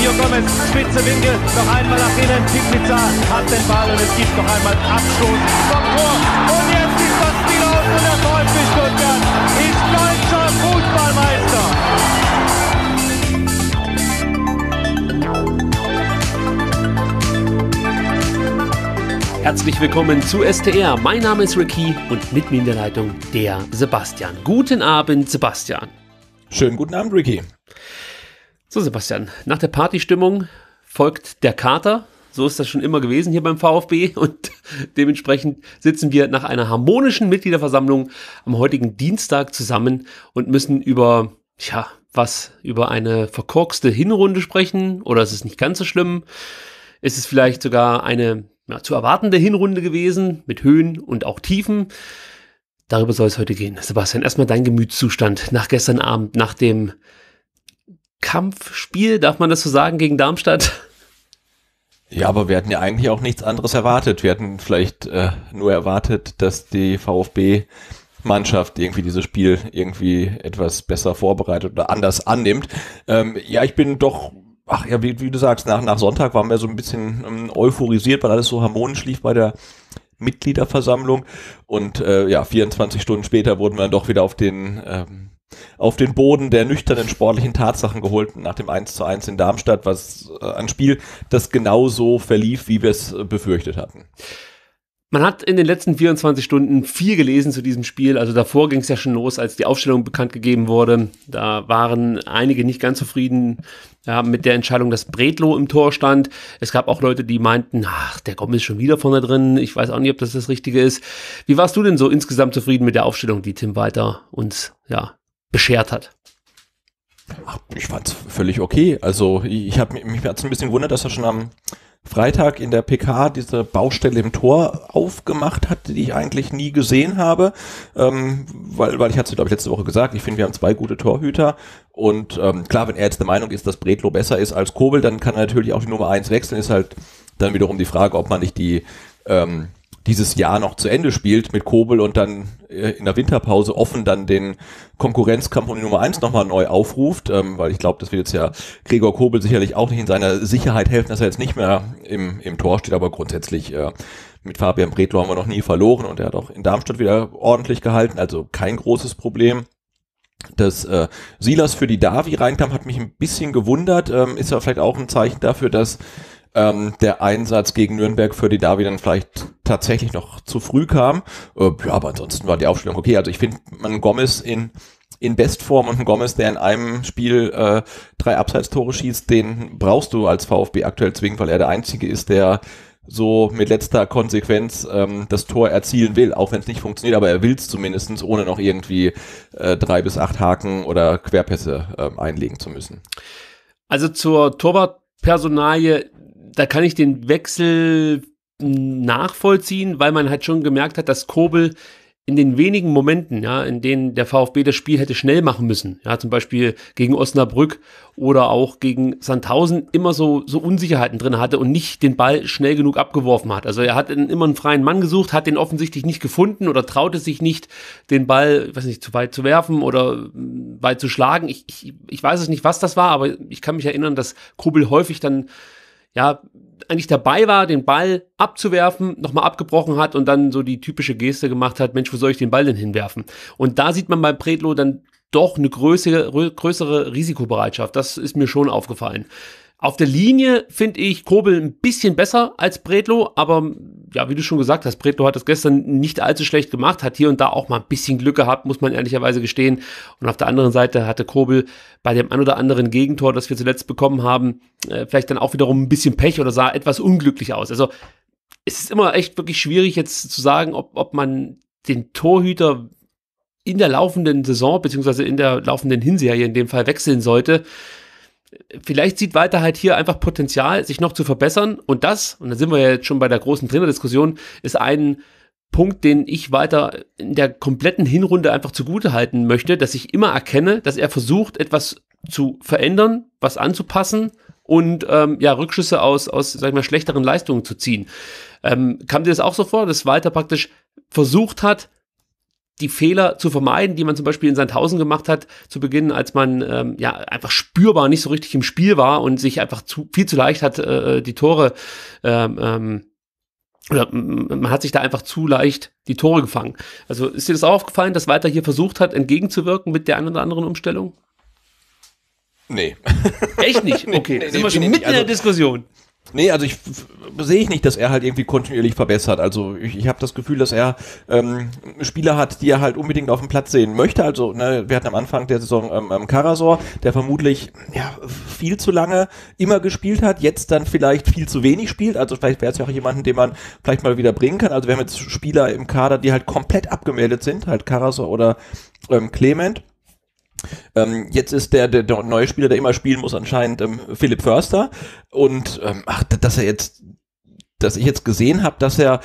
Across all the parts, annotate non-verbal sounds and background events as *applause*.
Mario Gomez, spitze Winkel, noch einmal nach innen. Pizza hat den Ball und es gibt noch einmal Abstoß vom Tor. Und jetzt ist das Spiel aus und der VfB Stuttgart ist deutscher Fußballmeister. Herzlich willkommen zu STR. Mein Name ist Ricky und mit mir in der Leitung der Sebastian. Guten Abend, Sebastian. Schönen guten Abend, Ricky. So, Sebastian, nach der Partystimmung folgt der Kater. So ist das schon immer gewesen hier beim VfB und *laughs* dementsprechend sitzen wir nach einer harmonischen Mitgliederversammlung am heutigen Dienstag zusammen und müssen über, ja, was, über eine verkorkste Hinrunde sprechen oder ist es nicht ganz so schlimm? Ist es vielleicht sogar eine ja, zu erwartende Hinrunde gewesen mit Höhen und auch Tiefen? Darüber soll es heute gehen. Sebastian, erstmal dein Gemütszustand nach gestern Abend, nach dem Kampfspiel, darf man das so sagen, gegen Darmstadt? Ja, aber wir hatten ja eigentlich auch nichts anderes erwartet. Wir hatten vielleicht äh, nur erwartet, dass die VfB Mannschaft irgendwie dieses Spiel irgendwie etwas besser vorbereitet oder anders annimmt. Ähm, ja, ich bin doch, ach ja, wie, wie, du sagst, nach, nach Sonntag waren wir so ein bisschen ähm, euphorisiert, weil alles so harmonisch lief bei der Mitgliederversammlung. Und äh, ja, 24 Stunden später wurden wir dann doch wieder auf den ähm, auf den Boden der nüchternen sportlichen Tatsachen geholt nach dem 1 zu 1 in Darmstadt, was äh, ein Spiel, das genau verlief, wie wir es äh, befürchtet hatten. Man hat in den letzten 24 Stunden viel gelesen zu diesem Spiel. Also davor ging es ja schon los, als die Aufstellung bekannt gegeben wurde. Da waren einige nicht ganz zufrieden ja, äh, mit der Entscheidung, dass Bredlo im Tor stand. Es gab auch Leute, die meinten, ach, der Gomez ist schon wieder vorne drin. Ich weiß auch nicht, ob das das Richtige ist. Wie warst du denn so insgesamt zufrieden mit der Aufstellung, die Tim weiter uns ja beschert hat. Ich fand es völlig okay. Also ich habe mich hat's ein bisschen gewundert, dass er schon am Freitag in der PK diese Baustelle im Tor aufgemacht hat, die ich eigentlich nie gesehen habe, ähm, weil, weil ich hatte es, glaube ich, letzte Woche gesagt, ich finde, wir haben zwei gute Torhüter und ähm, klar, wenn er jetzt der Meinung ist, dass Bredlo besser ist als Kobel, dann kann er natürlich auch die Nummer 1 wechseln, ist halt dann wiederum die Frage, ob man nicht die ähm, dieses Jahr noch zu Ende spielt mit Kobel und dann äh, in der Winterpause offen dann den Konkurrenzkampf um die Nummer 1 nochmal neu aufruft, ähm, weil ich glaube, das wird jetzt ja Gregor Kobel sicherlich auch nicht in seiner Sicherheit helfen, dass er jetzt nicht mehr im, im Tor steht, aber grundsätzlich äh, mit Fabian Bredlow haben wir noch nie verloren und er hat auch in Darmstadt wieder ordentlich gehalten, also kein großes Problem. Dass äh, Silas für die Davi reinkam, hat mich ein bisschen gewundert. Ähm, ist ja vielleicht auch ein Zeichen dafür, dass ähm, der Einsatz gegen Nürnberg für die Davi dann vielleicht tatsächlich noch zu früh kam. Äh, ja, aber ansonsten war die Aufstellung okay. Also ich finde, man Gomez in in Bestform und ein Gomez, der in einem Spiel äh, drei Abseits-Tore schießt, den brauchst du als VfB aktuell zwingend, weil er der Einzige ist, der so mit letzter Konsequenz ähm, das Tor erzielen will, auch wenn es nicht funktioniert, aber er will es zumindest, ohne noch irgendwie äh, drei bis acht Haken oder Querpässe äh, einlegen zu müssen. Also zur Torwartpersonalie da kann ich den Wechsel nachvollziehen, weil man halt schon gemerkt hat, dass Kobel in den wenigen Momenten, ja, in denen der VfB das Spiel hätte schnell machen müssen, ja, zum Beispiel gegen Osnabrück oder auch gegen Sandhausen, immer so, so Unsicherheiten drin hatte und nicht den Ball schnell genug abgeworfen hat. Also er hat immer einen freien Mann gesucht, hat den offensichtlich nicht gefunden oder traute sich nicht, den Ball, weiß nicht, zu weit zu werfen oder mm, weit zu schlagen. Ich, ich, ich weiß es nicht, was das war, aber ich kann mich erinnern, dass Kobel häufig dann ja, eigentlich dabei war, den Ball abzuwerfen, nochmal abgebrochen hat und dann so die typische Geste gemacht hat, Mensch, wo soll ich den Ball denn hinwerfen? Und da sieht man bei Predlo dann doch eine größere, größere Risikobereitschaft. Das ist mir schon aufgefallen. Auf der Linie finde ich Kobel ein bisschen besser als Bredlo, aber ja, wie du schon gesagt hast, Bredlo hat das gestern nicht allzu schlecht gemacht, hat hier und da auch mal ein bisschen Glück gehabt, muss man ehrlicherweise gestehen. Und auf der anderen Seite hatte Kobel bei dem ein oder anderen Gegentor, das wir zuletzt bekommen haben, äh, vielleicht dann auch wiederum ein bisschen Pech oder sah etwas unglücklich aus. Also es ist immer echt wirklich schwierig jetzt zu sagen, ob, ob man den Torhüter in der laufenden Saison, beziehungsweise in der laufenden Hinserie in dem Fall wechseln sollte vielleicht sieht Walter halt hier einfach Potenzial, sich noch zu verbessern. Und das, und da sind wir ja jetzt schon bei der großen Trainerdiskussion, ist ein Punkt, den ich Walter in der kompletten Hinrunde einfach zugute halten möchte, dass ich immer erkenne, dass er versucht, etwas zu verändern, was anzupassen und ähm, ja, Rückschüsse aus, aus, sag ich mal, schlechteren Leistungen zu ziehen. Ähm, kam dir das auch so vor, dass Walter praktisch versucht hat, die Fehler zu vermeiden, die man zum Beispiel in Sandhausen gemacht hat zu Beginn, als man ähm, ja einfach spürbar nicht so richtig im Spiel war und sich einfach zu, viel zu leicht hat äh, äh die Tore ähm, ähm, oder man hat sich da einfach zu leicht die Tore gefangen. Also ist dir das auch aufgefallen, dass Walter hier versucht hat, entgegenzuwirken mit der einen oder anderen Umstellung? Nee. Echt nicht? *laughs* Okay, nee, nee, sind wir schon nee, mitten also, in der also Diskussion. Nee, also ich sehe ich nicht, dass er halt irgendwie kontinuierlich verbessert. Also ich, ich habe das Gefühl, dass er ähm, Spieler hat, die er halt unbedingt auf dem Platz sehen möchte. Also ne, wir hatten am Anfang der Saison ähm, ähm, Karasor, der vermutlich ja, viel zu lange immer gespielt hat, jetzt dann vielleicht viel zu wenig spielt. Also vielleicht wäre es ja auch jemanden, den man vielleicht mal wieder bringen kann. Also wir haben jetzt Spieler im Kader, die halt komplett abgemeldet sind, halt Karasor oder ähm, Clement. Ähm, jetzt ist der, der, der, neue Spieler, der immer spielen muss, anscheinend ähm, Philipp Förster. Und ähm, ach, dass er jetzt, dass ich jetzt gesehen habe, dass er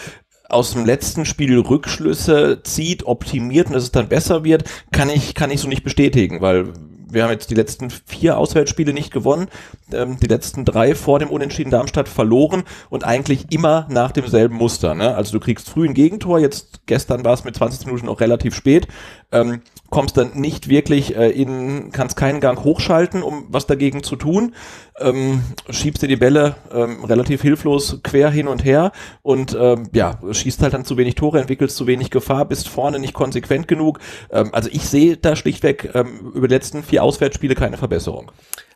aus dem letzten Spiel Rückschlüsse zieht, optimiert und dass es dann besser wird, kann ich, kann ich so nicht bestätigen, weil wir haben jetzt die letzten vier Auswärtsspiele nicht gewonnen ähm, die letzten drei vor dem Unentschieden Darmstadt verloren und eigentlich immer nach demselben Muster. Ne? Also du kriegst früh ein Gegentor, jetzt gestern war es mit 20 Minuten auch relativ spät, ähm, kommst dann nicht wirklich äh, in, kannst keinen Gang hochschalten, um was dagegen zu tun, ähm, schiebst dir die Bälle ähm, relativ hilflos quer hin und her und ähm, ja, schießt halt dann zu wenig Tore, entwickelst zu wenig Gefahr, bist vorne nicht konsequent genug. Ähm, also ich sehe da schlichtweg ähm, über die letzten vier Auswärtsspiele keine Verbesserung.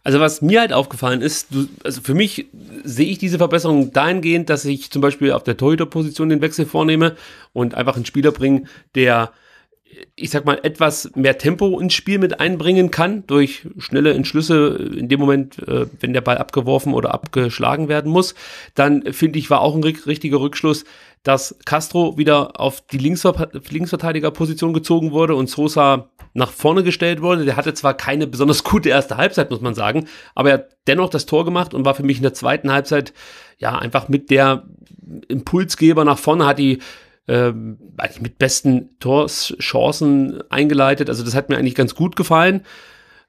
Also was mir halt aufgefallen ist, du, also für mich sehe ich diese Verbesserung dahingehend, dass ich zum Beispiel auf der Torhüter-Position den Wechsel vornehme und einfach einen Spieler bringe, der ich sag mal, etwas mehr Tempo ins Spiel mit einbringen kann, durch schnelle Entschlüsse in dem Moment, äh, wenn der Ball abgeworfen oder abgeschlagen werden muss, dann finde ich, war auch ein richtiger Rückschluss, dass Castro wieder auf die Linksver Linksverteidigerposition gezogen wurde und Sosa nach vorne gestellt wurde. Der hatte zwar keine besonders gute erste Halbzeit, muss man sagen, aber er hat dennoch das Tor gemacht und war für mich in der zweiten Halbzeit ja einfach mit der Impulsgeber nach vorne, hat die ähm, eigentlich mit besten Torschancen eingeleitet. Also das hat mir eigentlich ganz gut gefallen.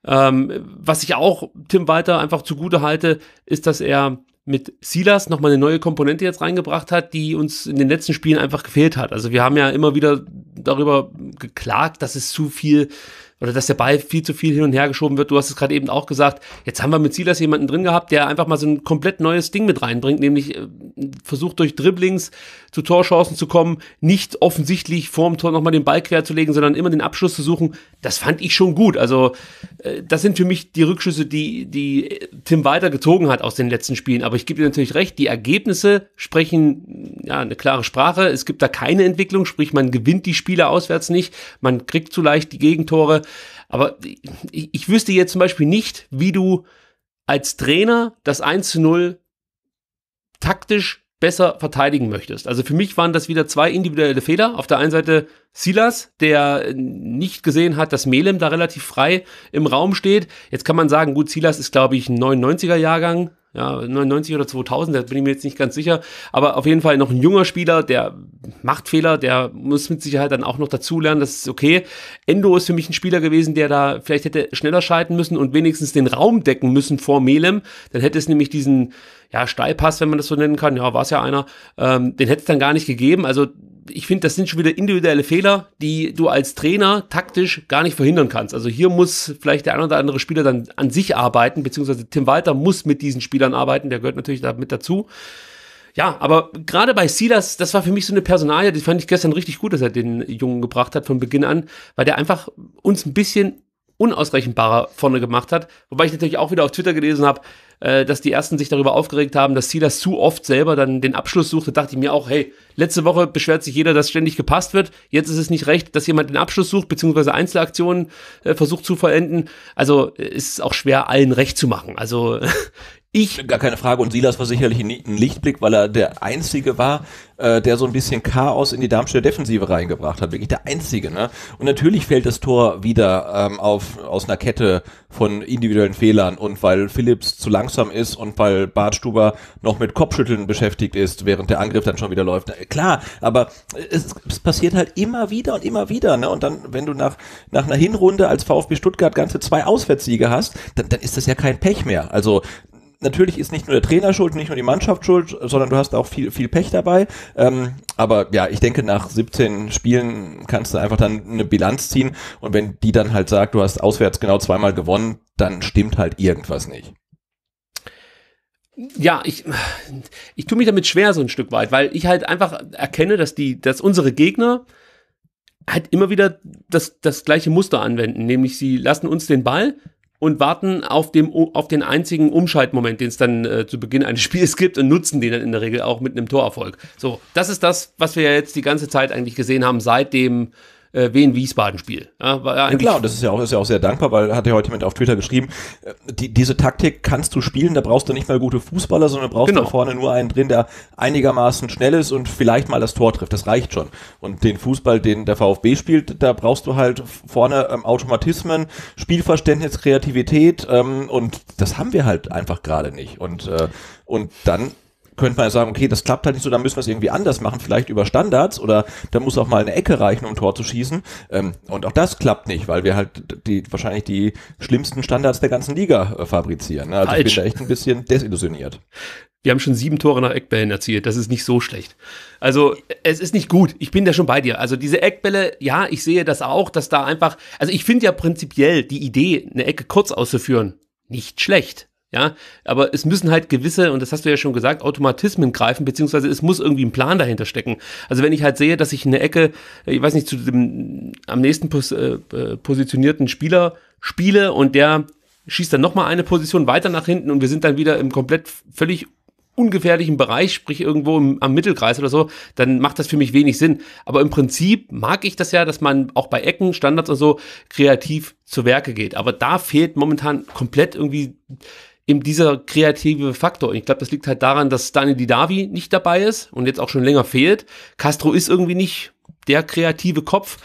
Ähm, was ich auch Tim Walter einfach zugute halte, ist, dass er mit Silas nochmal eine neue Komponente jetzt reingebracht hat, die uns in den letzten Spielen einfach gefehlt hat. Also wir haben ja immer wieder darüber geklagt, dass es zu viel oder dass der Ball viel zu viel hin und her geschoben wird. Du hast es gerade eben auch gesagt, jetzt haben wir mit Silas jemanden drin gehabt, der einfach mal so ein komplett neues Ding mit reinbringt, nämlich äh, versucht durch Dribblings zu Torchancen zu kommen, nicht offensichtlich vorm Tor nochmal den Ball quer zu legen, sondern immer den Abschluss zu suchen. Das fand ich schon gut. Also äh, das sind für mich die Rückschlüsse, die, die Tim weiter gezogen hat aus den letzten Spielen. Aber ich gebe dir natürlich recht, die Ergebnisse sprechen ja eine klare Sprache. Es gibt da keine Entwicklung, sprich man gewinnt die Spiele auswärts nicht, man kriegt zu leicht die Gegentore. Aber ich, ich wüsste jetzt zum Beispiel nicht, wie du als Trainer das 1 zu 0 taktisch besser verteidigen möchtest. Also für mich waren das wieder zwei individuelle Fehler. Auf der einen Seite Silas, der nicht gesehen hat, dass Melem da relativ frei im Raum steht. Jetzt kann man sagen, gut, Silas ist, glaube ich, ein 99er-Jahrgang, ja, 99 oder 2000, da bin ich mir jetzt nicht ganz sicher. Aber auf jeden Fall noch ein junger Spieler, der macht Fehler, der muss mit Sicherheit dann auch noch dazulernen, das ist okay. Endo ist für mich ein Spieler gewesen, der da vielleicht hätte schneller schalten müssen und wenigstens den Raum decken müssen vor Melem. Dann hätte es nämlich diesen, ja, Steilpass, wenn man das so nennen kann, ja, war es ja einer, ähm, den hätte es dann gar nicht gegeben. Also ich finde, das sind schon wieder individuelle Fehler, die du als Trainer taktisch gar nicht verhindern kannst. Also hier muss vielleicht der ein oder andere Spieler dann an sich arbeiten, beziehungsweise Tim Walter muss mit diesen Spielern arbeiten, der gehört natürlich damit dazu. Ja, aber gerade bei Silas, das war für mich so eine Personalie, die fand ich gestern richtig gut, dass er den Jungen gebracht hat von Beginn an, weil der einfach uns ein bisschen unausrechenbarer vorne gemacht hat. Wobei ich natürlich auch wieder auf Twitter gelesen habe, äh, dass die ersten sich darüber aufgeregt haben, dass Silas zu oft selber dann den Abschluss suchte, dachte ich mir auch, hey, letzte Woche beschwert sich jeder, dass ständig gepasst wird. Jetzt ist es nicht recht, dass jemand den Abschluss sucht, beziehungsweise Einzelaktionen äh, versucht zu vollenden. Also äh, ist es auch schwer, allen recht zu machen. Also *laughs* Ich, gar keine Frage, und Silas war sicherlich ein Lichtblick, weil er der Einzige war, äh, der so ein bisschen Chaos in die Darmstädter Defensive reingebracht hat. Wirklich der Einzige. Ne? Und natürlich fällt das Tor wieder ähm, auf, aus einer Kette von individuellen Fehlern. Und weil Phillips zu langsam ist und weil Bartstuber noch mit Kopfschütteln beschäftigt ist, während der Angriff dann schon wieder läuft. Äh, klar, aber äh, es, es passiert halt immer wieder und immer wieder. Ne? Und dann, wenn du nach, nach einer Hinrunde als VfB Stuttgart ganze zwei Auswärtssiege hast, dann, dann ist das ja kein Pech mehr. Also natürlich ist nicht nur der Trainer schuld, nicht nur die Mannschaft schuld, sondern du hast auch viel, viel Pech dabei. Ähm, aber ja, ich denke, nach 17 Spielen kannst du einfach dann eine Bilanz ziehen. Und wenn die dann halt sagt, du hast auswärts genau zweimal gewonnen, dann stimmt halt irgendwas nicht. Ja, ich, ich tue mich damit schwer so ein Stück weit, weil ich halt einfach erkenne, dass die, dass unsere Gegner halt immer wieder das, das gleiche Muster anwenden, nämlich sie lassen uns den Ball, und warten auf, dem, auf den einzigen Umschaltmoment, den es dann äh, zu Beginn eines *laughs* Spiels gibt und nutzen den dann in der Regel auch mit einem Torerfolg. So, das ist das, was wir ja jetzt die ganze Zeit eigentlich gesehen haben, seit dem äh, Wien-Wiesbaden-Spiel. Ja, ja, ja, klar, das ist ja, auch, ist ja auch sehr dankbar, weil hat ja heute jemand auf Twitter geschrieben, äh, die, diese Taktik kannst du spielen, da brauchst du nicht mal gute Fußballer, sondern brauchst genau. da vorne nur einen drin, der einigermaßen schnell ist und vielleicht mal das Tor trifft. Das reicht schon. Und den Fußball, den der VfB spielt, da brauchst du halt vorne ähm, Automatismen, Spielverständnis, Kreativität ähm, und das haben wir halt einfach gerade nicht. Und, äh, und dann könnte man ja sagen, okay, das klappt halt nicht so, dann müssen wir es irgendwie anders machen, vielleicht über Standards oder da muss auch mal eine Ecke reichen, um ein Tor zu schießen. Ähm, und auch das klappt nicht, weil wir halt die, wahrscheinlich die schlimmsten Standards der ganzen Liga äh, fabrizieren. Ne? Also Falsch. ich bin da echt ein bisschen desillusioniert. Wir haben schon sieben Tore nach Eckbällen erzielt. Das ist nicht so schlecht. Also, es ist nicht gut. Ich bin da schon bei dir. Also, diese Eckbälle, ja, ich sehe das auch, dass da einfach, also ich finde ja prinzipiell die Idee, eine Ecke kurz auszuführen, nicht schlecht. Ja, aber es müssen halt gewisse, und das hast du ja schon gesagt, Automatismen greifen, beziehungsweise es muss irgendwie ein Plan dahinter stecken. Also wenn ich halt sehe, dass ich eine Ecke, äh, ich weiß nicht, zu dem äh, am nächsten pos äh, äh, positionierten Spieler spiele und der schießt dann nochmal eine Position weiter nach hinten und wir sind dann wieder im komplett völlig ungefährlichen Bereich, sprich irgendwo im, am Mittelkreis oder so, dann macht das für mich wenig Sinn. Aber im Prinzip mag ich das ja, dass man auch bei Ecken, Standards und so kreativ zu Werke geht. Aber da fehlt momentan komplett irgendwie eben dieser kreative Faktor. ich glaube, das liegt halt daran, dass Daniel Didavi nicht dabei ist und jetzt auch schon länger fehlt. Castro ist irgendwie nicht der kreative Kopf.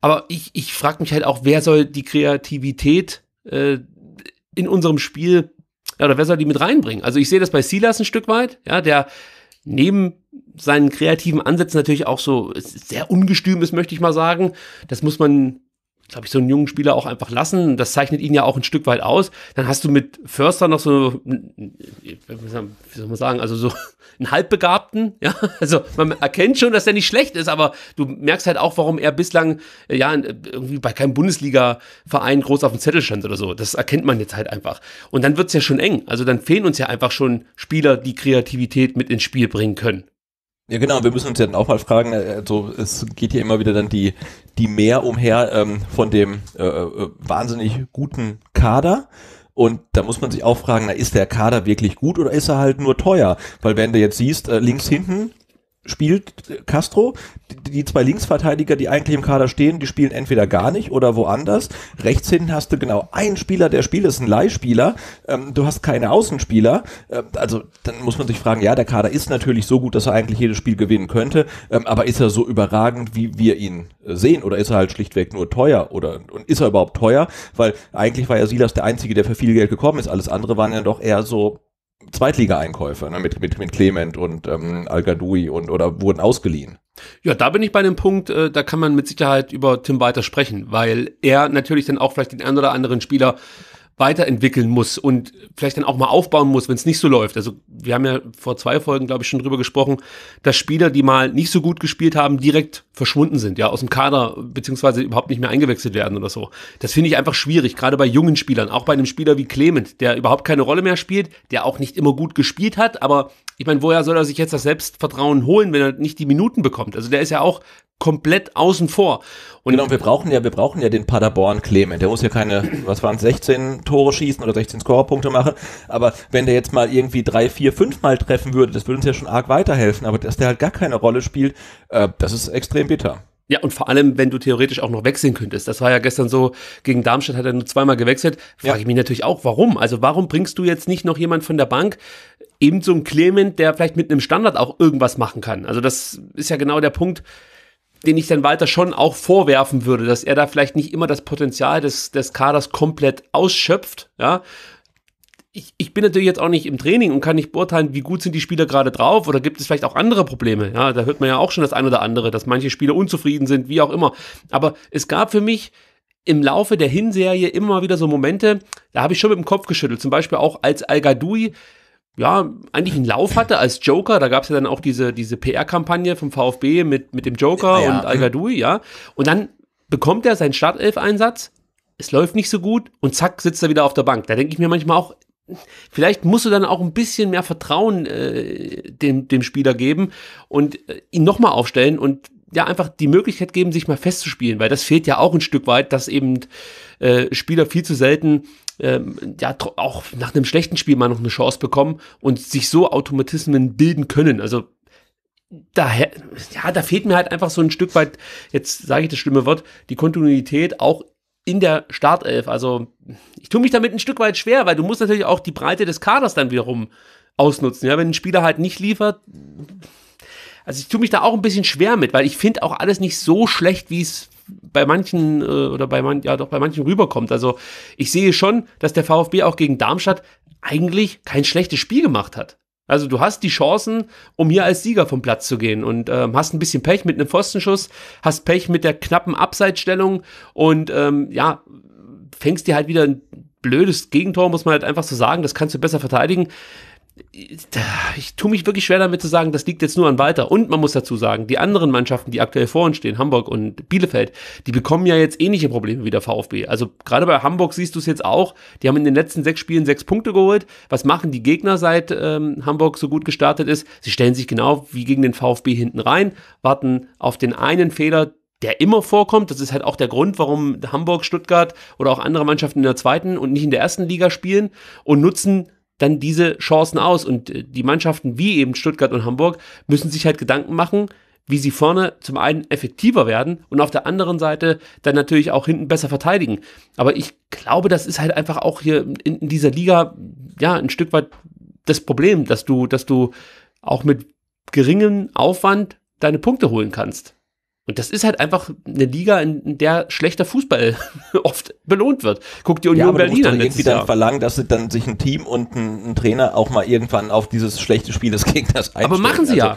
Aber ich, ich frage mich halt auch, wer soll die Kreativität äh, in unserem Spiel ja, oder wer soll die mit reinbringen? Also ich sehe das bei Silas ein Stück weit, ja, der neben seinen kreativen Ansätzen natürlich auch so sehr ungestüm ist, möchte ich mal sagen. Das muss man das habe ich so einen jungen Spieler auch einfach lassen. Das zeichnet ihn ja auch ein Stück weit aus. Dann hast du mit Förster noch so, wie soll man sagen, also so *laughs* einen Halbbegabten. Ja, also man erkennt schon, dass er nicht schlecht ist, aber du merkst halt auch, warum er bislang äh, ja irgendwie bei keinem Bundesliga-Verein groß auf dem Zettel stand oder so. Das erkennt man jetzt halt einfach. Und dann wird's ja schon eng. Also dann fehlen uns ja einfach schon Spieler, die Kreativität mit ins Spiel bringen können. Ja, genau, wir müssen uns ja dann auch mal fragen, also es geht ja immer wieder dann die, die Mehr umher ähm, von dem äh, äh, wahnsinnig guten Kader. Und da muss man sich auch fragen, na, ist der Kader wirklich gut oder ist er halt nur teuer? Weil wenn du jetzt siehst, äh, links hinten spielt Castro. Die zwei Linksverteidiger, die eigentlich im Kader stehen, die spielen entweder gar nicht oder woanders. Rechts hinten hast du genau einen Spieler, der spielt, ist ein Leihspieler. Ähm, du hast keine Außenspieler. Ähm, also dann muss man sich fragen, ja, der Kader ist natürlich so gut, dass er eigentlich jedes Spiel gewinnen könnte, ähm, aber ist er so überragend, wie wir ihn äh, sehen? Oder ist er halt schlichtweg nur teuer? Oder und ist er überhaupt teuer? Weil eigentlich war ja Silas der Einzige, der für viel Geld gekommen ist. Alles andere waren ja doch eher so Zweitliga-Einkäufe ne, mit, mit, mit Clement und ähm, Al-Gadoui und oder wurden ausgeliehen. Ja, da bin ich bei dem Punkt, äh, da kann man mit Sicherheit über Tim weiter sprechen, weil er natürlich dann auch vielleicht den einen oder anderen Spieler weiterentwickeln muss und vielleicht dann auch mal aufbauen muss, wenn es nicht so läuft. Also wir haben ja vor zwei Folgen, glaube ich, schon drüber gesprochen, dass Spieler, die mal nicht so gut gespielt haben, direkt verschwunden sind, ja, aus dem Kader beziehungsweise überhaupt nicht mehr eingewechselt werden oder so. Das finde ich einfach schwierig, gerade bei jungen Spielern, auch bei einem Spieler wie Clement, der überhaupt keine Rolle mehr spielt, der auch nicht immer gut gespielt hat, aber ich meine, woher soll er sich jetzt das Selbstvertrauen holen, wenn er nicht die Minuten bekommt? Also der ist ja auch komplett außen vor. Und genau, wir brauchen ja, wir brauchen ja den Paderborn Clement. Der muss ja keine, was waren 16 Tore schießen oder 16 Scorerpunkte machen. Aber wenn der jetzt mal irgendwie drei, vier, fünf Mal treffen würde, das würde uns ja schon arg weiterhelfen. Aber dass der halt gar keine Rolle spielt, äh, das ist extrem bitter. Ja, und vor allem, wenn du theoretisch auch noch wechseln könntest. Das war ja gestern so, gegen Darmstadt hat er nur zweimal gewechselt. Frage ja. ich mich natürlich auch, warum? Also warum bringst du jetzt nicht noch jemand von der Bank, eben so ein Clement, der vielleicht mit einem Standard auch irgendwas machen kann. Also das ist ja genau der Punkt, den ich dann weiter schon auch vorwerfen würde, dass er da vielleicht nicht immer das Potenzial des, des Kaders komplett ausschöpft, ja. Ich, ich bin natürlich jetzt auch nicht im Training und kann nicht beurteilen, wie gut sind die Spieler gerade drauf oder gibt es vielleicht auch andere Probleme. Ja, da hört man ja auch schon das ein oder andere, dass manche Spieler unzufrieden sind, wie auch immer. Aber es gab für mich im Laufe der Hinserie immer mal wieder so Momente, da habe ich schon mit dem Kopf geschüttelt. Zum Beispiel auch als Al-Gadoui ja, eigentlich einen Lauf hatte als Joker. Da gab es ja dann auch diese, diese PR-Kampagne vom VfB mit, mit dem Joker ja. und Al-Gadoui, ja. Und dann bekommt er seinen Startelf-Einsatz, es läuft nicht so gut und zack, sitzt er wieder auf der Bank. Da denke ich mir manchmal auch, vielleicht musst du dann auch ein bisschen mehr Vertrauen äh, dem, dem Spieler geben und äh, ihn nochmal aufstellen und ja, einfach die Möglichkeit geben, sich mal festzuspielen, weil das fehlt ja auch ein Stück weit, dass eben äh, Spieler viel zu selten ähm, ja auch nach einem schlechten Spiel mal noch eine Chance bekommen und sich so Automatismen bilden können. Also daher, ja, da fehlt mir halt einfach so ein Stück weit, jetzt sage ich das schlimme Wort, die Kontinuität auch in der Startelf. Also ich tue mich damit ein Stück weit schwer, weil du musst natürlich auch die Breite des Kaders dann wiederum ausnutzen. Ja, wenn ein Spieler halt nicht liefert, also ich tue mich da auch ein bisschen schwer mit, weil ich finde auch alles nicht so schlecht, wie es bei manchen äh, oder bei man, ja doch bei manchen rüberkommt. Also ich sehe schon, dass der VfB auch gegen Darmstadt eigentlich kein schlechtes Spiel gemacht hat. Also du hast die Chancen, um hier als Sieger vom Platz zu gehen und ähm, hast ein bisschen Pech mit einem Pfostenschuss, hast Pech mit der knappen Abseitsstellung und ähm, ja, fängst dir halt wieder ein blödes Gegentor, muss man halt einfach so sagen, das kannst du besser verteidigen ich tue mich wirklich schwer damit zu sagen, das liegt jetzt nur an Walter. Und man muss dazu sagen, die anderen Mannschaften, die aktuell vor uns stehen, Hamburg und Bielefeld, die bekommen ja jetzt ähnliche Probleme wie der VfB. Also gerade bei Hamburg siehst du es jetzt auch. Die haben in den letzten sechs Spielen sechs Punkte geholt. Was machen die Gegner, seit ähm, Hamburg so gut gestartet ist? Sie stellen sich genau wie gegen den VfB hinten rein, warten auf den einen Fehler, der immer vorkommt. Das ist halt auch der Grund, warum Hamburg, Stuttgart oder auch andere Mannschaften in der zweiten und nicht in der ersten Liga spielen und nutzen dann diese Chancen aus. Und äh, die Mannschaften wie eben Stuttgart und Hamburg müssen sich halt Gedanken machen, wie sie vorne zum einen effektiver werden und auf der anderen Seite dann natürlich auch hinten besser verteidigen. Aber ich glaube, das ist halt einfach auch hier in, in dieser Liga ja ein Stück weit das Problem, dass du, dass du auch mit geringem Aufwand deine Punkte holen kannst. Und das ist halt einfach eine Liga, in der schlechter Fußball *laughs* oft belohnt wird. Guckt die Union ja, Berlin du musst an. irgendwie dann verlangen, dass sie dann sich ein Team und ein, ein, Trainer auch mal irgendwann auf dieses schlechte Spiel des Gegners einstellen. Aber machen sie also, ja.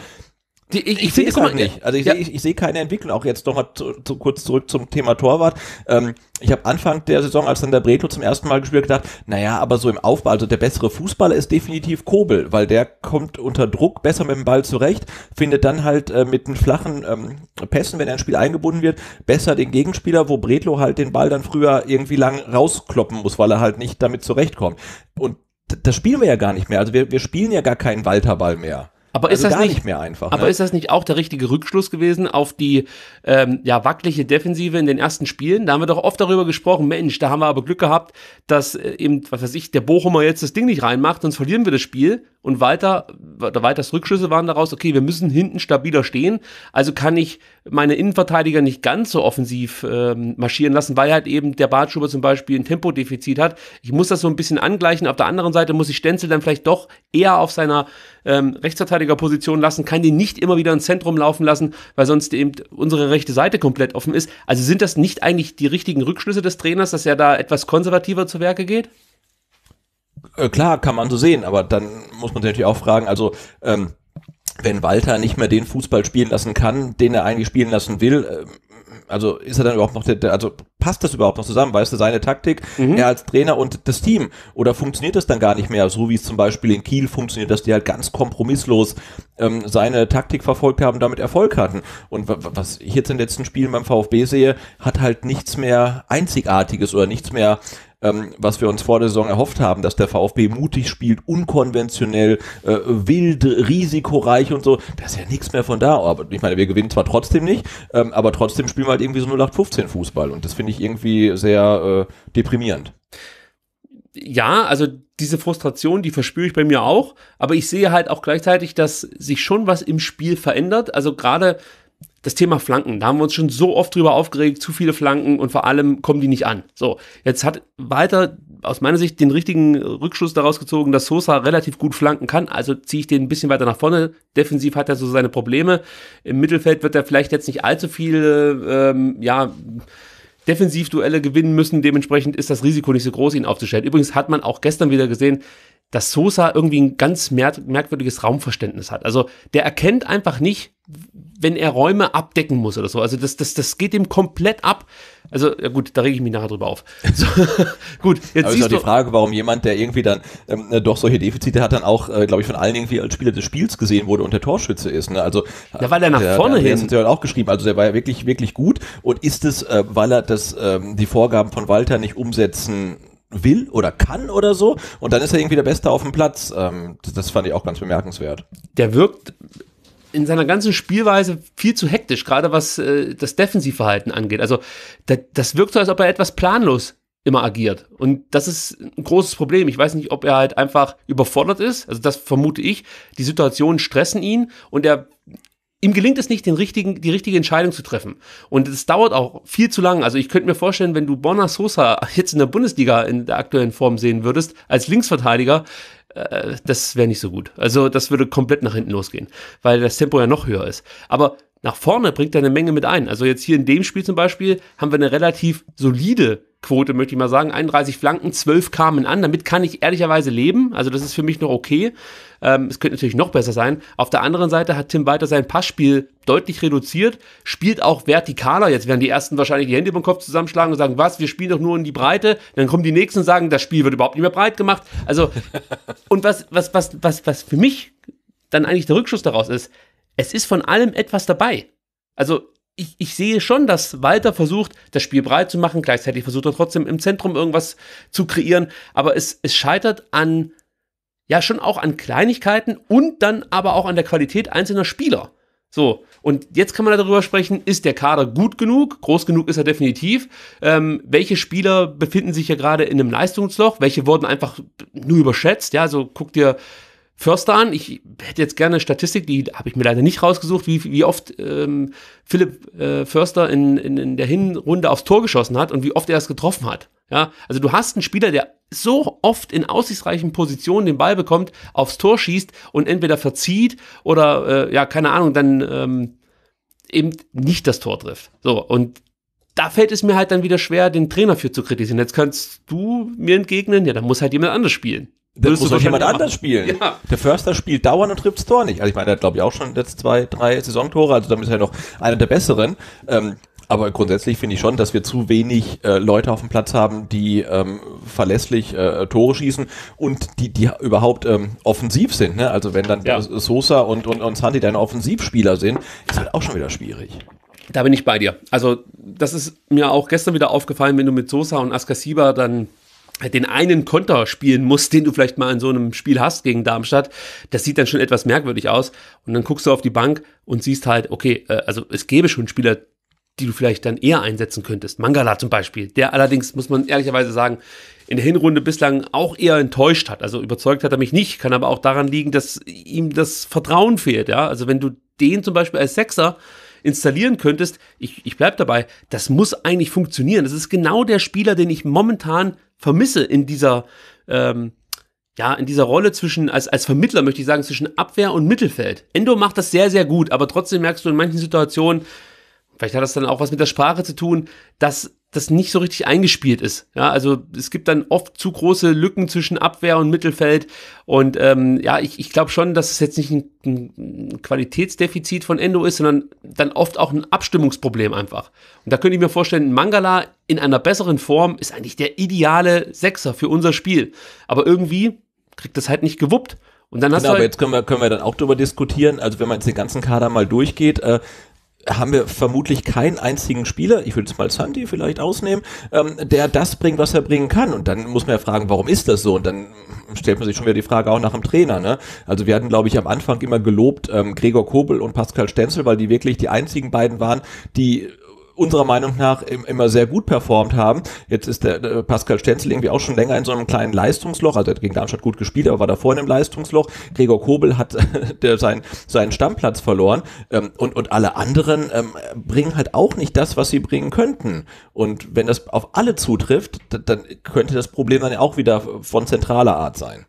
Die, ich, ich, ich sehe halt nicht. Also ich ja. sehe seh keine Entwicklung. Auch jetzt nochmal zu, zu, kurz zurück zum Thema Torwart. Ähm, ich habe Anfang der Saison, als dann der Breto zum ersten Mal gespielt, gedacht, naja, aber so im Aufbau, also der bessere Fußballer ist definitiv Kobel, weil der kommt unter Druck besser mit dem Ball zurecht, findet dann halt äh, mit den flachen ähm, Pässen, wenn er ins Spiel eingebunden wird, besser den Gegenspieler, wo Bretlo halt den Ball dann früher irgendwie lang rauskloppen muss, weil er halt nicht damit zurechtkommt. Und das spielen wir ja gar nicht mehr. Also wir, wir spielen ja gar keinen Walterball mehr. Aber also ist das nicht, nicht, mehr einfach? Aber ne? ist das nicht auch der richtige Rückschluss gewesen auf die ähm, ja, wackelige Defensive in den ersten Spielen? Da haben wir doch oft darüber gesprochen, Mensch, da haben wir aber Glück gehabt, dass äh, eben, was weiß ich, der Bochumer jetzt das Ding nicht reinmacht, sonst verlieren wir das Spiel. Und weiter, oder weiters Rückschlüsse waren daraus, okay, wir müssen hinten stabiler stehen, also kann ich meine Innenverteidiger nicht ganz so offensiv ähm, marschieren lassen, weil halt eben der Bartschuber zum Beispiel ein Tempodefizit hat. Ich muss das so ein bisschen angleichen. Auf der anderen Seite muss ich Stenzel dann vielleicht doch eher auf seiner ähm, Rechtsverteidigerposition lassen, kann den nicht immer wieder ins Zentrum laufen lassen, weil sonst eben unsere rechte Seite komplett offen ist. Also sind das nicht eigentlich die richtigen Rückschlüsse des Trainers, dass er da etwas konservativer zu Werke geht? Äh, klar, kann man so sehen, aber dann muss man sich natürlich auch fragen, also ähm, wenn Walter nicht mehr den Fußball spielen lassen kann, den er eigentlich spielen lassen will, äh, also ist er dann überhaupt noch der, der, also passt das überhaupt noch zusammen? Weißt du, seine Taktik, mhm. er als Trainer und das Team? Oder funktioniert das dann gar nicht mehr? So wie es zum Beispiel in Kiel funktioniert, dass die halt ganz kompromisslos ähm, seine Taktik verfolgt haben, damit Erfolg hatten. Und was ich jetzt in den letzten Spielen beim VfB sehe, hat halt nichts mehr Einzigartiges oder nichts mehr ähm, was wir uns vor der Saison erhofft haben, dass der VfB mutig spielt, unkonventionell, äh, wild, risikoreich und so, da ist ja nichts mehr von da. Aber ich meine, wir gewinnen zwar trotzdem nicht, ähm, aber trotzdem spielen wir halt irgendwie so 0815 Fußball und das finde ich irgendwie sehr äh, deprimierend. Ja, also diese Frustration, die verspüre ich bei mir auch, aber ich sehe halt auch gleichzeitig, dass sich schon was im Spiel verändert. Also gerade das Thema Flanken. Da haben wir uns schon so oft drüber aufgeregt, zu viele Flanken und vor allem kommen die nicht an. So, jetzt hat weiter aus meiner Sicht den richtigen Rückschluss daraus gezogen, dass Sosa relativ gut flanken kann. Also ziehe ich den ein bisschen weiter nach vorne. Defensiv hat er so seine Probleme. Im Mittelfeld wird er vielleicht jetzt nicht allzu viele, ähm, ja, Defensivduelle gewinnen müssen. Dementsprechend ist das Risiko nicht so groß, ihn aufzustellen. Übrigens hat man auch gestern wieder gesehen, dass Sosa irgendwie ein ganz merkwürdiges Raumverständnis hat. Also der erkennt einfach nicht, wenn er Räume abdecken muss oder so. Also das, das, das geht ihm komplett ab. Also ja gut, da rege ich mich nachher drüber auf. *laughs* So, gut, jetzt Aber siehst ist auch die Frage, warum jemand, der irgendwie dann ähm, äh, doch solche Defizite hat, dann auch, äh, glaube ich, von allen irgendwie als Spieler des Spiels gesehen wurde und der Torschütze ist. Ne? Also ja, weil er nach der, vorne der, der hin. Der auch geschrieben. Also der war ja wirklich wirklich gut und ist es, äh, weil er das, äh, die Vorgaben von Walter nicht umsetzen will oder kann oder so. Und dann ist er irgendwie der Beste auf dem Platz. Ähm, das, fand ich auch ganz bemerkenswert. Der wirkt in seiner ganzen Spielweise viel zu hektisch, gerade was äh, das Defensivverhalten angeht. Also da, das wirkt so, als ob er etwas planlos immer agiert. Und das ist ein großes Problem. Ich weiß nicht, ob er halt einfach überfordert ist. Also das vermute ich. Die Situationen stressen ihn und er ihm gelingt es nicht, den richtigen, die richtige Entscheidung zu treffen. Und es dauert auch viel zu lang. Also ich könnte mir vorstellen, wenn du Bonner Sosa *laughs* jetzt in der Bundesliga in der aktuellen Form sehen würdest, als Linksverteidiger, äh, das wäre nicht so gut. Also das würde komplett nach hinten losgehen, weil das Tempo ja noch höher ist. Aber nach vorne bringt er eine Menge mit ein. Also jetzt hier in dem Spiel zum Beispiel haben wir eine relativ solide Quote, möchte ich mal sagen. 31 Flanken, 12 kamen an. Damit kann ich ehrlicherweise leben. Also das ist für mich noch okay. Ähm, es könnte natürlich noch besser sein. Auf der anderen Seite hat Tim weiter sein Passspiel deutlich reduziert, spielt auch vertikaler. Jetzt werden die ersten wahrscheinlich die Hände über den Kopf zusammenschlagen und sagen, was, wir spielen doch nur in die Breite. Dann kommen die nächsten und sagen, das Spiel wird überhaupt nicht mehr breit gemacht. Also, *laughs* und was, was, was, was, was für mich dann eigentlich der Rückschluss daraus ist, es ist von allem etwas dabei. Also ich, ich, sehe schon, dass Walter versucht, das Spiel breit zu machen. Gleichzeitig versucht er trotzdem im Zentrum irgendwas zu kreieren. Aber es, es scheitert an, ja, schon auch an Kleinigkeiten und dann aber auch an der Qualität einzelner Spieler. So, und jetzt kann man darüber sprechen, ist der Kader gut genug? Groß genug ist er definitiv. Ähm, welche Spieler befinden sich ja gerade in einem Leistungsloch? Welche wurden einfach nur überschätzt? Ja, also guck dir Förster an. Ich hätte jetzt gerne Statistik, die habe ich mir leider nicht rausgesucht, wie, wie oft ähm, Philipp äh, Förster in, in, in der Hinrunde aufs Tor geschossen hat und wie oft er es getroffen hat. Ja, also du hast einen Spieler, der so oft in aussichtsreichen Positionen den Ball bekommt, aufs Tor schießt und entweder verzieht oder äh, ja, keine Ahnung, dann ähm, eben nicht das Tor trifft. So, und da fällt es mir halt dann wieder schwer, den Trainer für zu kritisieren. Jetzt kannst du mir entgegnen, ja, da muss halt jemand anders spielen. Das muss doch jemand anders spielen. Ja. Der Förster spielt dauernd und trifft das Tor nicht. Also ich meine, er hat glaube ich auch schon jetzt zwei, drei Saisontore, also damit ist er noch einer der besseren. Ähm, aber grundsätzlich finde ich schon, dass wir zu wenig äh, Leute auf dem Platz haben, die ähm, verlässlich äh, Tore schießen und die, die überhaupt ähm, offensiv sind. Ne? Also wenn dann ja. Sosa und, und, und Santi dann Offensivspieler sind, ist halt auch schon wieder schwierig. Da bin ich bei dir. Also das ist mir auch gestern wieder aufgefallen, wenn du mit Sosa und Askasiba dann den einen Konter spielen musst, den du vielleicht mal in so einem Spiel hast gegen Darmstadt, das sieht dann schon etwas merkwürdig aus. Und dann guckst du auf die Bank und siehst halt, okay, äh, also es gäbe schon Spieler, die du vielleicht dann eher einsetzen könntest. Mangala zum Beispiel, der allerdings, muss man ehrlicherweise sagen, in der Hinrunde bislang auch eher enttäuscht hat. Also überzeugt hat er mich nicht, kann aber auch daran liegen, dass ihm das Vertrauen fehlt. Ja? Also wenn du den zum Beispiel als Sechser installieren könntest, ich, ich bleib dabei, das muss eigentlich funktionieren. Das ist genau der Spieler, den ich momentan vermisse in dieser, ähm, ja, in dieser Rolle zwischen, als, als Vermittler möchte ich sagen, zwischen Abwehr und Mittelfeld. Endo macht das sehr, sehr gut, aber trotzdem merkst du in manchen Situationen, vielleicht hat das dann auch was mit der Sprache zu tun, dass das nicht so richtig eingespielt ist. Ja, also es gibt dann oft zu große Lücken zwischen Abwehr und Mittelfeld. Und ähm, ja, ich, ich glaube schon, dass es jetzt nicht ein, ein, Qualitätsdefizit von Endo ist, sondern dann oft auch ein Abstimmungsproblem einfach. Und da könnte ich mir vorstellen, Mangala in einer besseren Form ist eigentlich der ideale Sechser für unser Spiel. Aber irgendwie kriegt das halt nicht gewuppt. Und dann hast genau, du halt aber jetzt können wir, können wir dann auch darüber diskutieren. Also wenn man jetzt den ganzen Kader mal durchgeht, äh, haben wir vermutlich keinen einzigen Spieler, ich würde es mal Sandy vielleicht ausnehmen, ähm, der das bringt, was er bringen kann. Und dann muss man ja fragen, warum ist das so? Und dann stellt man sich schon wieder die Frage auch nach dem Trainer. Ne? Also wir hatten, glaube ich, am Anfang immer gelobt ähm, Gregor Kobel und Pascal Stenzel, weil die wirklich die einzigen beiden waren, die unserer Meinung nach immer sehr gut performt haben. Jetzt ist der Pascal Stenzel irgendwie auch schon länger in so einem kleinen Leistungsloch. Also er hat gegen Darmstadt gut gespielt, aber war davor in einem Leistungsloch. Gregor Kobel hat *laughs* der, sein, seinen Stammplatz verloren. Ähm, und, und alle anderen ähm, bringen halt auch nicht das, was sie bringen könnten. Und wenn das auf alle zutrifft, dann könnte das Problem dann ja auch wieder von zentraler Art sein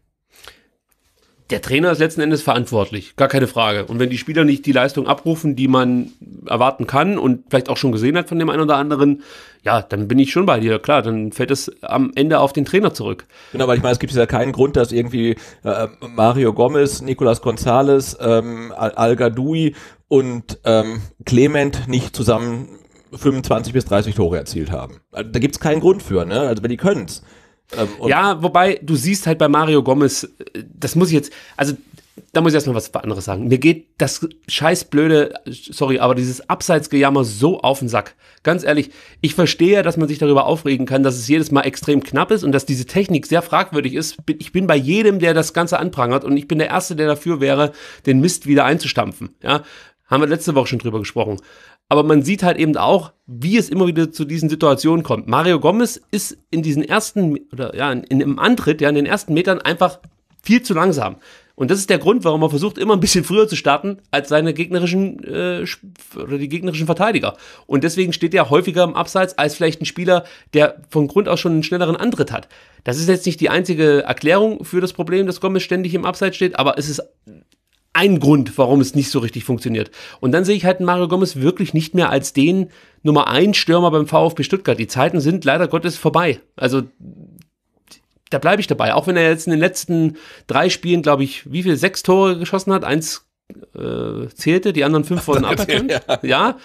der Trainer ist letzten Endes verantwortlich, gar keine Frage. Und wenn die Spieler nicht die Leistung abrufen, die man erwarten kann und vielleicht auch schon gesehen hat von dem einen oder anderen, ja, dann bin ich schon bei dir. Klar, dann fällt es am Ende auf den Trainer zurück. Genau, weil ich meine, es gibt ja keinen Grund, dass irgendwie äh, Mario Gomez, Nicolas Gonzalez, ähm, Al-Gadoui und ähm, Clement nicht zusammen 25 bis 30 Tore erzielt haben. Also, da es keinen Grund für, ne? Also wenn die können's. Ähm, ja, wobei du siehst halt bei Mario Gomez, äh, das muss ich jetzt, also da muss ich erstmal was anderes sagen. Mir geht das scheißblöde, sorry, aber dieses Abseitsgejammer so auf den Sack. Ganz ehrlich, ich verstehe, dass man sich darüber aufregen kann, dass es jedes Mal extrem knapp ist und dass diese Technik sehr fragwürdig ist. Ich bin bei jedem, der das Ganze anprangert und ich bin der Erste, der dafür wäre, den Mist wieder einzustampfen. Ja, haben wir letzte Woche schon drüber gesprochen aber man sieht halt eben auch, wie es immer wieder zu diesen Situationen kommt. Mario Gomez ist in diesen ersten, oder ja, in, im Antritt, ja, in den ersten Metern einfach viel zu langsam. Und das ist der Grund, warum er versucht, immer ein bisschen früher zu starten als seine gegnerischen äh, oder die gegnerischen Verteidiger. Und deswegen steht er häufiger im Abseits als vielleicht ein Spieler, der von Grund aus schon einen schnelleren Antritt hat. Das ist jetzt nicht die einzige Erklärung für das Problem, dass Gomez ständig im Abseits steht, aber es ist ein Grund, warum es nicht so richtig funktioniert. Und dann sehe ich halt Mario Gomez wirklich nicht mehr als den Nummer 1 Stürmer beim VfB Stuttgart. Die Zeiten sind leider Gottes vorbei. Also da bleibe ich dabei. Auch wenn er jetzt in den letzten drei Spielen, glaube ich, wie viel? Sechs Tore geschossen hat, eins äh, zählte, die anderen fünf wurden *laughs* aberkannt. Ja. ja.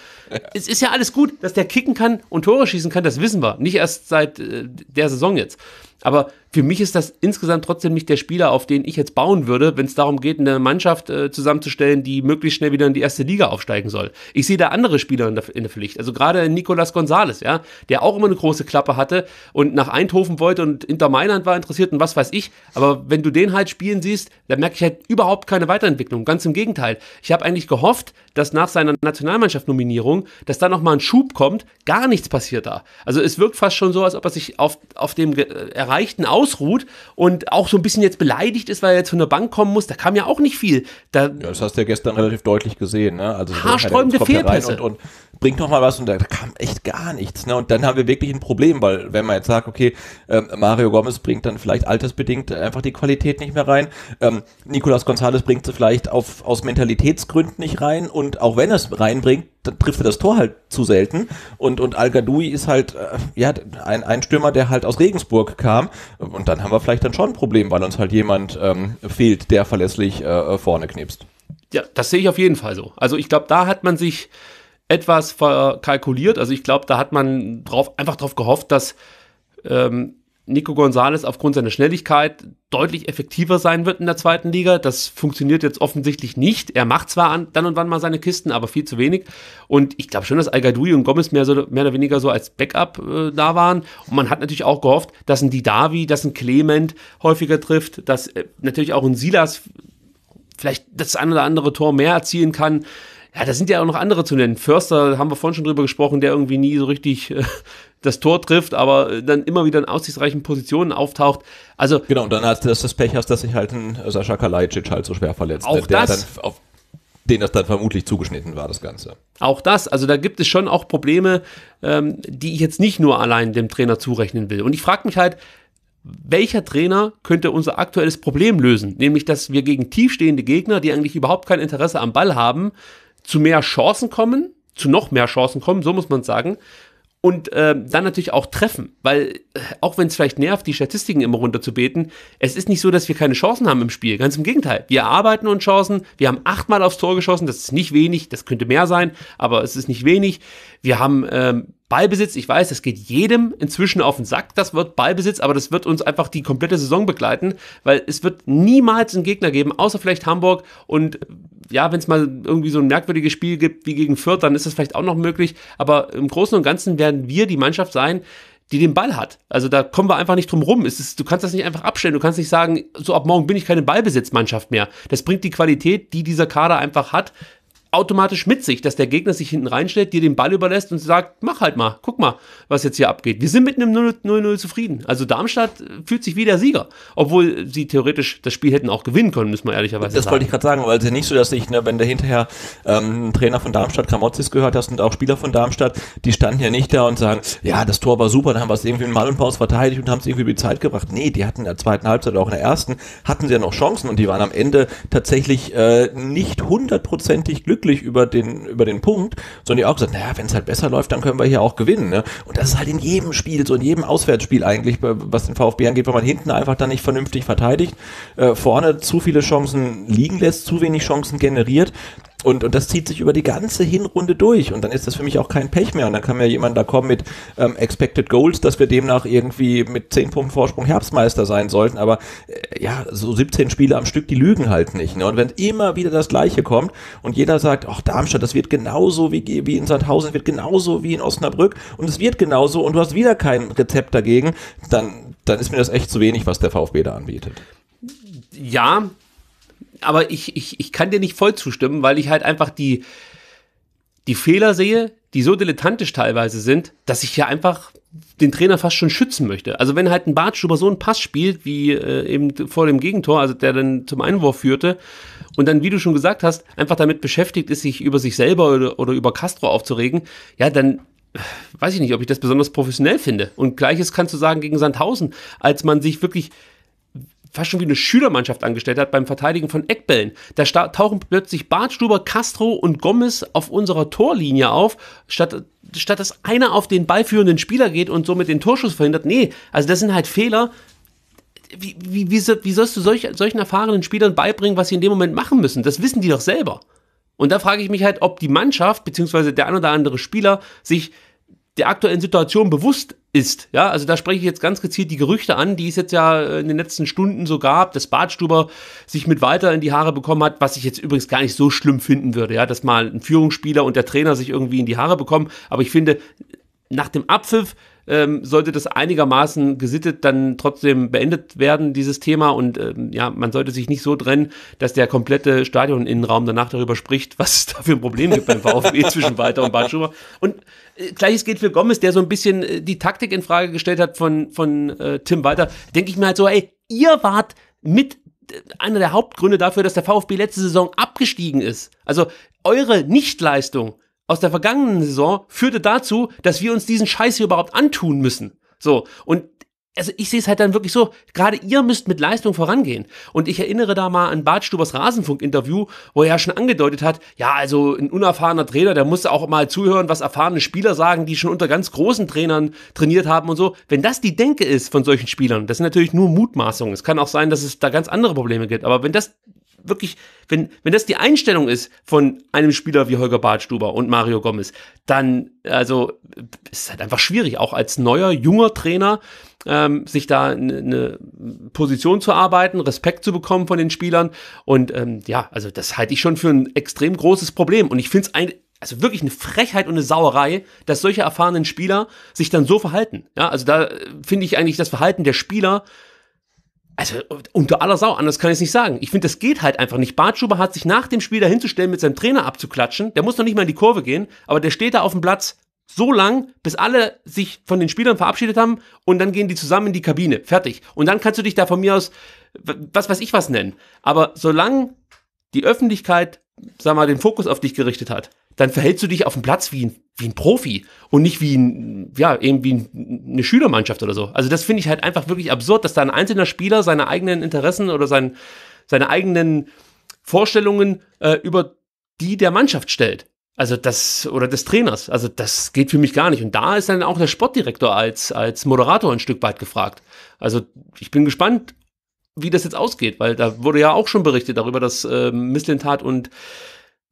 es ist ja alles gut, dass der kicken kann und Tore schießen kann, das wissen wir. Nicht erst seit äh, der Saison jetzt. Aber für mich ist das insgesamt trotzdem nicht der Spieler, auf den ich jetzt bauen würde, wenn es darum geht, eine Mannschaft äh, zusammenzustellen, die möglichst schnell wieder in die erste Liga aufsteigen soll. Ich sehe da andere Spieler in der, in der Pflicht. Also gerade Nicolas Gonzalez, ja, der auch immer eine große Klappe hatte und nach Eindhoven wollte und Inter Mailand war interessiert und was weiß ich. Aber wenn du den halt spielen siehst, dann merke ich halt überhaupt keine Weiterentwicklung. Ganz im Gegenteil. Ich habe eigentlich gehofft, dass nach seiner Nationalmannschaft-Nominierung, dass da nochmal ein Schub kommt, gar nichts passiert da. Also es wirkt fast schon so, als ob er sich auf, auf dem äh, Erreichten ausruht und auch so ein bisschen jetzt beleidigt ist, weil er jetzt von der Bank kommen muss. Da kam ja auch nicht viel. Da ja, das hast du ja gestern relativ deutlich gesehen. Ne? Also haarsträubende Fehlpässe. Und, und bringt noch mal was und da kam echt gar nichts. Ne? Und dann haben wir wirklich ein Problem, weil wenn man jetzt sagt, okay, ähm, Mario Gomez bringt dann vielleicht altersbedingt einfach die Qualität nicht mehr rein, ähm, Nicolas Gonzalez bringt sie vielleicht auf, aus Mentalitätsgründen nicht rein und auch wenn er es reinbringt, dann trifft er das Tor halt zu selten und, und Al-Gadoui ist halt äh, ja, ein, ein Stürmer, der halt aus Regensburg kam und dann haben wir vielleicht dann schon ein Problem, weil uns halt jemand ähm, fehlt, der verlässlich äh, vorne knipst. Ja, das sehe ich auf jeden Fall so. Also ich glaube, da hat man sich etwas verkalkuliert. Also ich glaube, da hat man drauf, einfach darauf gehofft, dass ähm, Nico Gonzalez aufgrund seiner Schnelligkeit deutlich effektiver sein wird in der zweiten Liga. Das funktioniert jetzt offensichtlich nicht. Er macht zwar an, dann und wann mal seine Kisten, aber viel zu wenig. Und ich glaube schon, dass Al-Gadoui und Gomez mehr, so, mehr oder weniger so als Backup äh, da waren. Und man hat natürlich auch gehofft, dass ein Didavi, dass ein Clement häufiger trifft, dass äh, natürlich auch ein Silas vielleicht das ein oder andere Tor mehr erzielen kann. Ja, da sind ja auch noch andere zu nennen. Förster haben wir vorhin schon drüber gesprochen, der irgendwie nie so richtig äh, das Tor trifft, aber äh, dann immer wieder in aussichtsreichen Positionen auftaucht. Also genau, und dann hast du das, das Pech hast, dass sich halt ein Sascha Kalajdzic halt so schwer verletzt. Auch der das? Dann auf den das dann vermutlich zugeschnitten war, das Ganze. Auch das, also da gibt es schon auch Probleme, ähm, die ich jetzt nicht nur allein dem Trainer zurechnen will. Und ich frage mich halt, welcher Trainer könnte unser aktuelles Problem lösen? Nämlich, dass wir gegen tiefstehende Gegner, die eigentlich überhaupt kein Interesse am Ball haben, zu mehr Chancen kommen, zu noch mehr Chancen kommen, so muss man sagen. Und äh, dann natürlich auch treffen, weil äh, auch wenn es vielleicht nervt, die Statistiken immer runterzubeten, es ist nicht so, dass wir keine Chancen haben im Spiel. Ganz im Gegenteil. Wir arbeiten uns Chancen. Wir haben achtmal aufs Tor geschossen. Das ist nicht wenig. Das könnte mehr sein, aber es ist nicht wenig. Wir haben ähm, Ballbesitz, ich weiß, das geht jedem inzwischen auf den Sack, das wird Ballbesitz, aber das wird uns einfach die komplette Saison begleiten, weil es wird niemals einen Gegner geben, außer vielleicht Hamburg und ja, wenn es mal irgendwie so ein merkwürdiges Spiel gibt wie gegen Fürth, dann ist das vielleicht auch noch möglich. Aber im Großen und Ganzen werden wir die Mannschaft sein, die den Ball hat. Also da kommen wir einfach nicht drum rum. Ist, du kannst das nicht einfach abstellen. Du kannst nicht sagen, so ab morgen bin ich keine Ballbesitzmannschaft mehr. Das bringt die Qualität, die dieser Kader einfach hat, automatisch mit sich, dass der Gegner sich hinten reinstellt, dir den Ball überlässt und sagt, mach halt mal, guck mal, was jetzt hier abgeht. Wir sind mit einem 0-0 zufrieden. Also Darmstadt äh, fühlt sich wie der Sieger, obwohl sie theoretisch das Spiel hätten auch gewinnen können, müssen wir ehrlicherweise das sagen. Das wollte ich gerade sagen, weil es ja nicht so, dass ich, ne, wenn du hinterher ähm, Trainer von Darmstadt, Kramotzis gehört hast und auch Spieler von Darmstadt, die standen ja nicht da und sagen, ja, das Tor war super, dann haben wir es irgendwie in Mal und Pause verteidigt und haben es irgendwie die Zeit gebracht. Nee, die hatten in der zweiten Halbzeit auch in der ersten, hatten sie ja noch Chancen und die waren am Ende tatsächlich äh, nicht hundertprozentig glücklich glücklich über den, über den Punkt, sondern die auch gesagt, naja, wenn es halt besser läuft, dann können wir hier auch gewinnen. Ne? Und das ist halt in jedem Spiel, so in jedem Auswärtsspiel eigentlich, was den VfB angeht, wenn man hinten einfach dann nicht vernünftig verteidigt, äh, vorne zu viele Chancen liegen lässt, zu wenig Chancen generiert, und, und das zieht sich über die ganze Hinrunde durch. Und dann ist das für mich auch kein Pech mehr. Und dann kann mir jemand da kommen mit ähm, Expected Goals, dass wir demnach irgendwie mit 10 Punkten Vorsprung Herbstmeister sein sollten. Aber äh, ja, so 17 Spiele am Stück, die lügen halt nicht. Ne? Und wenn immer wieder das Gleiche kommt und jeder sagt, ach Darmstadt, das wird genauso wie, wie in Sandhausen, wird genauso wie in Osnabrück und es wird genauso und du hast wieder kein Rezept dagegen, dann, dann ist mir das echt zu wenig, was der VfB da anbietet. Ja, aber ich, ich, ich kann dir nicht voll zustimmen, weil ich halt einfach die, die Fehler sehe, die so dilettantisch teilweise sind, dass ich ja einfach den Trainer fast schon schützen möchte. Also wenn halt ein Bartsch über so einen Pass spielt, wie äh, eben vor dem Gegentor, also der dann zum Einwurf führte, und dann, wie du schon gesagt hast, einfach damit beschäftigt ist, sich über sich selber oder, oder über Castro aufzuregen, ja, dann äh, weiß ich nicht, ob ich das besonders professionell finde. Und gleiches kannst du sagen gegen Sandhausen, als man sich wirklich fast schon wie eine Schülermannschaft angestellt hat beim Verteidigen von Eckbällen. Da tauchen plötzlich Bartstuber, Castro und Gomez auf unserer Torlinie auf, statt, statt dass einer auf den ballführenden Spieler geht und somit den Torschuss verhindert. Nee, also das sind halt Fehler. Wie, wie, wie, wie sollst du solch, solchen erfahrenen Spielern beibringen, was sie in dem Moment machen müssen? Das wissen die doch selber. Und da frage ich mich halt, ob die Mannschaft, bzw. der ein oder andere Spieler, sich der aktuellen Situation bewusst ist. Ja, also da spreche ich jetzt ganz gezielt die Gerüchte an, die es jetzt ja äh, in den letzten Stunden so gab, dass Badstuber sich mit weiter in die Haare bekommen hat, was ich jetzt übrigens gar nicht so schlimm finden würde, ja, dass mal ein Führungsspieler und der Trainer sich irgendwie in die Haare bekommen. Aber ich finde, nach dem Abpfiff ähm, sollte das einigermaßen gesittet dann trotzdem beendet werden, dieses Thema. Und ähm, ja, man sollte sich nicht so trennen, dass der komplette Stadioninnenraum danach darüber spricht, was es da für ein Problem gibt beim *laughs* VfB zwischen Walter und Badstuber. Und äh, gleiches gilt für Gomez, der so ein bisschen äh, die Taktik in Frage gestellt hat von, von äh, Tim Walter. Denke ich mir halt so, ey, ihr wart mit äh, einer der Hauptgründe dafür, dass der VfB letzte Saison abgestiegen ist. Also eure Nichtleistung aus der vergangenen Saison führte dazu, dass wir uns diesen Scheiß hier überhaupt antun müssen. So, und also ich sehe es halt dann wirklich so, gerade ihr müsst mit Leistung vorangehen. Und ich erinnere da mal an Bart Stubers Rasenfunk-Interview, wo er ja schon angedeutet hat, ja, also ein unerfahrener Trainer, der muss auch mal zuhören, was erfahrene Spieler sagen, die schon unter ganz großen Trainern trainiert haben und so. Wenn das die Denke ist von solchen Spielern, das sind natürlich nur Mutmaßungen. Es kann auch sein, dass es da ganz andere Probleme gibt. Aber wenn das wirklich, wenn, wenn das die Einstellung ist von einem Spieler wie Holger Badstuber und Mario Gomez, dann, also, ist halt einfach schwierig, auch als neuer, junger Trainer, ähm, sich da eine ne Position zu arbeiten, Respekt zu bekommen von den Spielern. Und ähm, ja, also, das halte ich schon für ein extrem großes Problem. Und ich finde es eigentlich, also wirklich eine Frechheit und eine Sauerei, dass solche erfahrenen Spieler sich dann so verhalten. Ja, also da äh, finde ich eigentlich das Verhalten der Spieler also unter aller Sau, anders kann ich es nicht sagen. Ich finde, das geht halt einfach nicht. Bartschuber hat sich nach dem Spiel dahinzustellen, mit seinem Trainer abzuklatschen. Der muss noch nicht mal in die Kurve gehen, aber der steht da auf dem Platz so lang, bis alle sich von den Spielern verabschiedet haben und dann gehen die zusammen in die Kabine. Fertig. Und dann kannst du dich da von mir aus, was weiß ich was nennen. Aber solange die Öffentlichkeit, sag mal, den Fokus auf dich gerichtet hat, dann verhältst du dich auf dem Platz wie ein, wie ein Profi und nicht wie ein, ja, eben wie ein, eine Schülermannschaft oder so. Also das finde ich halt einfach wirklich absurd, dass da ein einzelner Spieler seine eigenen Interessen oder sein, seine eigenen Vorstellungen äh, über die der Mannschaft stellt. Also das, oder des Trainers. Also das geht für mich gar nicht. Und da ist dann auch der Sportdirektor als, als Moderator ein Stück weit gefragt. Also ich bin gespannt, wie das jetzt ausgeht, weil da wurde ja auch schon berichtet darüber, dass äh, Misslintat und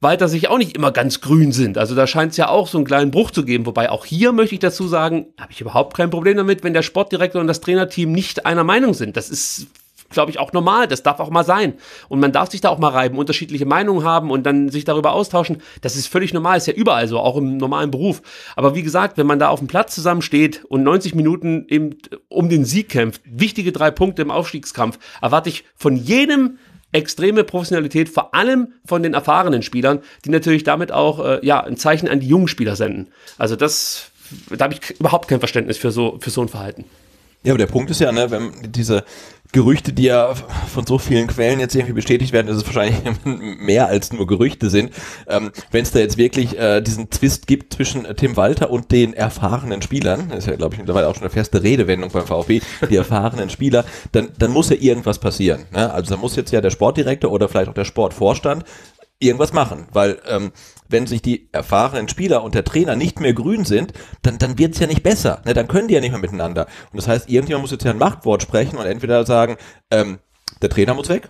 weiter sich auch nicht immer ganz grün sind. Also da scheint es ja auch so einen kleinen Bruch zu geben. Wobei auch hier möchte ich dazu sagen, habe ich überhaupt kein Problem damit, wenn der Sportdirektor und das Trainerteam nicht einer Meinung sind. Das ist glaube ich, auch normal. Das darf auch mal sein. Und man darf sich da auch mal reiben, unterschiedliche Meinungen haben und dann sich darüber austauschen. Das ist völlig normal, ist ja überall so, auch im normalen Beruf. Aber wie gesagt, wenn man da auf dem Platz zusammensteht und 90 Minuten eben um den Sieg kämpft, wichtige drei Punkte im Aufstiegskampf, erwarte ich von jedem extreme Professionalität, vor allem von den erfahrenen Spielern, die natürlich damit auch äh, ja, ein Zeichen an die jungen Spieler senden. Also das, da habe ich überhaupt kein Verständnis für so, für so ein Verhalten. Ja, aber der Punkt ist ja, ne, wenn diese Gerüchte, die ja von so vielen Quellen jetzt irgendwie bestätigt werden, dass es wahrscheinlich *laughs* mehr als nur Gerüchte sind. Ähm, Wenn es da jetzt wirklich äh, diesen Twist gibt zwischen äh, Tim Walter und den erfahrenen Spielern, das ist ja, glaube ich, mittlerweile auch schon eine feste Redewendung beim VfB, die erfahrenen Spieler, dann, dann muss ja irgendwas passieren. Ne? Also da muss jetzt ja der Sportdirektor oder vielleicht auch der Sportvorstand irgendwas machen, weil ähm, wenn sich die erfahrenen Spieler und der Trainer nicht mehr grün sind, dann, dann es ja nicht besser. Ne? Dann können die ja nicht mehr miteinander. Und das heißt, irgendjemand muss jetzt ja ein Machtwort sprechen und entweder sagen, ähm, der Trainer muss weg,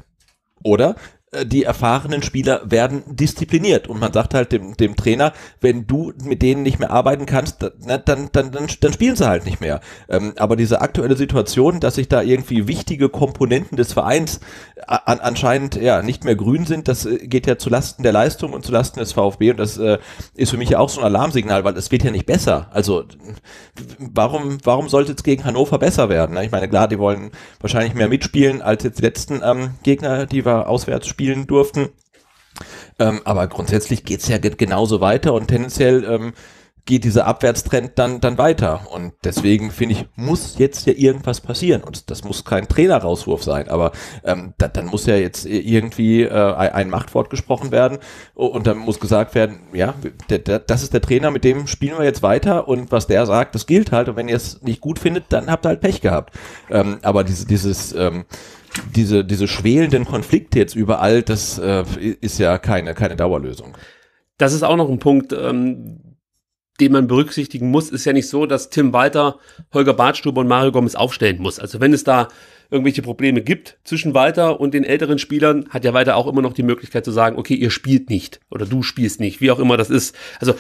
oder äh, die erfahrenen Spieler werden diszipliniert. Und man sagt halt dem, dem Trainer, wenn du mit denen nicht mehr arbeiten kannst, dann, dann, dann, dann spielen sie halt nicht mehr. Ähm, aber diese aktuelle Situation, dass sich da irgendwie wichtige Komponenten des Vereins äh, an, anscheinend ja nicht mehr grün sind, das äh, geht ja zu Lasten der Leistung und zu Lasten des VfB. Und das äh, ist für mich ja auch so ein Alarmsignal, weil es wird ja nicht besser. Also warum, warum sollte es gegen Hannover besser werden? Ich meine, klar, die wollen wahrscheinlich mehr mitspielen als jetzt die letzten ähm, Gegner, die wir auswärts spielen spielen durften. Ähm, aber grundsätzlich geht es ja genauso weiter und tendenziell ähm, geht dieser Abwärtstrend dann, dann weiter. Und deswegen finde ich, muss jetzt ja irgendwas passieren. Und das muss kein Trainerauswurf sein, aber ähm, da, dann muss ja jetzt irgendwie äh, ein Machtwort gesprochen werden und dann muss gesagt werden, ja, der, der, das ist der Trainer, mit dem spielen wir jetzt weiter und was der sagt, das gilt halt. Und wenn ihr es nicht gut findet, dann habt ihr halt Pech gehabt. Ähm, aber diese, dieses ähm, diese, diese schwelenden Konflikte jetzt überall, das äh, ist ja keine, keine Dauerlösung. Das ist auch noch ein Punkt, ähm, den man berücksichtigen muss. Ist ja nicht so, dass Tim Walter, Holger Bartstube und Mario Gomez aufstellen muss. Also wenn es da irgendwelche Probleme gibt zwischen Walter und den älteren Spielern, hat ja Walter auch immer noch die Möglichkeit zu sagen, okay, ihr spielt nicht oder du spielst nicht, wie auch immer das ist. Also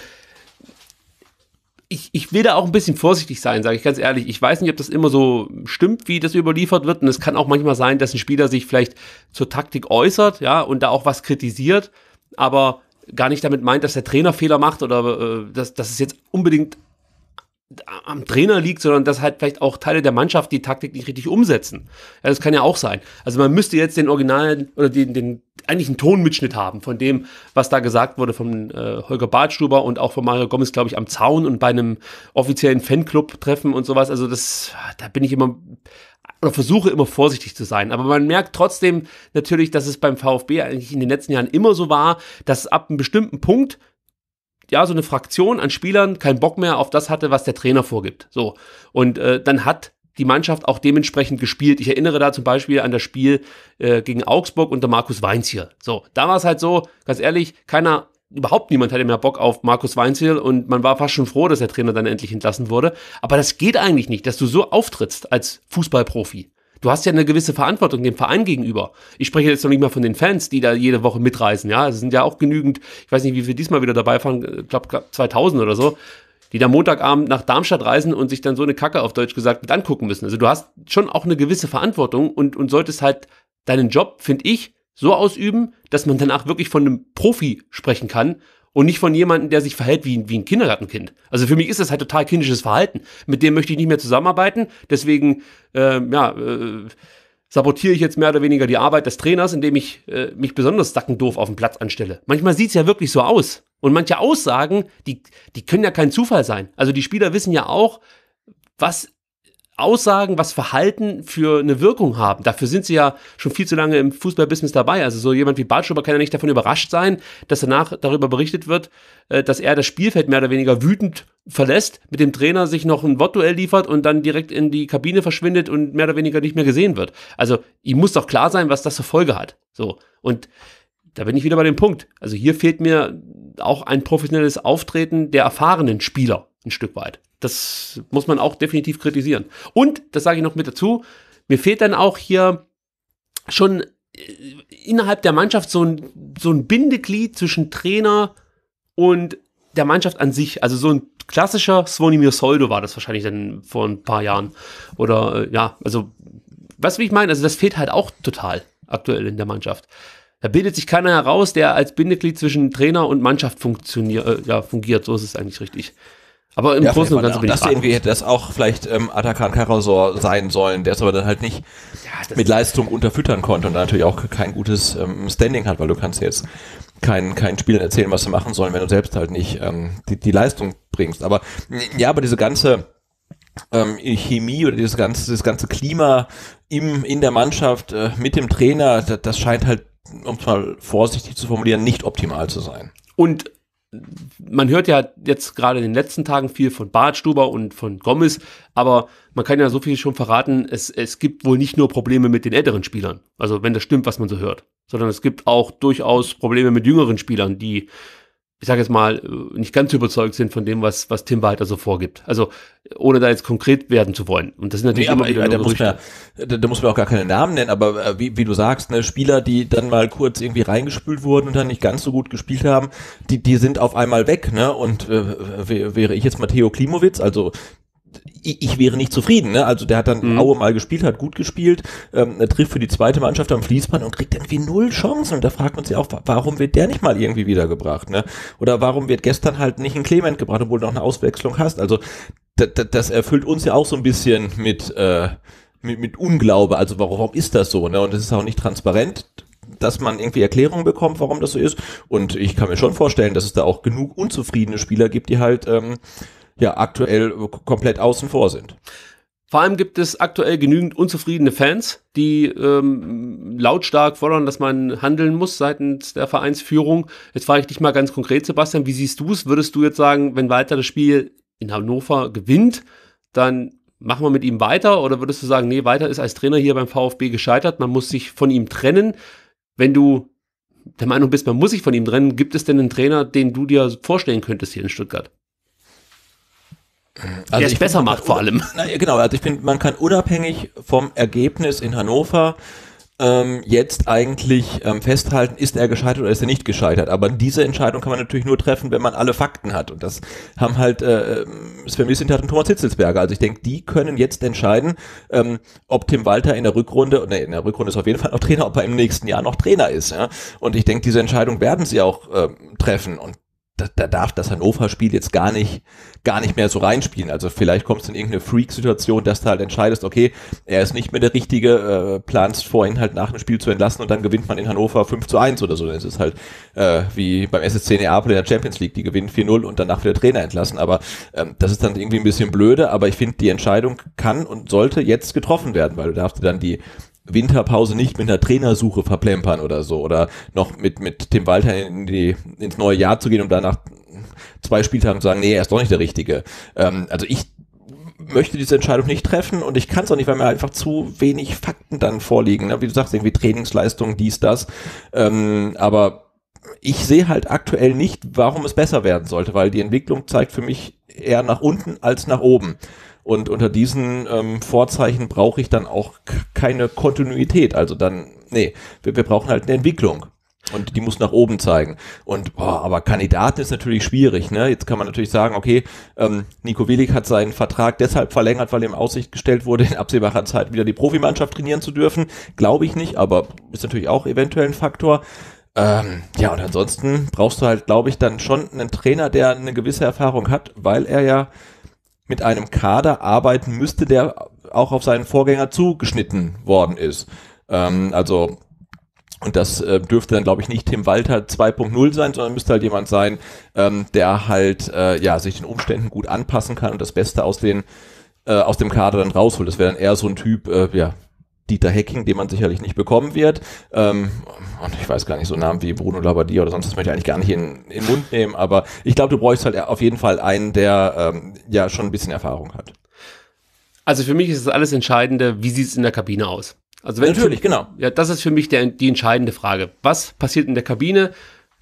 ich, ich will da auch ein bisschen vorsichtig sein, sage ich ganz ehrlich. Ich weiß nicht, ob das immer so stimmt, wie das überliefert wird. Und es kann auch manchmal sein, dass ein Spieler sich vielleicht zur Taktik äußert, ja, und da auch was kritisiert, aber gar nicht damit meint, dass der Trainer Fehler macht oder äh, dass, dass es jetzt unbedingt am Trainer liegt, sondern dass halt vielleicht auch Teile der Mannschaft die Taktik nicht richtig umsetzen. Ja, das kann ja auch sein. Also man müsste jetzt den originalen oder den, den eigentlichen Tonmitschnitt haben von dem, was da gesagt wurde von äh, Holger Bartstuber und auch von Mario Gomez, glaube ich, am Zaun und bei einem offiziellen Fanclub-Treffen und sowas. Also das, da bin ich immer oder versuche immer vorsichtig zu sein. Aber man merkt trotzdem natürlich, dass es beim VfB eigentlich in den letzten Jahren immer so war, dass ab einem bestimmten Punkt ja, so eine Fraktion an Spielern keinen Bock mehr auf das hatte, was der Trainer vorgibt. So. Und äh, dann hat die Mannschaft auch dementsprechend gespielt. Ich erinnere da zum Beispiel an das Spiel äh, gegen Augsburg unter Markus Weinziel. So, da war es halt so, ganz ehrlich, keiner, überhaupt niemand hatte mehr Bock auf Markus Weinziel und man war fast schon froh, dass der Trainer dann endlich entlassen wurde. Aber das geht eigentlich nicht, dass du so auftrittst als Fußballprofi. Du hast ja eine gewisse Verantwortung dem Verein gegenüber. Ich spreche jetzt noch nicht mal von den Fans, die da jede Woche mitreisen. Ja, es sind ja auch genügend, ich weiß nicht, wie wir diesmal wieder dabei fahren, ich glaube 2000 oder so, die da Montagabend nach Darmstadt reisen und sich dann so eine Kacke auf Deutsch gesagt mit angucken müssen. Also du hast schon auch eine gewisse Verantwortung und, und solltest halt deinen Job, finde ich, so ausüben, dass man danach wirklich von einem Profi sprechen kann und nicht von jemandem, der sich verhält wie, wie ein Kindergartenkind. Also für mich ist das halt total kindisches Verhalten. Mit dem möchte ich nicht mehr zusammenarbeiten. Deswegen, äh, ja, äh, sabotiere ich jetzt mehr oder weniger die Arbeit des Trainers, indem ich äh, mich besonders sackendoof auf den Platz anstelle. Manchmal sieht es ja wirklich so aus. Und manche Aussagen, die, die können ja kein Zufall sein. Also die Spieler wissen ja auch, was Aussagen, was Verhalten für eine Wirkung haben. Dafür sind sie ja schon viel zu lange im Fußballbusiness dabei. Also so jemand wie Bartschuber kann ja nicht davon überrascht sein, dass danach darüber berichtet wird, äh, dass er das Spielfeld mehr oder weniger wütend verlässt, mit dem Trainer sich noch ein Wortduell liefert und dann direkt in die Kabine verschwindet und mehr oder weniger nicht mehr gesehen wird. Also ihm muss doch klar sein, was das zur Folge hat. So. Und da bin ich wieder bei dem Punkt. Also hier fehlt mir auch ein professionelles Auftreten der erfahrenen Spieler ein Stück weit. Das muss man auch definitiv kritisieren. Und, das sage ich noch mit dazu, mir fehlt dann auch hier schon äh, innerhalb der Mannschaft so ein, so ein Bindeglied zwischen Trainer und der Mannschaft an sich. Also so ein klassischer Svonimir Soldo war das wahrscheinlich dann vor ein paar Jahren. Oder äh, ja, also was will ich meinen? Also das fehlt halt auch total aktuell in der Mannschaft. Da bildet sich keiner heraus, der als Bindeglied zwischen Trainer und Mannschaft funktioniert, äh, ja, fungiert. So ist es eigentlich richtig. Aber im ja, Großen und Ganzen bin ich Das irgendwie hätte das auch vielleicht ähm, Atakan Karasor sein sollen, der es aber dann halt nicht ja, mit Leistung unterfüttern konnte und dann natürlich auch kein gutes ähm, Standing hat, weil du kannst jetzt keinen kein Spielern erzählen, was sie machen sollen, wenn du selbst halt nicht ähm, die, die Leistung bringst. Aber ja, aber diese ganze ähm, Chemie oder dieses ganze, dieses ganze Klima im, in der Mannschaft äh, mit dem Trainer, das, das scheint halt, um es mal vorsichtig zu formulieren, nicht optimal zu sein. Und man hört ja jetzt gerade in den letzten Tagen viel von Bartstuber und von Gomez, aber man kann ja so viel schon verraten, es, es gibt wohl nicht nur Probleme mit den älteren Spielern, also wenn das stimmt, was man so hört, sondern es gibt auch durchaus Probleme mit jüngeren Spielern, die ich sage jetzt mal, äh, nicht ganz überzeugt sind von dem, was, was Tim Walter so vorgibt. Also ohne da jetzt konkret werden zu wollen. Und das sind natürlich nee, aber, immer da, muss man, da, da muss man auch gar keine Namen nennen, aber äh, wie, wie du sagst, ne, Spieler, die dann mal kurz irgendwie reingespült wurden und dann nicht ganz so gut gespielt haben, die, die sind auf einmal weg. Ne? Und äh, wäre ich jetzt Matteo Klimowitz, also ich, wäre nicht zufrieden. Ne? Also der hat dann mhm. Aue mal gespielt, hat gut gespielt, ähm, trifft für die zweite Mannschaft am Fließband und kriegt irgendwie null Chancen. Und da fragt man sich auch, warum wird der nicht mal irgendwie wiedergebracht? Ne? Oder warum wird gestern halt nicht ein Clement gebracht, obwohl du noch eine Auswechslung hast? Also das erfüllt uns ja auch so ein bisschen mit, äh, mit, mit Unglaube. Also warum, warum ist das so? Ne? Und es ist auch nicht transparent dass man irgendwie Erklärungen bekommt, warum das so ist. Und ich kann mir schon vorstellen, dass es da auch genug unzufriedene Spieler gibt, die halt ähm, ja aktuell komplett außen vor sind. Vor allem gibt es aktuell genügend unzufriedene Fans, die ähm, lautstark fordern, dass man handeln muss seitens der Vereinsführung. Jetzt frage ich dich mal ganz konkret, Sebastian, wie siehst du es? Würdest du jetzt sagen, wenn Walter das Spiel in Hannover gewinnt, dann machen wir mit ihm weiter? Oder würdest du sagen, nee, Walter ist als Trainer hier beim VfB gescheitert, man muss sich von ihm trennen? Wenn du der Meinung bist, man muss sich von ihm trennen, gibt es denn einen Trainer, den du dir vorstellen könntest hier in Stuttgart? Also der es besser macht vor allem. *laughs* Na, genau, also ich finde, man kann unabhängig vom Ergebnis in Hannover ähm, jetzt eigentlich ähm, festhalten, ist er gescheitert oder ist er nicht gescheitert. Aber diese Entscheidung kann man natürlich nur treffen, wenn man alle Fakten hat. Und das haben halt äh, ähm, Sven Missentat und Thomas Hitzelsberger. Also ich denke, die können jetzt entscheiden, ähm, ob Tim Walter in der Rückrunde, ne, in der Rückrunde ist auf jeden Fall noch Trainer, ob er im nächsten Jahr noch Trainer ist. Ja? Und ich denke, diese Entscheidung werden sie auch äh, treffen. Und da, da darf das Hannover-Spiel jetzt gar nicht, gar nicht mehr so reinspielen. Also vielleicht kommst du in irgendeine Freak-Situation, dass du halt entscheidest, okay, er ist nicht mehr der Richtige, äh, planst vorhin halt nach dem Spiel zu entlassen und dann gewinnt man in Hannover 5 zu 1 oder so. Das ist halt äh, wie beim SSC Neapel in der Champions League, die gewinnen 4-0 und danach wird der Trainer entlassen. Aber ähm, das ist dann irgendwie ein bisschen blöde, aber ich finde, die Entscheidung kann und sollte jetzt getroffen werden, weil du darfst dann die Winterpause nicht mit einer Trainersuche verplempern oder so oder noch mit, mit Tim Walter in die, ins neue Jahr zu gehen und um danach zwei Spieltagen zu sagen, nee, er ist doch nicht der Richtige. Ähm, also ich möchte diese Entscheidung nicht treffen und ich kann es auch nicht, weil mir einfach zu wenig Fakten dann vorliegen. Ne? Wie du sagst, irgendwie Trainingsleistung, dies, das. Ähm, aber ich sehe halt aktuell nicht, warum es besser werden sollte, weil die Entwicklung zeigt für mich eher nach unten als nach oben. Und unter diesen ähm, Vorzeichen brauche ich dann auch keine Kontinuität. Also dann, nee, wir, wir brauchen halt eine Entwicklung. Und die muss nach oben zeigen. Und boah, aber Kandidaten ist natürlich schwierig. Ne? Jetzt kann man natürlich sagen, okay, ähm, Nico Willig hat seinen Vertrag deshalb verlängert, weil ihm Aussicht gestellt wurde, in absehbarer Zeit wieder die Profimannschaft trainieren zu dürfen. Glaube ich nicht, aber ist natürlich auch eventuell ein Faktor. Ähm, ja, und ansonsten brauchst du halt, glaube ich, dann schon einen Trainer, der eine gewisse Erfahrung hat, weil er ja mit einem Kader arbeiten müsste, der auch auf seinen Vorgänger zugeschnitten worden ist. Ähm, also und das äh, dürfte dann, glaube ich, nicht Tim Walter 2.0 sein, sondern müsste halt jemand sein, ähm, der halt äh, ja, sich den Umständen gut anpassen kann und das Beste aus, den, äh, aus dem Kader dann rausholt. Das wäre dann eher so ein Typ, äh, ja, Dieter Hecking, den man sicherlich nicht bekommen wird. Ähm, und ich weiß gar nicht, so Namen wie Bruno Labbadia oder sonst was möchte ich eigentlich gar nicht in, in den Mund nehmen, aber ich glaube, du bräuchst halt auf jeden Fall einen, der ähm, ja schon ein bisschen Erfahrung hat. Also für mich ist das alles Entscheidende, wie sieht es in der Kabine aus? Also wenn Natürlich, ich, genau. Ja, das ist für mich der, die entscheidende Frage. Was passiert in der Kabine?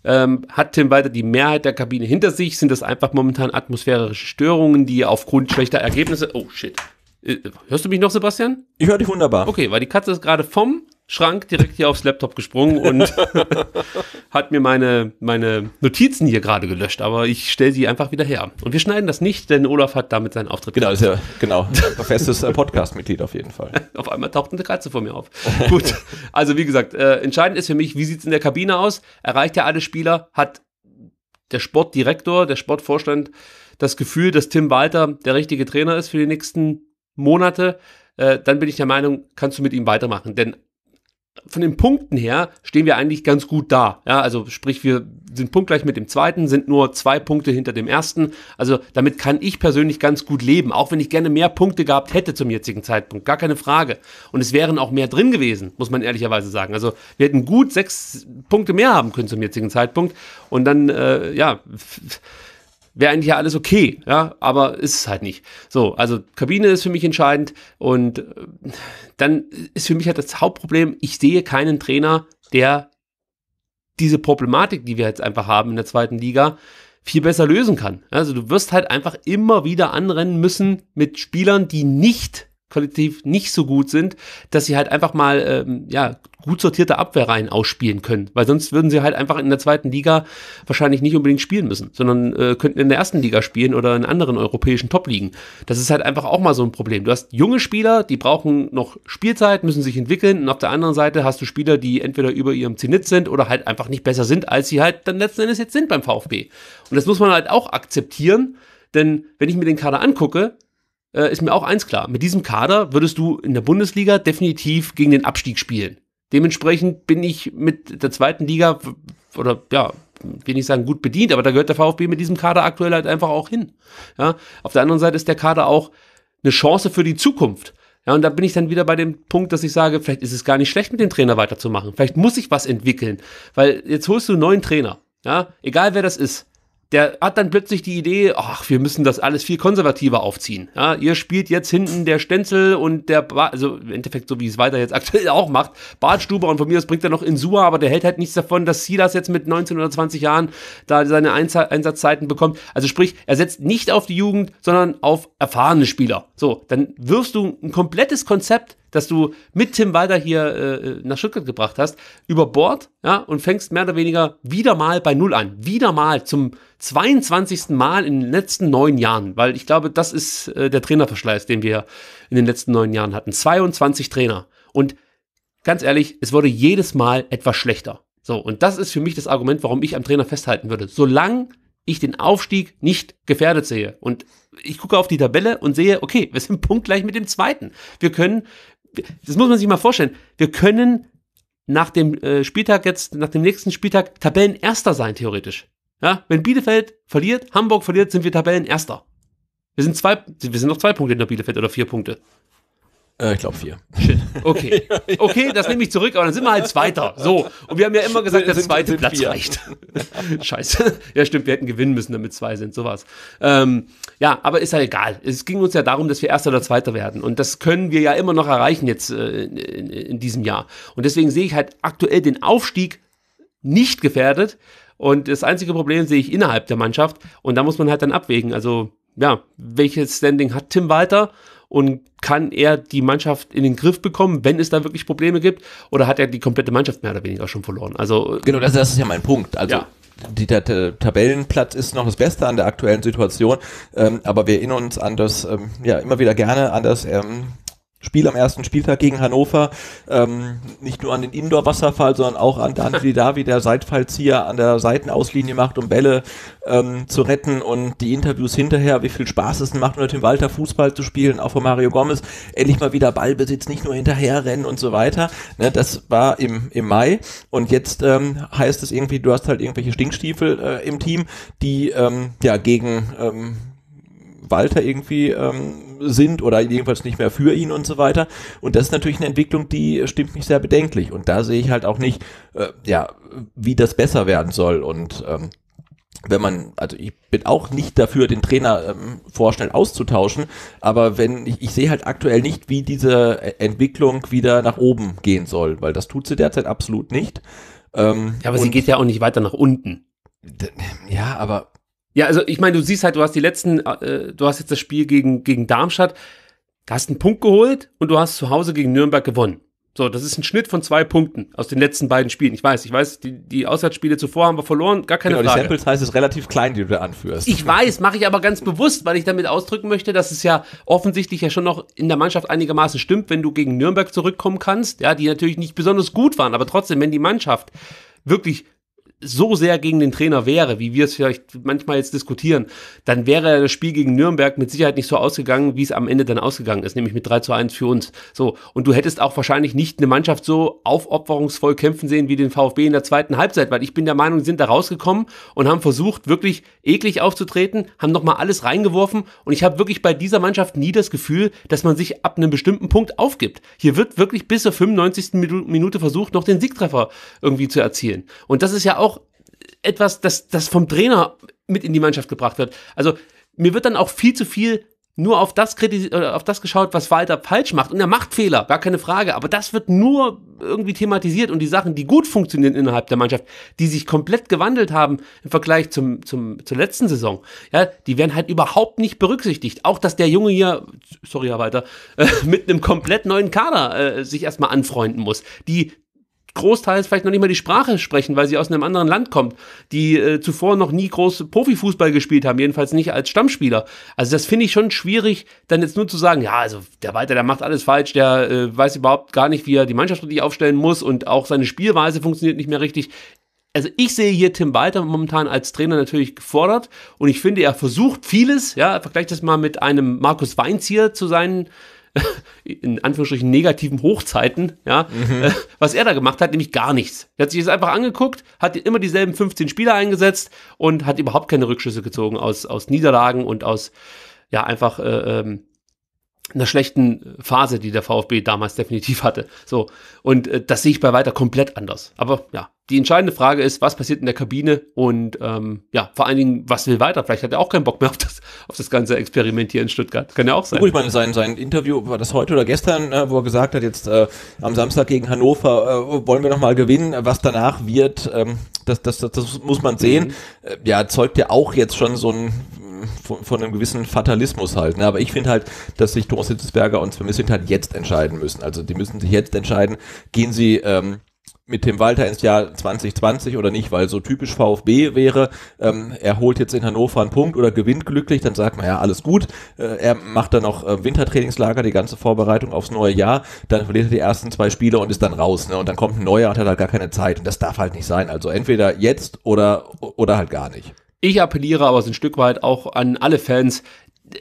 Ähm, hat Tim weiter die Mehrheit der Kabine hinter sich? Sind das einfach momentan atmosphärische Störungen, die aufgrund schlechter Ergebnisse, oh shit, äh, hörst du mich noch, Sebastian? Ich höre dich wunderbar. Okay, weil die Katze ist gerade vom Schrank direkt hier aufs Laptop gesprungen und *laughs* hat mir meine, meine Notizen hier gerade gelöscht, aber ich stelle sie einfach wieder her. Und wir schneiden das nicht, denn Olaf hat damit seinen Auftritt. Genau, ist ja, genau. Festes *laughs* äh, Podcast-Mitglied auf jeden Fall. *laughs* auf einmal taucht eine Katze vor mir auf. Gut, also wie gesagt, äh, entscheidend ist für mich, wie sieht es in der Kabine aus? Erreicht ja alle Spieler? Hat der Sportdirektor, der Sportvorstand das Gefühl, dass Tim Walter der richtige Trainer ist für die nächsten Monate, äh, dann bin ich der Meinung, kannst du mit ihm weitermachen. Denn von den Punkten her stehen wir eigentlich ganz gut da. Ja, also sprich, wir sind punktgleich mit dem zweiten, sind nur zwei Punkte hinter dem ersten. Also damit kann ich persönlich ganz gut leben, auch wenn ich gerne mehr Punkte gehabt hätte zum jetzigen Zeitpunkt. Gar keine Frage. Und es wären auch mehr drin gewesen, muss man ehrlicherweise sagen. Also wir hätten gut sechs Punkte mehr haben können zum jetzigen Zeitpunkt. Und dann, äh, ja Wäre eigentlich ja alles okay, ja, aber ist es halt nicht. So, also Kabine ist für mich entscheidend und äh, dann ist für mich halt das Hauptproblem, ich sehe keinen Trainer, der diese Problematik, die wir jetzt einfach haben in der zweiten Liga, viel besser lösen kann. Also du wirst halt einfach immer wieder anrennen müssen mit Spielern, die nicht qualitativ nicht so gut sind, dass sie halt einfach mal ähm, ja, gut sortierte Abwehrreihen ausspielen können. Weil sonst würden sie halt einfach in der zweiten Liga wahrscheinlich nicht unbedingt spielen müssen, sondern äh, könnten in der ersten Liga spielen oder in anderen europäischen Top-Ligen. Das ist halt einfach auch mal so ein Problem. Du hast junge Spieler, die brauchen noch Spielzeit, müssen sich entwickeln. Und auf der anderen Seite hast du Spieler, die entweder über ihrem Zenit sind oder halt einfach nicht besser sind, als sie halt dann letzten Endes jetzt sind beim VfB. Und das muss man halt auch akzeptieren. Denn wenn ich mir den Kader angucke, äh, ist mir auch eins klar. Mit diesem Kader würdest du in der Bundesliga definitiv gegen den Abstieg spielen. Dementsprechend bin ich mit der zweiten Liga oder ja, will nicht sagen gut bedient, aber da gehört der VfB mit diesem Kader aktuell halt einfach auch hin. Ja, auf der anderen Seite ist der Kader auch eine Chance für die Zukunft. Ja, und da bin ich dann wieder bei dem Punkt, dass ich sage, vielleicht ist es gar nicht schlecht, mit dem Trainer weiterzumachen. Vielleicht muss ich was entwickeln, weil jetzt holst du einen neuen Trainer. Ja, egal wer das ist der hat dann plötzlich die Idee, ach, wir müssen das alles viel konservativer aufziehen. Ja, ihr spielt jetzt hinten der Stenzel und der, ba also im Endeffekt so wie es weiter jetzt *laughs* aktuell auch macht, Bartstuber und von mir aus bringt er noch Insua, aber der hält halt nichts davon, dass Silas jetzt mit 19 oder 20 Jahren da seine Einza Einsatzzeiten bekommt. Also sprich, er setzt nicht auf die Jugend, sondern auf erfahrene Spieler. So, dann wirfst du ein komplettes Konzept dass du mit Tim Walder hier äh, äh, nach Stuttgart gebracht hast, über Bord, ja, und fängst mehr oder weniger wieder mal bei Null an. Wieder mal zum 22. Mal in den letzten neun Jahren, weil ich glaube, das ist äh, der Trainerverschleiß, den wir in den letzten neun Jahren hatten. 22 Trainer. Und ganz ehrlich, es wurde jedes Mal etwas schlechter. So, und das ist für mich das Argument, warum ich am Trainer festhalten würde. Solange ich den Aufstieg nicht gefährdet sehe. Und ich gucke auf die Tabelle und sehe, okay, wir sind *laughs* punktgleich mit dem zweiten. Wir können das muss man sich mal vorstellen, wir können nach dem äh, Spieltag jetzt, nach dem nächsten Spieltag Tabellenerster sein, theoretisch. Ja, wenn Bielefeld verliert, Hamburg verliert, sind wir Tabellenerster. Wir sind zwei, wir sind noch zwei Punkte in der Bielefeld oder vier Punkte. Äh, ich glaube vier. Shit. Okay. Okay, das nehme ich zurück, aber dann sind wir halt Zweiter. So. Und wir haben ja immer gesagt, der zweite Platz vier. reicht. *laughs* Scheiße. Ja, stimmt, wir hätten gewinnen müssen, damit zwei sind, sowas. Ähm, ja, aber ist ja halt egal. Es ging uns ja darum, dass wir Erster oder Zweiter werden. Und das können wir ja immer noch erreichen jetzt äh, in, in diesem Jahr. Und deswegen sehe ich halt aktuell den Aufstieg nicht gefährdet. Und das einzige Problem sehe ich innerhalb der Mannschaft. Und da muss man halt dann abwägen. Also, ja, welches Standing hat Tim Walter? und kann er die Mannschaft in den Griff bekommen, wenn es da wirklich Probleme gibt? Oder hat er die komplette Mannschaft mehr oder weniger schon verloren? Also genau, das, das ist ja mein Punkt. Also ja. Die, der, der, Tabellenplatz ist noch das Beste an der aktuellen Situation, ähm, aber wir erinnern uns an das, ähm, ja, immer wieder gerne an das ähm, Spiel am ersten Spieltag gegen Hannover ähm, nicht nur an den Indoor-Wasserfall, sondern auch an Dante Davi, der Seitfallzieher an der Seitenauslinie macht, um Bälle ähm, zu retten und die Interviews hinterher, wie viel Spaß es macht, unter dem Walter Fußball zu spielen, auch von Mario Gomez, endlich mal wieder Ballbesitz, nicht nur hinterherrennen und so weiter. Ne, das war im, im Mai und jetzt ähm, heißt es irgendwie, du hast halt irgendwelche Stinkstiefel äh, im Team, die ähm, ja gegen ähm, Walter irgendwie ähm, sind oder jedenfalls nicht mehr für ihn und so weiter. Und das ist natürlich eine Entwicklung, die stimmt mich sehr bedenklich. Und da sehe ich halt auch nicht, äh, ja, wie das besser werden soll. Und ähm, wenn man, also ich bin auch nicht dafür, den Trainer ähm, vorschnell auszutauschen, aber wenn ich, ich sehe halt aktuell nicht, wie diese e-, Entwicklung wieder nach oben gehen soll, weil das tut sie derzeit absolut nicht. Ähm, ja, aber sie geht ja auch nicht weiter nach unten. Ja, aber ja, also ich meine, du siehst halt, du hast die letzten, äh, du hast jetzt das Spiel gegen, gegen Darmstadt, hast einen Punkt geholt und du hast zu Hause gegen Nürnberg gewonnen. So, das ist ein Schnitt von zwei Punkten aus den letzten beiden Spielen. Ich weiß, ich weiß, die, die Auswärtsspiele zuvor haben wir verloren, gar keine genau, Frage. Die Samples heißt es relativ klein, die du da anführst. Ich weiß, mache ich aber ganz bewusst, weil ich damit ausdrücken möchte, dass es ja offensichtlich ja schon noch in der Mannschaft einigermaßen stimmt, wenn du gegen Nürnberg zurückkommen kannst, ja, die natürlich nicht besonders gut waren, aber trotzdem, wenn die Mannschaft wirklich so sehr gegen den Trainer wäre, wie wir es vielleicht manchmal jetzt diskutieren, dann wäre das Spiel gegen Nürnberg mit Sicherheit nicht so ausgegangen, wie es am Ende dann ausgegangen ist, nämlich mit 3 zu 1 für uns. So. Und du hättest auch wahrscheinlich nicht eine Mannschaft so aufopferungsvoll kämpfen sehen wie den VfB in der zweiten Halbzeit, weil ich bin der Meinung, sie sind da rausgekommen und haben versucht, wirklich eklig aufzutreten, haben nochmal alles reingeworfen und ich habe wirklich bei dieser Mannschaft nie das Gefühl, dass man sich ab einem bestimmten Punkt aufgibt. Hier wird wirklich bis zur 95. Minute versucht, noch den Siegtreffer irgendwie zu erzielen. Und das ist ja auch etwas, das, das vom Trainer mit in die Mannschaft gebracht wird. Also mir wird dann auch viel zu viel nur auf das, auf das geschaut, was Walter falsch macht. Und er macht Fehler, gar keine Frage. Aber das wird nur irgendwie thematisiert und die Sachen, die gut funktionieren innerhalb der Mannschaft, die sich komplett gewandelt haben im Vergleich zum, zum, zur letzten Saison, ja, die werden halt überhaupt nicht berücksichtigt. Auch, dass der Junge hier, sorry, Herr Walter, äh, *laughs* mit einem komplett neuen Kader äh, sich erstmal anfreunden muss. Die großteils vielleicht noch nicht mal die Sprache sprechen, weil sie aus einem anderen Land kommt, die äh, zuvor noch nie groß Profifußball gespielt haben, jedenfalls nicht als Stammspieler. Also das finde ich schon schwierig, dann jetzt nur zu sagen, ja, also der Walter, der macht alles falsch, der äh, weiß überhaupt gar nicht, wie er die Mannschaft richtig aufstellen muss und auch seine Spielweise funktioniert nicht mehr richtig. Also ich sehe hier Tim Walter momentan als Trainer natürlich gefordert und ich finde, er versucht vieles, ja, vergleicht das mal mit einem Markus Weinz hier zu seinen *laughs* in Anführungsstrichen negativen Hochzeiten, ja, mhm. äh, was er da gemacht hat, nämlich gar nichts. Er hat sich das einfach angeguckt, hat immer dieselben 15 Spieler eingesetzt und hat überhaupt keine Rückschlüsse gezogen aus, aus Niederlagen und aus, ja, einfach äh, ähm, einer schlechten Phase, die der VfB damals definitiv hatte. So und äh, das sehe ich bei weiter komplett anders. Aber ja, die entscheidende Frage ist, was passiert in der Kabine und ähm, ja, vor allen Dingen, was will weiter? Vielleicht hat er auch keinen Bock mehr auf das, auf das ganze Experiment hier in Stuttgart. Kann ja auch sein. Gut, ich meine, sein, sein Interview war das heute oder gestern, äh, wo er gesagt hat, jetzt äh, am Samstag gegen Hannover äh, wollen wir nochmal gewinnen. Was danach wird, ähm, das, das, das, das muss man sehen. Mhm. Äh, ja, zeugt ja auch jetzt schon so ein von, von, einem gewissen Fatalismus halt. Ne? Aber ich finde halt, dass sich Thomas Hitzesberger und Sven sind halt jetzt entscheiden müssen. Also die müssen sich jetzt entscheiden, gehen sie ähm, mit dem Walter ins Jahr 2020 oder nicht, weil so typisch VfB wäre, ähm, er holt jetzt in Hannover einen Punkt oder gewinnt glücklich, dann sagt man ja, alles gut. Äh, er macht dann noch äh, Wintertrainingslager, die ganze Vorbereitung aufs neue Jahr, dann verliert er die ersten zwei Spiele und ist dann raus. Ne? Und dann kommt ein neuer und hat halt gar keine Zeit. Und das darf halt nicht sein. Also entweder jetzt oder, oder halt gar nicht. Ich appelliere aber so ein Stück weit auch an alle Fans.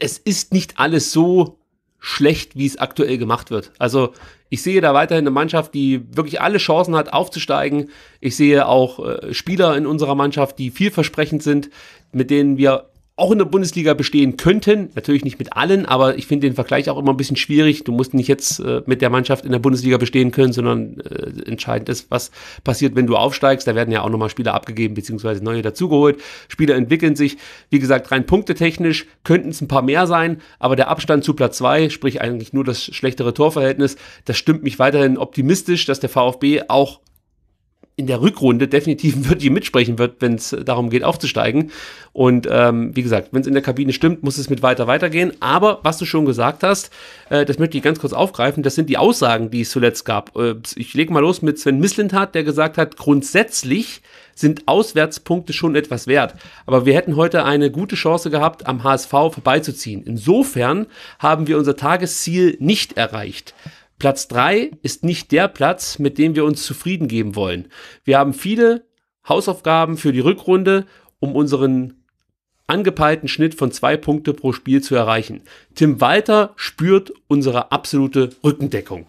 Es ist nicht alles so schlecht, wie es aktuell gemacht wird. Also ich sehe da weiterhin eine Mannschaft, die wirklich alle Chancen hat, aufzusteigen. Ich sehe auch äh, Spieler in unserer Mannschaft, die vielversprechend sind, mit denen wir auch in der Bundesliga bestehen könnten. Natürlich nicht mit allen, aber ich finde den Vergleich auch immer ein bisschen schwierig. Du musst nicht jetzt äh, mit der Mannschaft in der Bundesliga bestehen können, sondern äh, entscheidend ist, was passiert, wenn du aufsteigst. Da werden ja auch nochmal Spieler abgegeben, beziehungsweise neue dazugeholt. Spieler entwickeln sich. Wie gesagt, rein punktetechnisch könnten es ein paar mehr sein, aber der Abstand zu Platz zwei, sprich eigentlich nur das schlechtere Torverhältnis, das stimmt mich weiterhin optimistisch, dass der VfB auch in der Rückrunde definitiv *laughs* wird die mitsprechen wird, wenn es äh, darum geht, aufzusteigen. Und ähm, wie gesagt, wenn es in der Kabine stimmt, muss es mit weiter weitergehen. Aber was du schon gesagt hast, äh, das möchte ich ganz kurz aufgreifen, das sind die Aussagen, die es zuletzt gab. Äh, ich lege mal los mit Sven Mislintat, der gesagt hat, grundsätzlich sind Auswärtspunkte schon etwas wert. Aber wir hätten heute eine gute Chance gehabt, am HSV vorbeizuziehen. Insofern haben wir unser Tagesziel nicht erreicht. Platz 3 ist nicht der Platz, mit dem wir uns zufrieden geben wollen. Wir haben viele Hausaufgaben für die Rückrunde, um unseren angepeilten Schnitt von zwei Punkte pro Spiel zu erreichen. Tim Walter spürt unsere absolute Rückendeckung.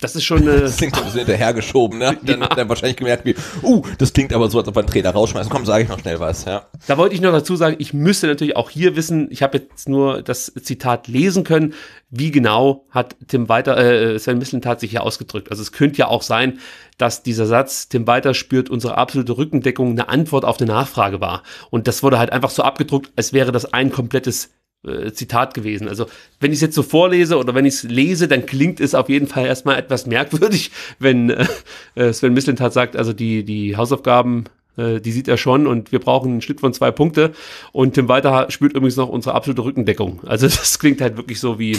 Das ist schon eine. Äh, *laughs* das klingt so ein bisschen hinterhergeschoben, ne? *laughs* Dann ja. hat er wahrscheinlich gemerkt, wie, uh, das klingt aber so, als ob ein Trainer rausschmeißt. Komm, sage ich noch schnell was, ja. Da wollte ich noch dazu sagen, ich müsste natürlich auch hier wissen, ich habe jetzt nur das Zitat lesen können, wie genau hat Tim Weiter, äh, Sven Mislintat sich hier ausgedrückt. Also es könnte ja auch sein, dass dieser Satz, Tim Weiter spürt unsere absolute Rückendeckung, eine Antwort auf eine Nachfrage war. Und das wurde halt einfach so abgedruckt, als wäre das ein komplettes äh, Zitat gewesen. Also wenn ich es jetzt so vorlese oder wenn ich es lese, dann klingt es auf jeden Fall erstmal etwas merkwürdig, *laughs* wenn äh, äh, Sven Mislintat sagt, also die, die Hausaufgaben, äh, die sieht er schon und wir brauchen einen Schnitt von zwei Punkte. Und Tim Walter spürt übrigens noch unsere absolute Rückendeckung. Also *laughs* das klingt halt wirklich so wie,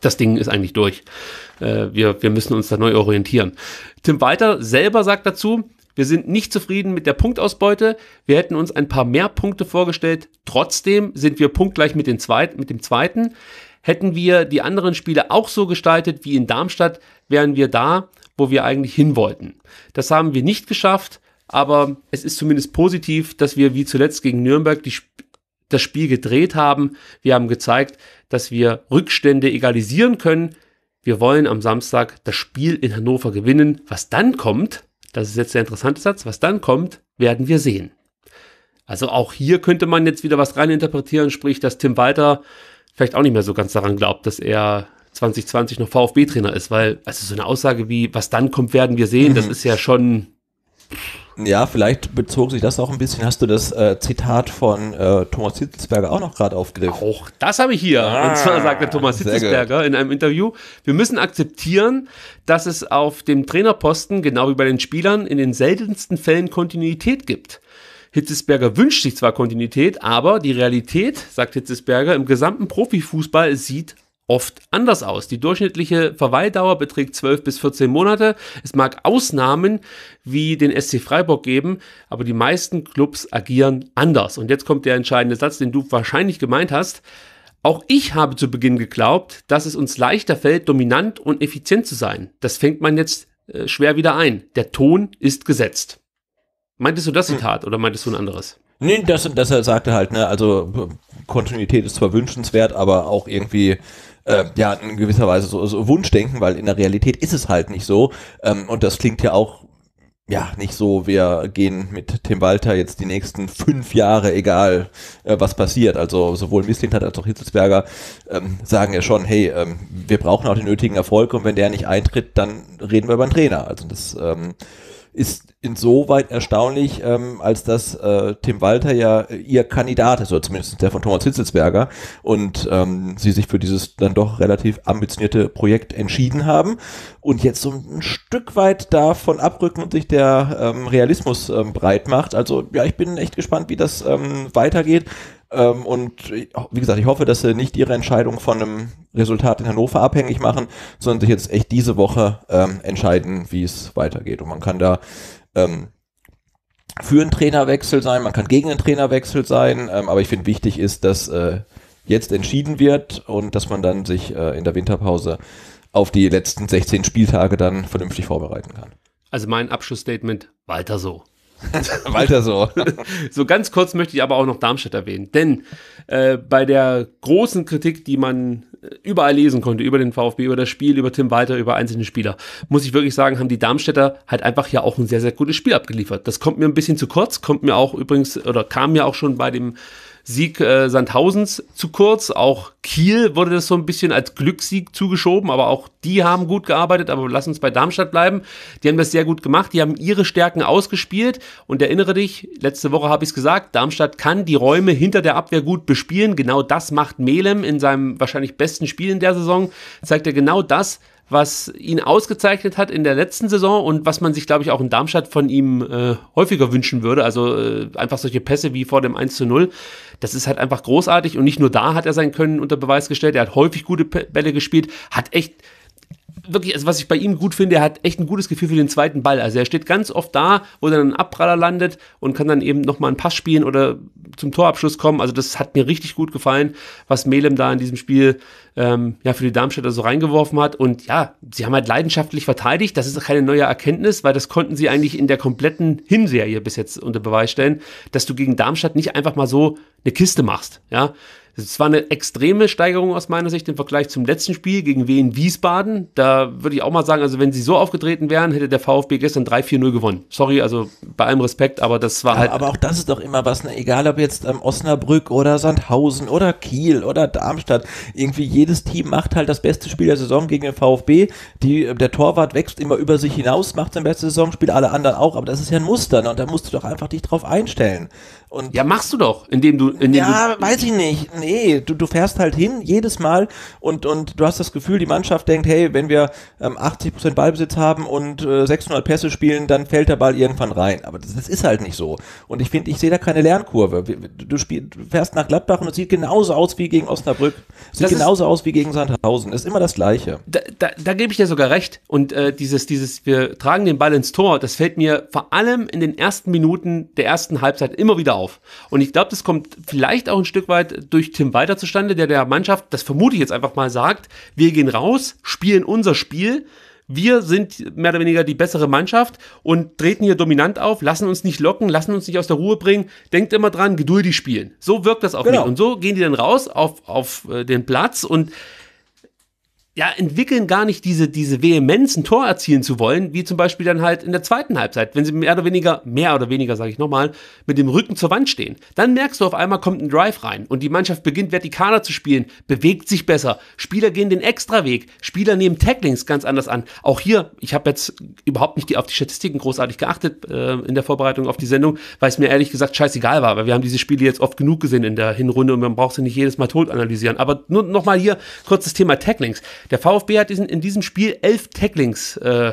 das Ding ist eigentlich durch. Äh, wir, wir müssen uns da neu orientieren. Tim Walter selber sagt dazu, wir sind nicht zufrieden mit der Punktausbeute. Wir hätten uns ein paar mehr Punkte vorgestellt. Trotzdem sind wir punktgleich mit, den Zweit mit dem zweiten. Hätten wir die anderen Spiele auch so gestaltet wie in Darmstadt, wären wir da, wo wir eigentlich hin wollten. Das haben wir nicht geschafft, aber es ist zumindest positiv, dass wir wie zuletzt gegen Nürnberg die, das Spiel gedreht haben. Wir haben gezeigt, dass wir Rückstände egalisieren können. Wir wollen am Samstag das Spiel in Hannover gewinnen. Was dann kommt, das ist jetzt der interessante Satz. Was dann kommt, werden wir sehen. Also auch hier könnte man jetzt wieder was reininterpretieren, sprich, dass Tim Walter vielleicht auch nicht mehr so ganz daran glaubt, dass er 2020 noch VfB-Trainer ist, weil, also so eine Aussage wie, was dann kommt, werden wir sehen, das mhm. ist ja schon ja, vielleicht bezog sich das auch ein bisschen. Hast du das äh, Zitat von äh, Thomas Hitzelsberger auch noch gerade aufgegriffen? Auch das habe ich hier. Ah, Und zwar sagte Thomas Hitzelsberger in einem Interview, wir müssen akzeptieren, dass es auf dem Trainerposten, genau wie bei den Spielern, in den seltensten Fällen Kontinuität gibt. Hitzesberger wünscht sich zwar Kontinuität, aber die Realität, sagt Hitzesberger, im gesamten Profifußball sieht oft anders aus. Die durchschnittliche Verweildauer beträgt 12 bis 14 Monate. Es mag Ausnahmen wie den SC Freiburg geben, aber die meisten Clubs agieren anders. Und jetzt kommt der entscheidende Satz, den du wahrscheinlich gemeint hast. Auch ich habe zu Beginn geglaubt, dass es uns leichter fällt, dominant und effizient zu sein. Das fängt man jetzt äh, schwer wieder ein. Der Ton ist gesetzt. Meintest du das hm. Zitat oder meintest du ein anderes? Nee, das, das er sagte halt, ne, also Kontinuität ist zwar wünschenswert, aber auch irgendwie äh, ja, in gewisser Weise so, so Wunschdenken, weil in der Realität ist es halt nicht so. Ähm, und das klingt ja auch ja, nicht so, wir gehen mit Tim Walter jetzt die nächsten fünf Jahre, egal äh, was passiert. Also sowohl Misslintat als auch Hitzelsberger ähm, sagen ja schon, hey, ähm, wir brauchen auch den nötigen Erfolg und wenn der nicht eintritt, dann reden wir über einen Trainer. Also das ähm, ist insoweit erstaunlich, ähm, als dass äh, Tim Walter ja äh, ihr Kandidat ist, oder zumindest der von Thomas Hitzelsberger, und ähm, sie sich für dieses dann doch relativ ambitionierte Projekt entschieden haben und jetzt so ein Stück weit davon abrücken und sich der ähm, Realismus ähm, breit macht. Also ja, ich bin echt gespannt, wie das ähm, weitergeht. Ähm, und wie gesagt, ich hoffe, dass sie nicht ihre Entscheidung von einem Resultat in Hannover abhängig machen, sondern sich jetzt echt diese Woche ähm, entscheiden, wie es weitergeht. Und man kann da ähm, für einen Trainerwechsel sein, man kann gegen einen Trainerwechsel sein, ähm, aber ich finde wichtig ist, dass äh, jetzt entschieden wird und dass man dann sich äh, in der Winterpause auf die letzten 16 Spieltage dann vernünftig vorbereiten kann. Also mein Abschlussstatement, weiter so. *laughs* Weiter so. *laughs* so ganz kurz möchte ich aber auch noch Darmstadt erwähnen, denn äh, bei der großen Kritik, die man äh, überall lesen konnte, über den VfB, über das Spiel, über Tim Walter, über einzelne Spieler, muss ich wirklich sagen, haben die Darmstädter halt einfach ja auch ein sehr, sehr gutes Spiel abgeliefert. Das kommt mir ein bisschen zu kurz, kommt mir auch übrigens, oder kam mir auch schon bei dem Sieg äh, Sandhausens zu kurz. Auch Kiel wurde das so ein bisschen als Glückssieg zugeschoben, aber auch die haben gut gearbeitet. Aber lass uns bei Darmstadt bleiben. Die haben das sehr gut gemacht. Die haben ihre Stärken ausgespielt. Und erinnere dich, letzte Woche habe ich es gesagt, Darmstadt kann die Räume hinter der Abwehr gut bespielen. Genau das macht Melem in seinem wahrscheinlich besten Spiel in der Saison. Zeigt er genau das, was ihn ausgezeichnet hat in der letzten Saison und was man sich, glaube ich, auch in Darmstadt von ihm äh, häufiger wünschen würde. Also äh, einfach solche Pässe wie vor dem 1 zu 0. Das ist halt einfach großartig und nicht nur da hat er sein Können unter Beweis gestellt. Er hat häufig gute Bälle gespielt, hat echt wirklich, also was ich bei ihm gut finde, er hat echt ein gutes Gefühl für den zweiten Ball. Also er steht ganz oft da, wo dann ein Abpraller landet und kann dann eben nochmal einen Pass spielen oder zum Torabschluss kommen. Also das hat mir richtig gut gefallen, was Melem da in diesem Spiel ähm, ja, für die Darmstädter so reingeworfen hat. Und ja, sie haben halt leidenschaftlich verteidigt. Das ist keine neue Erkenntnis, weil das konnten sie eigentlich in der kompletten Hinserie bis jetzt unter Beweis stellen, dass du gegen Darmstadt nicht einfach mal so eine Kiste machst. Ja, es war eine extreme Steigerung aus meiner Sicht im Vergleich zum letzten Spiel gegen Wien Wiesbaden. Da würde ich auch mal sagen, also wenn sie so aufgetreten wären, hätte der VfB gestern 3-4-0 gewonnen. Sorry, also bei allem Respekt, aber das war ja, halt. Aber auch das ist doch immer was, ne? egal ob jetzt ähm, Osnabrück oder Sandhausen oder Kiel oder Darmstadt. Irgendwie jedes Team macht halt das beste Spiel der Saison gegen den VfB. Die, äh, der Torwart wächst immer über sich hinaus, macht sein bestes Saisonspiel, alle anderen auch, aber das ist ja ein Muster ne? und da musst du doch einfach dich drauf einstellen. Und ja, machst du doch, indem du. Indem ja, du weiß ich nicht. Nee, du, du fährst halt hin jedes Mal und, und du hast das Gefühl, die Mannschaft denkt, hey, wenn wir ähm, 80% Ballbesitz haben und äh, 600 Pässe spielen, dann fällt der Ball irgendwann rein. Aber das, das ist halt nicht so. Und ich finde, ich sehe da keine Lernkurve. Du, du, spiel, du fährst nach Gladbach und es sieht genauso aus wie gegen Osnabrück. Es sieht genauso ist, aus wie gegen Sandhausen. Es ist immer das Gleiche. Da, da, da gebe ich dir sogar recht. Und äh, dieses, dieses, wir tragen den Ball ins Tor, das fällt mir vor allem in den ersten Minuten der ersten Halbzeit immer wieder auf auf. Und ich glaube, das kommt vielleicht auch ein Stück weit durch Tim Walter zustande, der der Mannschaft, das vermute ich jetzt einfach mal, sagt, wir gehen raus, spielen unser Spiel, wir sind mehr oder weniger die bessere Mannschaft und treten hier dominant auf, lassen uns nicht locken, lassen uns nicht aus der Ruhe bringen. Denkt immer dran, geduldig spielen. So wirkt das auf genau. nicht. Und so gehen die dann raus auf, auf äh, den Platz und ja, entwickeln gar nicht diese, diese Vehemenz, ein Tor erzielen zu wollen, wie zum Beispiel dann halt in der zweiten Halbzeit, wenn sie mehr oder weniger, mehr oder weniger, sage ich nochmal, mit dem Rücken zur Wand stehen. Dann merkst du, auf einmal kommt ein Drive rein und die Mannschaft beginnt vertikaler zu spielen, bewegt sich besser, Spieler gehen den Extraweg, Spieler nehmen Tacklings ganz anders an. Auch hier, ich habe jetzt überhaupt nicht auf die Statistiken großartig geachtet äh, in der Vorbereitung auf die Sendung, weil es mir ehrlich gesagt scheißegal war, weil wir haben diese Spiele jetzt oft genug gesehen in der Hinrunde und man braucht sie nicht jedes Mal tot analysieren. Aber nur nochmal hier, kurzes Thema Tacklings der VfB hat diesen, in diesem Spiel elf Tacklings äh,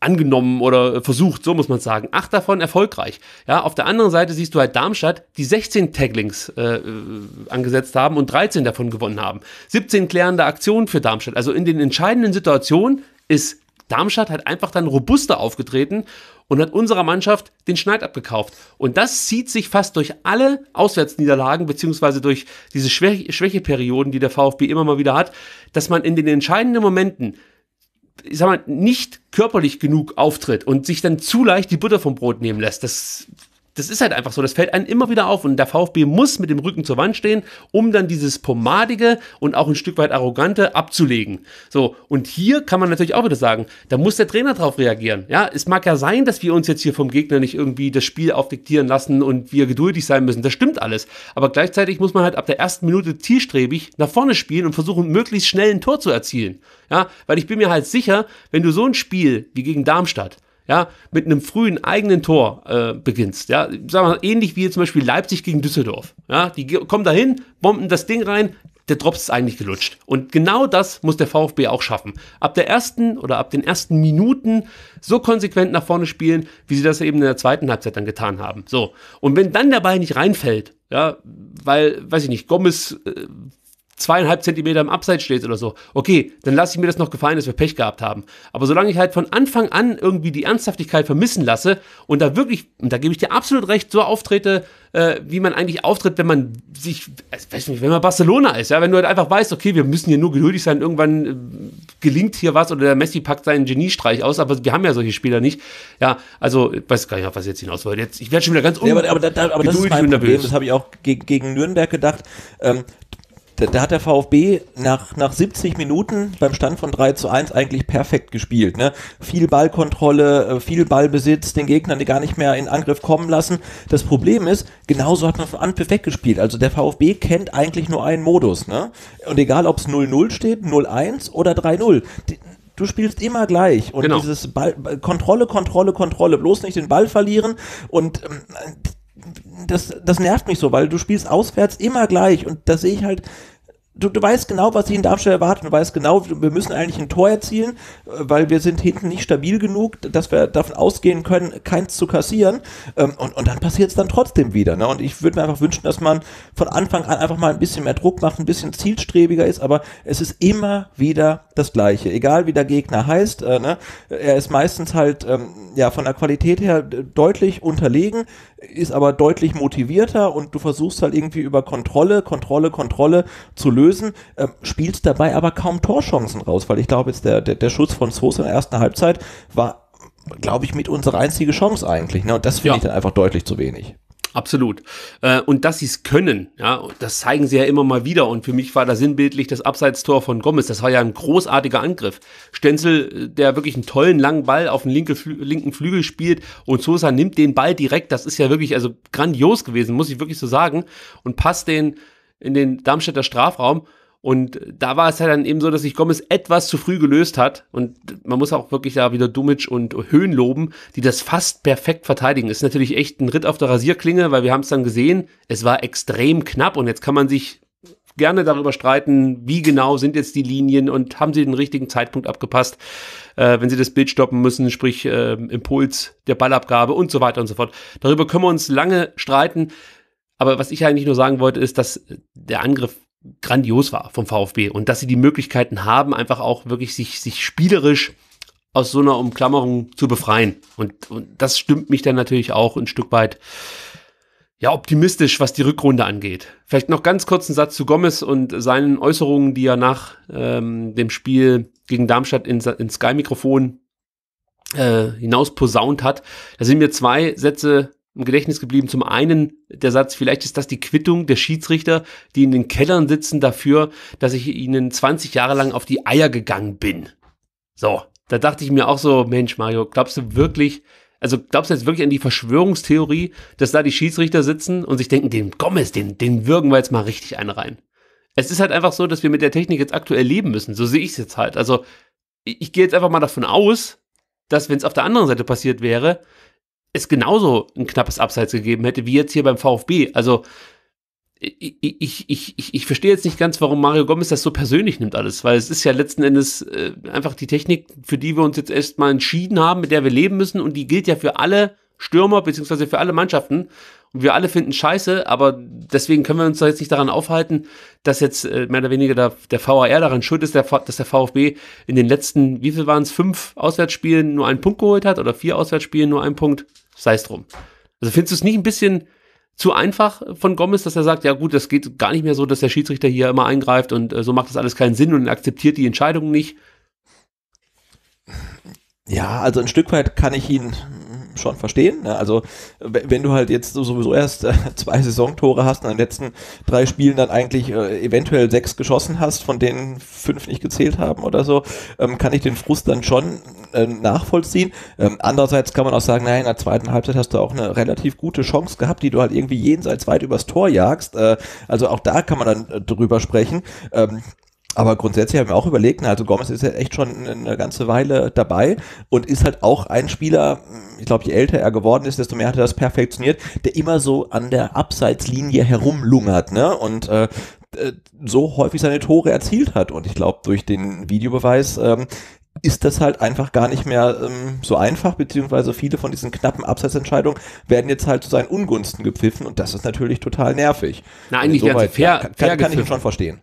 angenommen oder äh, versucht, so muss man sagen. Acht davon erfolgreich. Ja, auf der anderen Seite siehst du halt Darmstadt, die 16 Tacklings äh, äh, angesetzt haben und 13 davon gewonnen haben. 17 klärende Aktionen für Darmstadt. Also in den entscheidenden Situationen ist Darmstadt halt einfach dann robuster aufgetreten und hat unserer Mannschaft den Schneid abgekauft. Und das zieht sich fast durch alle Auswärtsniederlagen, beziehungsweise durch diese Schwäche Schwächeperioden, die der VfB immer mal wieder hat, dass man in den entscheidenden Momenten ich sag mal, nicht körperlich genug auftritt und sich dann zu leicht die Butter vom Brot nehmen lässt. Das das ist halt einfach so, das fällt einem immer wieder auf und der VfB muss mit dem Rücken zur Wand stehen, um dann dieses pomadige und auch ein Stück weit arrogante abzulegen. So, und hier kann man natürlich auch wieder sagen, da muss der Trainer drauf reagieren. Ja, es mag ja sein, dass wir uns jetzt hier vom Gegner nicht irgendwie das Spiel aufdiktieren lassen und wir geduldig sein müssen, das stimmt alles, aber gleichzeitig muss man halt ab der ersten Minute zielstrebig nach vorne spielen und versuchen möglichst schnell ein Tor zu erzielen. Ja, weil ich bin mir halt sicher, wenn du so ein Spiel wie gegen Darmstadt ja, mit einem frühen eigenen Tor äh, beginnst, ja, sagen wir ähnlich wie zum Beispiel Leipzig gegen Düsseldorf, ja, die kommen dahin, bomben das Ding rein, der Drops ist eigentlich gelutscht. Und genau das muss der VfB auch schaffen. Ab der ersten oder ab den ersten Minuten so konsequent nach vorne spielen, wie sie das eben in der zweiten Halbzeit dann getan haben. So. Und wenn dann der Ball nicht reinfällt, ja, weil, weiß ich nicht, Gomez äh, zweieinhalb Zentimeter im Abseits steht oder so, okay, dann lasse ich mir das noch gefallen, dass wir Pech gehabt haben. Aber solange ich halt von Anfang an irgendwie die Ernsthaftigkeit vermissen lasse und da wirklich, und da gebe ich dir absolut recht, so auftrete, äh, wie man eigentlich auftritt, wenn man sich, ich also, weiß nicht, wenn man Barcelona ist, ja, wenn du halt einfach weißt, okay, wir müssen hier nur geduldig sein, irgendwann äh, gelingt hier was oder der Messi packt seinen Geniestreich aus, aber wir haben ja solche Spieler nicht. Ja, also, ich weiß gar nicht, auf was jetzt hinaus wollte. Jetzt, ich werde schon wieder ganz un ja, aber, aber, da, aber das ist mein Problem, nervös. das habe ich auch gegen, gegen Nürnberg gedacht. Ähm, da, da, hat der VfB nach, nach 70 Minuten beim Stand von 3 zu 1 eigentlich perfekt gespielt. Ne? Viel Ballkontrolle, äh, viel Ballbesitz, den Gegnern die gar nicht mehr in Angriff kommen lassen. Das Problem ist, genauso hat man von Anpfiff weggespielt. Also der VfB kennt eigentlich nur einen Modus. Ne? Und egal, ob es 0-0 steht, 0-1 oder 3-0 du spielst immer gleich und genau. dieses Ball, Kontrolle, Kontrolle, Kontrolle, bloß nicht den Ball verlieren und ähm, das, das nervt mich so, weil du spielst auswärts immer gleich und da sehe ich halt, du, du weißt genau, was ich in Darmstadt erwartet. Du weißt genau, wir müssen eigentlich ein Tor erzielen, weil wir sind hinten nicht stabil genug, dass wir davon ausgehen können, keins zu kassieren. Ähm, und, und dann passiert es dann trotzdem wieder. Ne? Und ich würde mir einfach wünschen, dass man von Anfang an einfach mal ein bisschen mehr Druck macht, ein bisschen zielstrebiger ist. Aber es ist immer wieder das Gleiche. Egal wie der Gegner heißt, äh, ne? er ist meistens halt ähm, ja von der Qualität her äh, deutlich unterlegen ist aber deutlich motivierter und du versuchst halt irgendwie über Kontrolle, Kontrolle, Kontrolle zu lösen, äh, spielst dabei aber kaum Torchancen raus, weil ich glaube jetzt der, der, der Schuss von Soße in der ersten Halbzeit war, glaube ich, mit unserer einzige Chance eigentlich. Ne? Und das finde ja. ich dann einfach deutlich zu wenig. Absolut. Äh, und dass sie es können, ja, das zeigen sie ja immer mal wieder. Und für mich war da sinnbildlich das Abseitstor von Gomez. Das war ja ein großartiger Angriff. Stenzel, äh, der wirklich einen tollen langen Ball auf den linken, linken Flügel spielt und Sosa nimmt den Ball direkt. Das ist ja wirklich also grandios gewesen, muss ich wirklich so sagen. Und passt den in den Darmstädter Strafraum. Und da war es ja dann eben so, dass sich Gomez etwas zu früh gelöst hat. Und man muss auch wirklich da wieder Dumic und Höhen loben, die das fast perfekt verteidigen. Ist natürlich echt ein Ritt auf der Rasierklinge, weil wir haben es dann gesehen, es war extrem knapp und jetzt kann man sich gerne darüber streiten, wie genau sind jetzt die Linien und haben sie den richtigen Zeitpunkt abgepasst, äh, wenn sie das Bild stoppen müssen, sprich äh, Impuls der Ballabgabe und so weiter und so fort. Darüber können wir uns lange streiten. Aber was ich eigentlich nur sagen wollte, ist, dass der Angriff grandios war vom VfB und dass sie die Möglichkeiten haben, einfach auch wirklich sich, sich spielerisch aus so einer Umklammerung zu befreien. Und, und das stimmt mich dann natürlich auch ein Stück weit ja, optimistisch, was die Rückrunde angeht. Vielleicht noch ganz kurz einen Satz zu Gomez und seinen Äußerungen, die er nach ähm, dem Spiel gegen Darmstadt ins, ins Sky-Mikrofon äh, hinaus posaunt hat. Da sind mir zwei Sätze im Gedächtnis geblieben. Zum einen der Satz, vielleicht ist das die Quittung der Schiedsrichter, die in den Kellern sitzen dafür, dass ich ihnen 20 Jahre lang auf die Eier gegangen bin. So, da dachte ich mir auch so, Mensch, Mario, glaubst du wirklich, also glaubst du jetzt wirklich an die Verschwörungstheorie, dass da die Schiedsrichter sitzen und sich denken, den Gomez, den, den würgen wir jetzt mal richtig einen rein. Es ist halt einfach so, dass wir mit der Technik jetzt aktuell leben müssen. So sehe ich es jetzt halt. Also ich, ich gehe jetzt einfach mal davon aus, dass wenn es auf der anderen Seite passiert wäre, es genauso ein knappes Abseits gegeben hätte, wie jetzt hier beim VfB. Also ich, ich, ich, ich verstehe jetzt nicht ganz, warum Mario Gomez das so persönlich nimmt alles, weil es ist ja letzten Endes äh, einfach die Technik, für die wir uns jetzt erstmal entschieden haben, mit der wir leben müssen und die gilt ja für alle Stürmer beziehungsweise für alle Mannschaften und wir alle finden scheiße, aber deswegen können wir uns da jetzt nicht daran aufhalten, dass jetzt äh, mehr oder weniger der, der VAR daran schuld ist, der, dass der VfB in den letzten, wie viel waren es, fünf Auswärtsspielen nur einen Punkt geholt hat oder vier Auswärtsspielen nur einen Punkt? sei es drum. Also findest du es nicht ein bisschen zu einfach von Gomez, dass er sagt, ja gut, das geht gar nicht mehr so, dass der Schiedsrichter hier immer eingreift und äh, so macht das alles keinen Sinn und akzeptiert die Entscheidung nicht? Ja, also ein Stück weit kann ich ihn schon verstehen. Ne? Also wenn du halt jetzt sowieso erst äh, *laughs* zwei Saisontore hast und in den letzten drei Spielen dann eigentlich äh, eventuell sechs geschossen hast, von denen fünf nicht gezählt haben oder so, ähm, kann ich den Frust dann schon äh, nachvollziehen. Ähm, andererseits kann man auch sagen, naja, in der zweiten Halbzeit hast du auch eine relativ gute Chance gehabt, die du halt irgendwie jenseits weit übers Tor jagst. Äh, also auch da kann man dann äh, drüber sprechen. Ähm, aber grundsätzlich haben wir auch überlegt, also Gomez ist ja echt schon eine ganze Weile dabei und ist halt auch ein Spieler, ich glaube, je älter er geworden ist, desto mehr hat er das perfektioniert, der immer so an der Abseitslinie herumlungert, ne? Und äh, äh so häufig seine Tore erzielt hat. Und ich glaube, durch den Videobeweis ähm, ist das halt einfach gar nicht mehr ähm, so einfach, beziehungsweise viele von diesen knappen Abseitsentscheidungen werden jetzt halt zu seinen Ungunsten gepfiffen und das ist natürlich total nervig. Na, eigentlich Insoweit, also sie fair, kann, fair kann ich schon verstehen.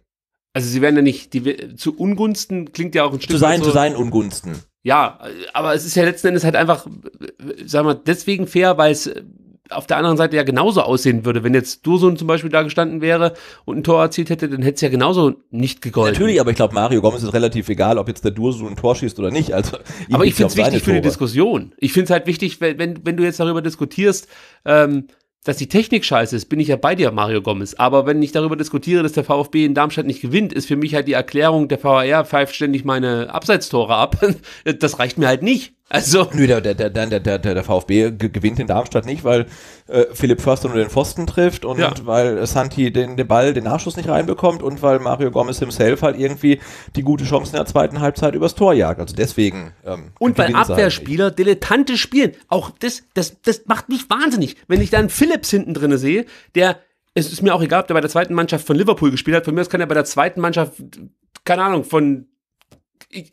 Also sie werden ja nicht, die, zu Ungunsten klingt ja auch ein Stück. Zu sein, so, zu seinen Ungunsten. Ja, aber es ist ja letzten Endes halt einfach, äh, sagen wir, deswegen fair, weil es äh, auf der anderen Seite ja genauso aussehen würde. Wenn jetzt Dursun zum Beispiel da gestanden wäre und ein Tor erzielt hätte, dann hätte es ja genauso nicht gegolten. Natürlich, aber ich glaube, Mario Gomez ist relativ egal, ob jetzt der Dursun ein Tor schießt oder nicht. Also, aber ich finde es wichtig für die Diskussion. Ich finde es halt wichtig, wenn, wenn du jetzt darüber diskutierst, ähm, dass die Technik scheiße ist, bin ich ja bei dir, Mario Gomez. Aber wenn ich darüber diskutiere, dass der VfB in Darmstadt nicht gewinnt, ist für mich halt die Erklärung, der VAR pfeift ständig meine Abseitstore ab. *laughs* Das reicht mir halt nicht. Also, nö, der, der, der, der, der der VfB gewinnt in Darmstadt nicht, weil äh, Philipp Förster nur den Pfosten trifft und ja. weil Santi den, den Ball, den Nachschuss nicht reinbekommt und weil Mario Gomez himself halt irgendwie die gute Chance in der zweiten Halbzeit übers Tor jagt. Also deswegen. Ähm, und weil Abwehrspieler eigentlich. dilettantisch spielen. Auch das, das, das macht mich wahnsinnig. Wenn ich dann Philipps hinten drin sehe, der, es ist mir auch egal, ob der bei der zweiten Mannschaft von Liverpool gespielt hat, von mir aus kann er bei der zweiten Mannschaft keine Ahnung, von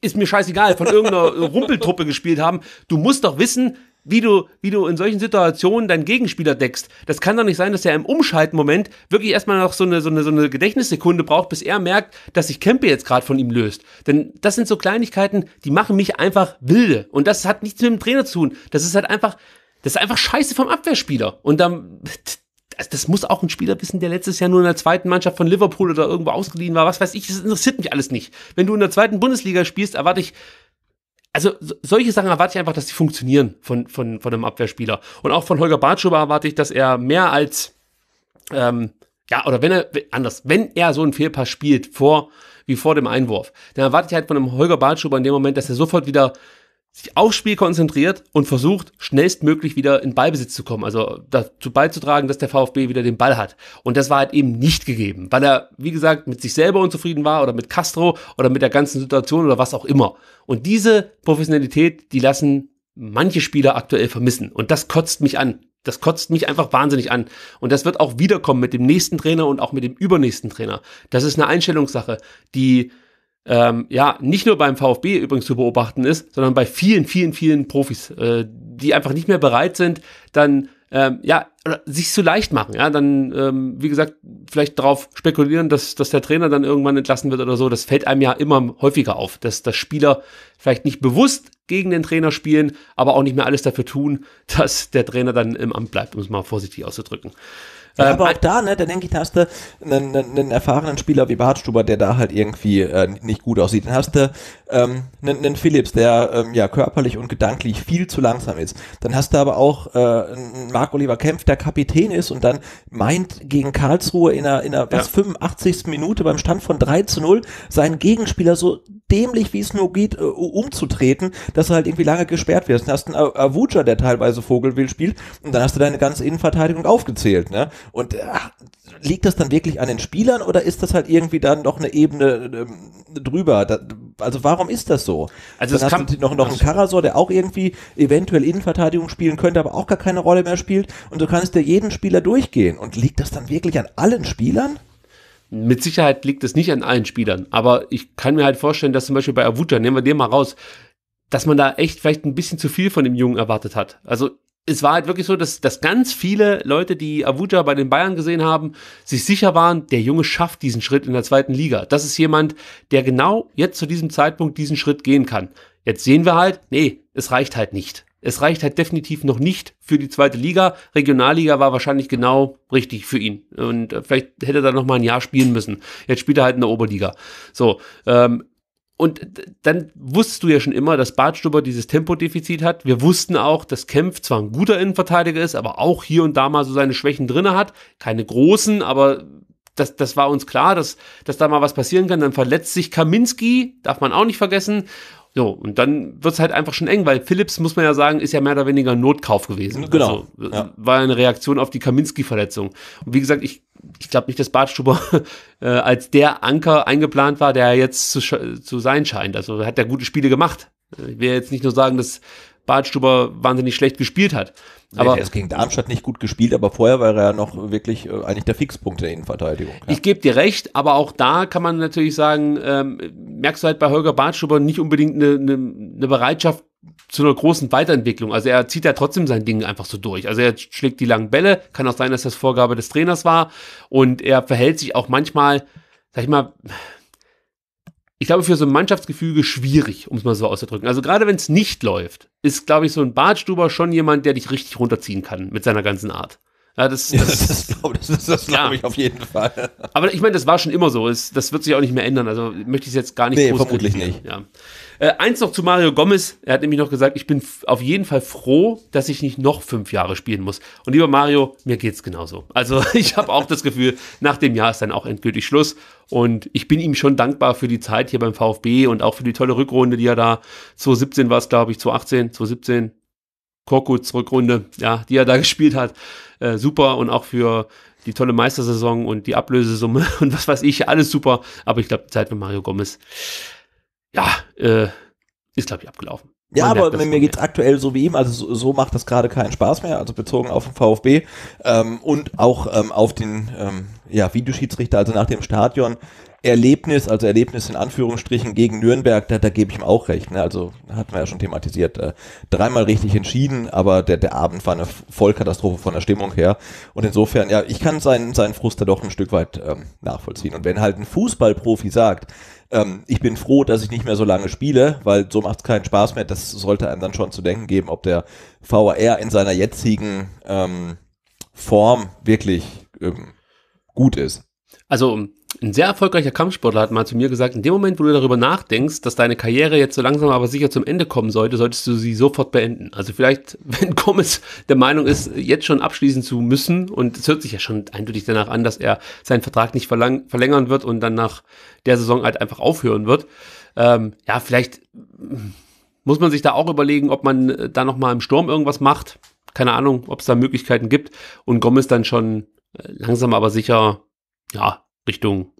ist mir scheißegal, von irgendeiner *laughs* Rumpeltruppe gespielt haben. Du musst doch wissen, wie du, wie du in solchen Situationen deinen Gegenspieler deckst. Das kann doch nicht sein, dass er im Umschaltmoment wirklich erstmal noch so eine, so eine, so eine Gedächtnissekunde braucht, bis er merkt, dass sich Kempe jetzt gerade von ihm löst. Denn das sind so Kleinigkeiten, die machen mich einfach wilde. Und das hat nichts mit dem Trainer zu tun. Das ist halt einfach, das ist einfach scheiße vom Abwehrspieler. Und dann, *laughs* also das muss auch ein Spieler wissen, der letztes Jahr nur in der zweiten Mannschaft von Liverpool oder irgendwo ausgeliehen war, was weiß ich, das interessiert mich alles nicht. Wenn du in der zweiten Bundesliga spielst, erwarte ich, also solche Sachen erwarte ich einfach, dass die funktionieren von, von, von einem Abwehrspieler. Und auch von Holger Bartschuber erwarte ich, dass er mehr als, ähm, ja, oder wenn er, anders, wenn er so einen Fehlpass spielt vor, wie vor dem Einwurf, dann erwarte ich halt von einem Holger Bartschuber in dem Moment, dass er sofort wieder sich aufs Spiel konzentriert und versucht, schnellstmöglich wieder in Ballbesitz zu kommen. Also dazu beizutragen, dass der VfB wieder den Ball hat. Und das war halt eben nicht gegeben, weil er, wie gesagt, mit sich selber unzufrieden war oder mit Castro oder mit der ganzen Situation oder was auch immer. Und diese Professionalität, die lassen manche Spieler aktuell vermissen. Und das kotzt mich an. Das kotzt mich einfach wahnsinnig an. Und das wird auch wiederkommen mit dem nächsten Trainer und auch mit dem übernächsten Trainer. Das ist eine Einstellungssache, die ähm, ja, nicht nur beim VfB übrigens zu beobachten ist, sondern bei vielen, vielen, vielen Profis, äh, die einfach nicht mehr bereit sind, dann ähm, ja, sich zu leicht machen, ja, dann, ähm, wie gesagt, vielleicht darauf spekulieren, dass, dass der Trainer dann irgendwann entlassen wird oder so, das fällt einem ja immer häufiger auf, dass, dass Spieler vielleicht nicht bewusst gegen den Trainer spielen, aber auch nicht mehr alles dafür tun, *laughs* dass der Trainer dann im Amt bleibt, um es mal vorsichtig auszudrücken. Ja, aber auch da, ne, da denke ich, da hast du einen, einen, einen erfahrenen Spieler wie Bartstuber, der da halt irgendwie äh, nicht gut aussieht. Dann hast du ähm, einen, einen Phillips, der ähm, ja körperlich und gedanklich viel zu langsam ist. Dann hast du aber auch äh, einen Marc-Oliver Kempf, der Kapitän ist und dann meint gegen Karlsruhe in einer, in einer ja. was, 85. Minute beim Stand von 3 zu 0 seinen Gegenspieler so dämlich, wie es nur geht, äh, umzutreten, dass er halt irgendwie lange gesperrt wird. Dann hast du einen Avuja, der teilweise Vogelwild spielt und dann hast du deine ganze Innenverteidigung aufgezählt. Ne? Und ach, äh, liegt das dann wirklich an den Spielern oder ist das halt irgendwie dann noch eine Ebene ähm, drüber? Da, also warum ist das so? Also dann es hast kann, noch, noch einen also Karasor, der auch irgendwie eventuell Innenverteidigung spielen könnte, aber auch gar keine Rolle mehr spielt. Und so kannst du jeden Spieler durchgehen. Und liegt das dann wirklich an allen Spielern? Mit Sicherheit liegt es nicht an allen Spielern, aber ich kann mir halt vorstellen, dass zum Beispiel bei Avuta, nehmen wir den mal raus, dass man da echt vielleicht ein bisschen zu viel von dem Jungen erwartet hat. Also es war halt wirklich so, dass, dass ganz viele Leute, die Avuja bei den Bayern gesehen haben, sich sicher waren, der Junge schafft diesen Schritt in der zweiten Liga. Das ist jemand, der genau jetzt zu diesem Zeitpunkt diesen Schritt gehen kann. Jetzt sehen wir halt, nee, es reicht halt nicht. Es reicht halt definitiv noch nicht für die zweite Liga. Regionalliga war wahrscheinlich genau richtig für ihn. Und äh, vielleicht hätte er da noch mal ein Jahr spielen müssen. Jetzt spielt er halt in der Oberliga. So, ähm, und dann wusstest du ja schon immer, dass Bartstuber dieses Tempodefizit hat. Wir wussten auch, dass Kempf zwar ein guter Innenverteidiger ist, aber auch hier und da mal so seine Schwächen drinne hat. Keine großen, aber das, das war uns klar, dass, dass da mal was passieren kann. Dann verletzt sich Kaminski, darf man auch nicht vergessen. So, und dann wird's halt einfach schon eng, weil Philips, muss man ja sagen, ist ja mehr oder weniger ein Notkauf gewesen. Genau. Also, ja. War eine Reaktion auf die Kaminski-Verletzung. Und wie gesagt, ich, ich glaube nicht, dass Bartstuber *laughs* äh, als der Anker eingeplant war, der jetzt zu, zu sein scheint. Also hat er gute Spiele gemacht. Ich will jetzt nicht nur sagen, dass Bartstuber wahnsinnig schlecht gespielt hat. Aber er ist gegen Darmstadt nicht gut gespielt, aber vorher war er ja noch wirklich äh, eigentlich der Fixpunkt der Innenverteidigung. Ja. Ich gebe dir recht, aber auch da kann man natürlich sagen, ähm, merkst du halt bei Holger Bartschuber nicht unbedingt eine, ne, ne Bereitschaft zu einer großen Weiterentwicklung. Also er zieht ja trotzdem sein Ding einfach so durch. Also er schlägt die langen Bälle, kann auch sein, dass das Vorgabe des Trainers war und er verhält sich auch manchmal, sag ich mal, ich glaube, für so ein Mannschaftsgefüge schwierig, um es mal so auszudrücken. Also gerade wenn es nicht läuft, ist, glaube ich, so ein Bartstuber schon jemand, der dich richtig runterziehen kann mit seiner ganzen Art. Ja, das, *laughs* das, ja, das, das glaube glaub ich auf jeden Fall. Aber ich meine, das war schon immer so. das wird sich auch nicht mehr ändern. Also möchte ich es jetzt gar nicht Nee, vermutlich nicht. Ja. Äh, eins noch zu Mario Gomez. Er hat nämlich noch gesagt, ich bin auf jeden Fall froh, dass ich nicht noch fünf Jahre spielen muss. Und lieber Mario, mir geht's genauso. Also *laughs* ich habe auch das Gefühl, nach dem Jahr ist dann auch endgültig Schluss. Und ich bin ihm schon dankbar für die Zeit hier beim VfB und auch für die tolle Rückrunde, die er da 2017 war es, glaube ich, 2018, 2017. Korkuts Rückrunde, ja, die er da *laughs* gespielt hat. Äh, super und auch für die tolle Meistersaison und die Ablösesumme *laughs* und was weiß ich, alles super. Aber ich glaube, die Zeit mit Mario Gomez ja, äh, ist, glaube ich, abgelaufen. Ja, Man aber mir geht's aktuell so wie ihm, also so, so macht das gerade keinen Spaß mehr, also bezogen auf den VfB ähm, und auch ähm, auf den ähm, ja, Videoschiedsrichter, also nach dem Stadion Erlebnis, also Erlebnis in Anführungsstrichen gegen Nürnberg, da, da gebe ich ihm auch recht. Ne? Also hatten wir ja schon thematisiert. Äh, dreimal richtig entschieden, aber der, der Abend war eine Vollkatastrophe von der Stimmung her. Und insofern, ja, ich kann seinen, seinen Frust da doch ein Stück weit ähm, nachvollziehen. Und wenn halt ein Fußballprofi sagt, ähm, ich bin froh, dass ich nicht mehr so lange spiele, weil so macht es keinen Spaß mehr, das sollte einem dann schon zu denken geben, ob der VR in seiner jetzigen ähm, Form wirklich ähm, gut ist. Also ein sehr erfolgreicher Kampfsportler hat mal zu mir gesagt, in dem Moment, wo du darüber nachdenkst, dass deine Karriere jetzt so langsam aber sicher zum Ende kommen sollte, solltest du sie sofort beenden. Also vielleicht, *laughs* wenn Gomez der Meinung ist, jetzt schon abschließen zu müssen, und es hört sich ja schon eindeutig danach an, dass er seinen Vertrag nicht verlängern wird und dann nach der Saison halt einfach aufhören wird. Ähm, ja, vielleicht mm, muss man sich da auch überlegen, ob man äh, da nochmal im Sturm irgendwas macht. Keine Ahnung, ob es da Möglichkeiten gibt und Gomez dann schon äh, langsam aber sicher ja, Richtung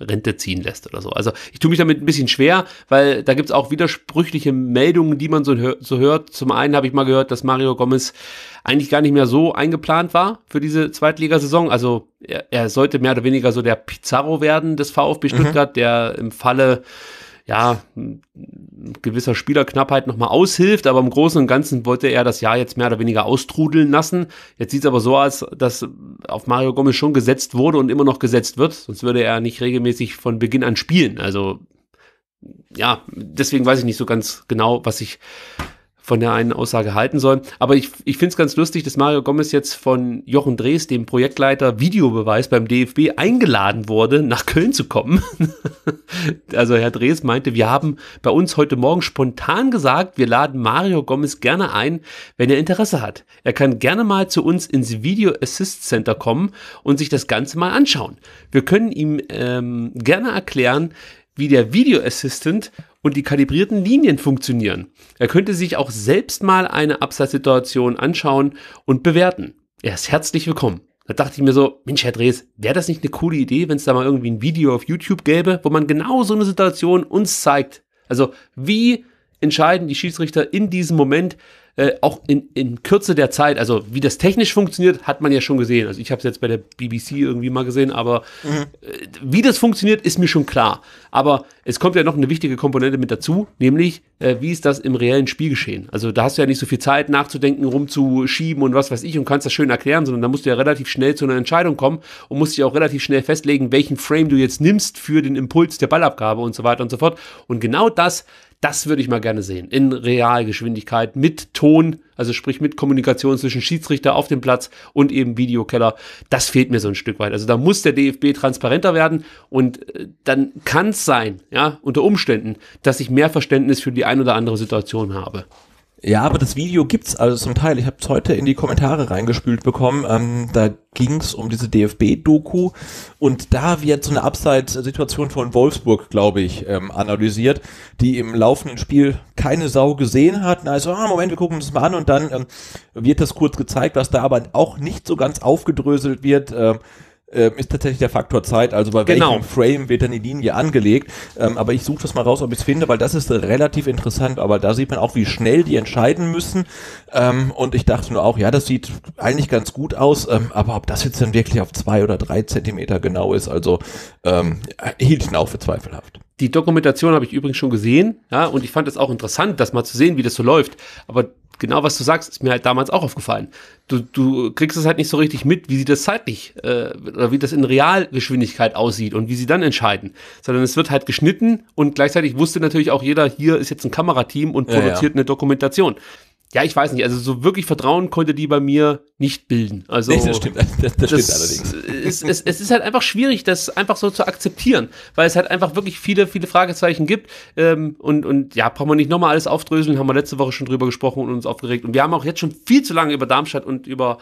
Rente ziehen lässt oder so. Also ich tue mich damit ein bisschen schwer, weil da gibt es auch widersprüchliche Meldungen, die man so, hör so hört. Zum einen habe ich mal gehört, dass Mario Gomez eigentlich gar nicht mehr so eingeplant war für diese Zweitligasaison. Also er, er sollte mehr oder weniger so der Pizarro werden des VfB mhm. Stuttgart, mhm. der im Falle ja, gewisser Spielerknappheit nochmal aushilft, aber im Großen und Ganzen wollte er das Jahr jetzt mehr oder weniger austrudeln lassen. Jetzt sieht es aber so aus, dass auf Mario Gomez schon gesetzt wurde und immer noch gesetzt wird, sonst würde er nicht regelmäßig von Beginn an spielen. Also ja, deswegen weiß ich nicht so ganz genau, was ich von der einen Aussage halten soll. Aber ich, ich finde es ganz lustig, dass Mario Gomez jetzt von Jochen Drees, dem Projektleiter Videobeweis beim DFB, eingeladen wurde, nach Köln zu kommen. *laughs* also Herr Drees meinte, wir haben bei uns heute Morgen spontan gesagt, wir laden Mario Gomez gerne ein, wenn er Interesse hat. Er kann gerne mal zu uns ins Video Assist Center kommen und sich das Ganze mal anschauen. Wir können ihm ähm, gerne erklären, wie der Video Assistant und die kalibrierten Linien funktionieren. Er könnte sich auch selbst mal eine Absatzsituation anschauen und bewerten. Er ist herzlich willkommen. Da dachte ich mir so, Mensch, Herr Drees, wäre das nicht eine coole Idee, wenn es da mal irgendwie ein Video auf YouTube gäbe, wo man genau so eine Situation uns zeigt? Also, wie entscheiden die Schiedsrichter in diesem Moment äh, auch in, in Kürze der Zeit. Also wie das technisch funktioniert, hat man ja schon gesehen. Also ich habe es jetzt bei der BBC irgendwie mal gesehen, aber mhm. äh, wie das funktioniert, ist mir schon klar. Aber es kommt ja noch eine wichtige Komponente mit dazu, nämlich äh, wie ist das im reellen Spiel geschehen? Also da hast du ja nicht so viel Zeit nachzudenken, rumzuschieben und was weiß ich und kannst das schön erklären, sondern da musst du ja relativ schnell zu einer Entscheidung kommen und musst dich auch relativ schnell festlegen, welchen Frame du jetzt nimmst für den Impuls der Ballabgabe und so weiter und so fort. Und genau das das würde ich mal gerne sehen. In Realgeschwindigkeit mit Ton, also sprich mit Kommunikation zwischen Schiedsrichter auf dem Platz und eben Videokeller. Das fehlt mir so ein Stück weit. Also da muss der DFB transparenter werden und äh, dann kann es sein, ja, unter Umständen, dass ich mehr Verständnis für die ein oder andere Situation habe. Ja, aber das Video gibt's also zum Teil. Ich habe es heute in die Kommentare reingespült bekommen. Ähm, da ging's um diese DFB-Doku und da wird so eine Abseits-Situation von Wolfsburg, glaube ich, ähm, analysiert, die im laufenden Spiel keine Sau gesehen hat. Also, ah, Moment, wir gucken uns das mal an und dann ähm, wird das kurz gezeigt, was da aber auch nicht so ganz aufgedröselt wird. Ähm, ähm, ist tatsächlich der Faktor Zeit, also bei genau. welchem Frame wird dann die Linie angelegt. Ähm, aber ich suche das mal raus, ob ich es finde, weil das ist relativ interessant. Aber da sieht man auch, wie schnell die entscheiden müssen. Ähm, und ich dachte nur auch, ja, das sieht eigentlich ganz gut aus, ähm, aber ob das jetzt dann wirklich auf zwei oder drei Zentimeter genau ist, also ähm, hielt ich ihn auch für zweifelhaft die Dokumentation habe ich übrigens schon gesehen, ja, und ich fand es auch interessant, das mal zu sehen, wie das so läuft. Aber genau was du sagst, ist mir halt damals auch aufgefallen. Du, du kriegst es halt nicht so richtig mit, wie sie das zeitlich äh, oder wie das in Realgeschwindigkeit aussieht und wie sie dann entscheiden, sondern es wird halt geschnitten und gleichzeitig wusste natürlich auch jeder, hier ist jetzt ein Kamerateam und produziert ja, ja. eine Dokumentation ja, ich weiß nicht, also so wirklich Vertrauen konnte die bei mir nicht bilden. Also, nee, das stimmt, das, *laughs* das, das stimmt allerdings. Es, es, es, ist halt einfach schwierig, das einfach so zu akzeptieren, weil es halt einfach wirklich viele, viele Fragezeichen gibt. Ähm, und, und ja, brauchen wir nicht nochmal alles aufdröseln, haben wir letzte Woche schon drüber gesprochen und uns aufgeregt. Und wir haben auch jetzt schon viel zu lange über Darmstadt und über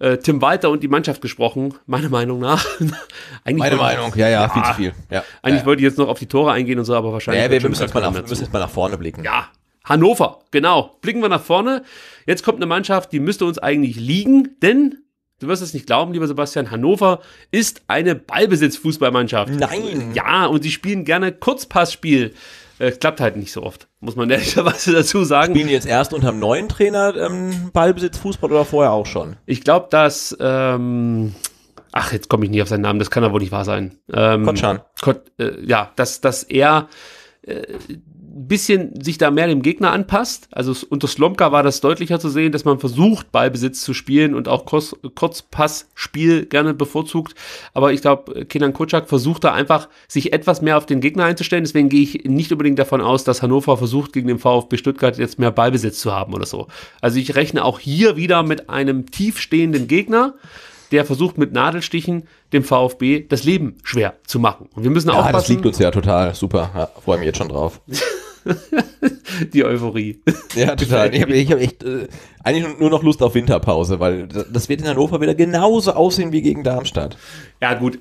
äh, Tim Walter und die Mannschaft gesprochen, meiner Meinung nach. *laughs* Meine Meinung, ja, ja, viel ja, zu viel. Ja, eigentlich ja, wollte ich jetzt noch auf die Tore eingehen und so, aber wahrscheinlich. Ja, wir, müssen, jetzt mal müssen jetzt mal nach vorne blicken. Ja, Hannover, genau. Blicken wir nach vorne. Jetzt kommt eine Mannschaft, die müsste uns eigentlich liegen, denn Du wirst es nicht glauben, lieber Sebastian, Hannover ist eine Ballbesitz-Fußballmannschaft. Nein. Ja, und sie spielen gerne Kurzpassspiel. Äh, klappt halt nicht so oft, muss man *laughs* ehrlicherweise dazu sagen. Spielen jetzt erst unter einem neuen Trainer ähm, Ballbesitz-Fußball oder vorher auch schon? Ich glaube, dass. Ähm, ach, jetzt komme ich nicht auf seinen Namen, das kann aber wohl nicht wahr sein. Ähm, Kotschan. Kot, äh, ja, dass, dass er äh, bisschen sich da mehr dem Gegner anpasst. Also unter Slomka war das deutlicher zu sehen, dass man versucht, Ballbesitz zu spielen und auch Kurz, Kurzpassspiel gerne bevorzugt. Aber ich glaube, Kenan Kutschak versucht da einfach, sich etwas mehr auf den Gegner einzustellen. Deswegen gehe ich nicht unbedingt davon aus, dass Hannover versucht, gegen den VfB Stuttgart jetzt mehr Ballbesitz zu haben oder so. Also ich rechne auch hier wieder mit einem tiefstehenden Gegner der versucht mit Nadelstichen dem VfB das Leben schwer zu machen. Und wir müssen ja, aufpassen. Das liegt uns ja total. Super. Ja, freue mich jetzt schon drauf. *laughs* *laughs* die Euphorie. Ja, total. Ich habe hab echt äh, eigentlich nur noch Lust auf Winterpause, weil das wird in Hannover wieder genauso aussehen wie gegen Darmstadt. Ja, gut.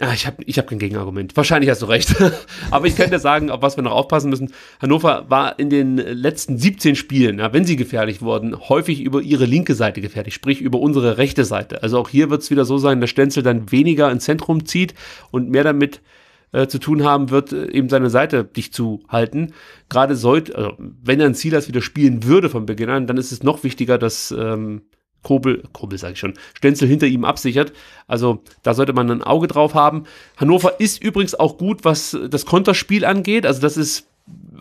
Ja, ich habe ich hab kein Gegenargument. Wahrscheinlich hast du recht. *laughs* Aber ich könnte sagen, auf was wir noch aufpassen müssen. Hannover war in den letzten 17 Spielen, ja, wenn sie gefährlich wurden, häufig über ihre linke Seite gefährlich, sprich über unsere rechte Seite. Also auch hier wird es wieder so sein, dass Stenzel dann weniger ins Zentrum zieht und mehr damit äh, zu tun haben wird, äh, eben seine Seite dicht zu halten. Gerade sollte, also, wenn dann Silas wieder spielen würde von Beginn an, dann ist es noch wichtiger, dass ähm, Kobel, Kobel sage ich schon, Stenzel hinter ihm absichert. Also da sollte man ein Auge drauf haben. Hannover ist übrigens auch gut, was das Konterspiel angeht. Also das ist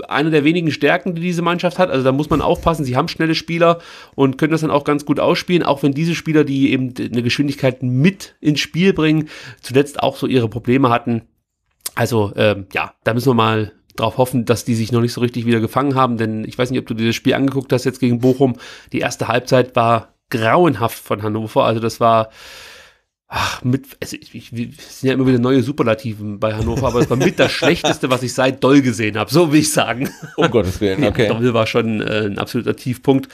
eine der wenigen Stärken, die diese Mannschaft hat. Also da muss man aufpassen. Sie haben schnelle Spieler und können das dann auch ganz gut ausspielen, auch wenn diese Spieler, die eben eine Geschwindigkeit mit ins Spiel bringen, zuletzt auch so ihre Probleme hatten. Also ähm, ja, da müssen wir mal darauf hoffen, dass die sich noch nicht so richtig wieder gefangen haben, denn ich weiß nicht, ob du dir das Spiel angeguckt hast jetzt gegen Bochum. Die erste Halbzeit war grauenhaft von Hannover. Also das war ach, mit, also ich, ich, es sind ja immer wieder neue Superlativen bei Hannover, aber es war mit das *laughs* Schlechteste, was ich seit Doll gesehen habe, so will ich sagen. Um Gottes Willen, *laughs* okay. Ja, Doll war schon äh, ein absoluter Tiefpunkt.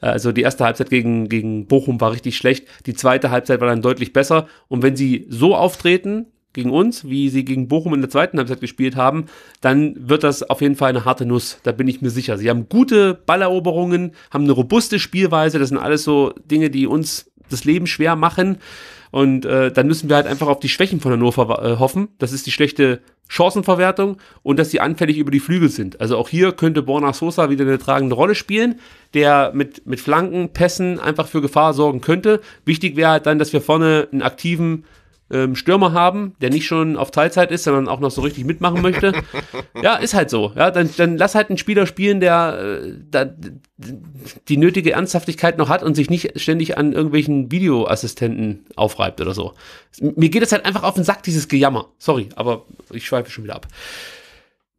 Also die erste Halbzeit gegen, gegen Bochum war richtig schlecht, die zweite Halbzeit war dann deutlich besser und wenn sie so auftreten, gegen uns, wie sie gegen Bochum in der zweiten Halbzeit gespielt haben, dann wird das auf jeden Fall eine harte Nuss. Da bin ich mir sicher. Sie haben gute Balleroberungen, haben eine robuste Spielweise. Das sind alles so Dinge, die uns das Leben schwer machen. Und äh, dann müssen wir halt einfach auf die Schwächen von Hannover äh, hoffen. Das ist die schlechte Chancenverwertung und dass sie anfällig über die Flügel sind. Also auch hier könnte Borna Sosa wieder eine tragende Rolle spielen, der mit, mit Flanken, Pässen einfach für Gefahr sorgen könnte. Wichtig wäre halt dann, dass wir vorne einen aktiven ähm, Stürmer haben, der nicht schon auf Teilzeit ist, sondern auch noch so richtig mitmachen möchte. ja, ist halt so. Ja, dann, dann lass halt einen Spieler spielen, der, äh, der die nötige Ernsthaftigkeit noch hat und sich nicht ständig an irgendwelchen Videoassistenten aufreibt oder so. Mir geht es halt einfach auf den Sack, dieses Gejammer. Sorry, aber ich schweife schon wieder ab.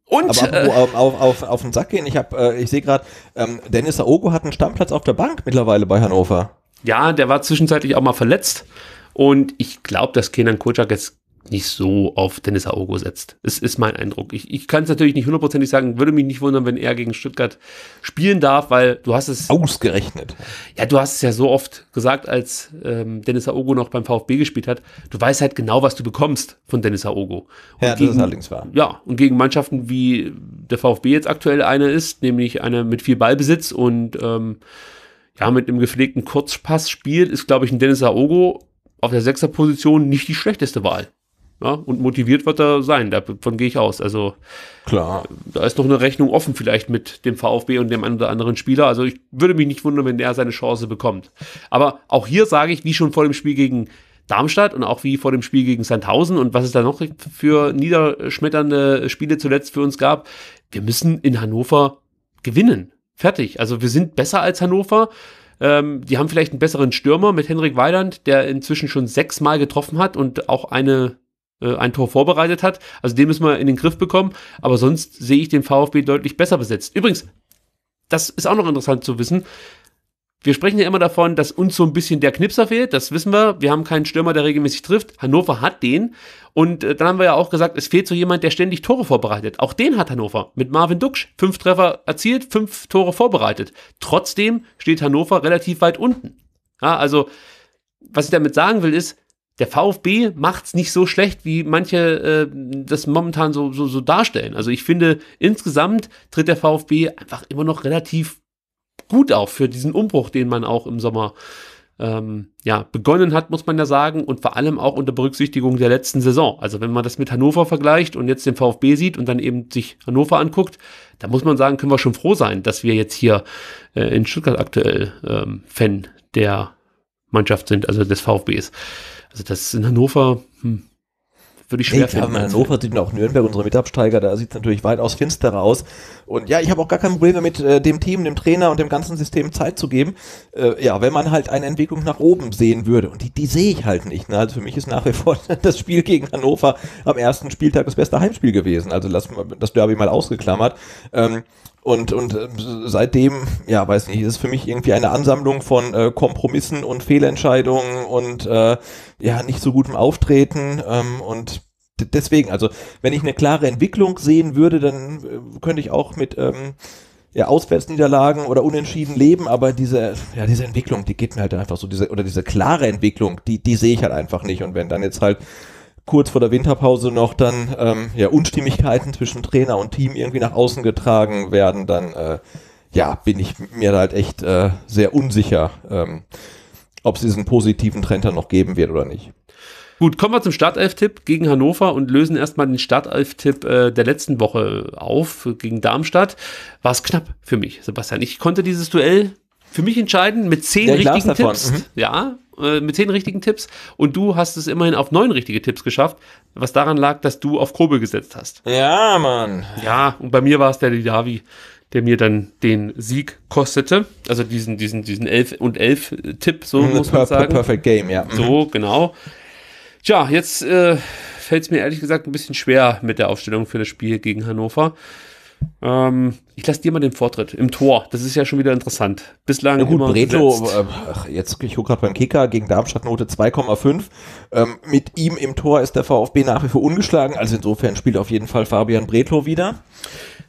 Und aber äh, auf, auf, auf, auf den Sack gehen, ich äh, ich sehe gerade, ähm, Dennis Aogo hat einen Stammplatz auf der Bank mittlerweile bei Hannover. Ja, der war zwischenzeitlich auch mal verletzt. Und ich glaube, dass Kenan Kurczak jetzt nicht so auf Dennis Aogo setzt. Es ist mein Eindruck. Ich, ich kann es natürlich nicht hundertprozentig sagen, würde mich nicht wundern, wenn er gegen Stuttgart spielen darf, weil du hast es. Ausgerechnet. Ja, du hast es ja so oft gesagt, als ähm, Dennis Aogo noch beim VfB gespielt hat. Du weißt halt genau, was du bekommst von Dennis Aogo. Und ja, das ist allerdings wahr. Ja, und gegen Mannschaften wie der VfB jetzt aktuell eine ist, nämlich eine mit viel Ballbesitz und ähm, ja, mit einem gepflegten Kurzpass spielt, ist, glaube ich, ein Dennis Aogo auf der Position nicht die schlechteste Wahl. Ja, und motiviert wird er sein, davon gehe ich aus. Also klar, da ist noch eine Rechnung offen vielleicht mit dem VfB und dem einen oder anderen Spieler. Also ich würde mich nicht wundern, wenn der seine Chance bekommt. Aber auch hier sage ich, wie schon vor dem Spiel gegen Darmstadt und auch wie vor dem Spiel gegen Sandhausen und was es da noch für niederschmetternde Spiele zuletzt für uns gab, wir müssen in Hannover gewinnen. Fertig. Also wir sind besser als Hannover. Ähm, die haben vielleicht einen besseren Stürmer mit Henrik Weiland, der inzwischen schon sechsmal getroffen hat und auch eine, äh, ein Tor vorbereitet hat. Also den müssen wir in den Griff bekommen. Aber sonst sehe ich den VfB deutlich besser besetzt. Übrigens, das ist auch noch interessant zu wissen. Wir sprechen ja immer davon, dass uns so ein bisschen der Knipser fehlt. Das wissen wir. Wir haben keinen Stürmer, der regelmäßig trifft. Hannover hat den. Und äh, dann haben wir ja auch gesagt, es fehlt so jemand, der ständig Tore vorbereitet. Auch den hat Hannover. Mit Marvin Duksch. Fünf Treffer erzielt, fünf Tore vorbereitet. Trotzdem steht Hannover relativ weit unten. Ja, also, was ich damit sagen will, ist, der VfB macht's nicht so schlecht, wie manche äh, das momentan so, so, so darstellen. Also ich finde, insgesamt tritt der VfB einfach immer noch relativ gut auch für diesen Umbruch, den man auch im Sommer ähm, ja, begonnen hat, muss man ja sagen, und vor allem auch unter Berücksichtigung der letzten Saison. Also wenn man das mit Hannover vergleicht und jetzt den VfB sieht und dann eben sich Hannover anguckt, da muss man sagen, können wir schon froh sein, dass wir jetzt hier äh, in Stuttgart aktuell ähm, Fan der Mannschaft sind, also des VfBs. Also das in Hannover, hm, würde ich schwer nee, finden. Klar, Hannover, den auch Nürnberg, unsere Mitabsteiger, da sieht es natürlich weitaus finsterer aus. Und ja, ich habe auch gar kein Problem damit, äh, dem Team, dem Trainer und dem ganzen System Zeit zu geben. Äh, ja, wenn man halt eine Entwicklung nach oben sehen würde. Und die, die sehe ich halt nicht. Ne? Also für mich ist nach wie vor *laughs* das Spiel gegen Hannover am ersten Spieltag das beste Heimspiel gewesen. Also lass das Derby mal ausgeklammert. Ähm, und, und äh, seitdem, ja, weiß nicht, ist es für mich irgendwie eine Ansammlung von äh, Kompromissen und Fehlentscheidungen und äh, ja, nicht so gutem Auftreten ähm, und deswegen, also wenn ich eine klare Entwicklung sehen würde, dann äh, könnte ich auch mit ähm, ja, Auswärtsniederlagen oder Unentschieden leben, aber diese, ja, diese Entwicklung, die geht mir halt einfach so, diese, oder diese klare Entwicklung, die, die sehe ich halt einfach nicht. Und wenn dann jetzt halt kurz vor der Winterpause noch dann ähm, ja, Unstimmigkeiten zwischen Trainer und Team irgendwie nach außen getragen werden, dann äh, ja, bin ich mir halt echt äh, sehr unsicher, ähm, ob es diesen positiven Trend dann noch geben wird oder nicht. Gut, kommen wir zum Startelf-Tipp gegen Hannover und lösen erstmal den Startelf-Tipp äh, der letzten Woche auf gegen Darmstadt. War es knapp für mich, Sebastian. Ich konnte dieses Duell für mich entscheiden mit zehn ja, richtigen Tipps. Mhm. Ja, äh, mit zehn richtigen Tipps und du hast es immerhin auf neun richtige Tipps geschafft, was daran lag, dass du auf Kobel gesetzt hast. Ja, Mann. Ja, und bei mir war es der Lidavi, der mir dann den Sieg kostete. Also diesen, diesen, diesen 11 und 11 äh, Tipp, so The mhm. muss man sagen. Perfect Game, ja. So, mhm. genau. Tja, jetzt äh, fällt es mir ehrlich gesagt ein bisschen schwer mit der Aufstellung für das Spiel gegen Hannover. Ähm, ich lasse dir mal den Vortritt im Tor. Das ist ja schon wieder interessant. Bislang. Ja gut, immer Breto, äh, ach, jetzt ich gucke gerade beim Kicker gegen Darmstadt Note 2,5. Ähm, mit ihm im Tor ist der VfB nach wie vor ungeschlagen. Also insofern spielt auf jeden Fall Fabian Bretlo wieder.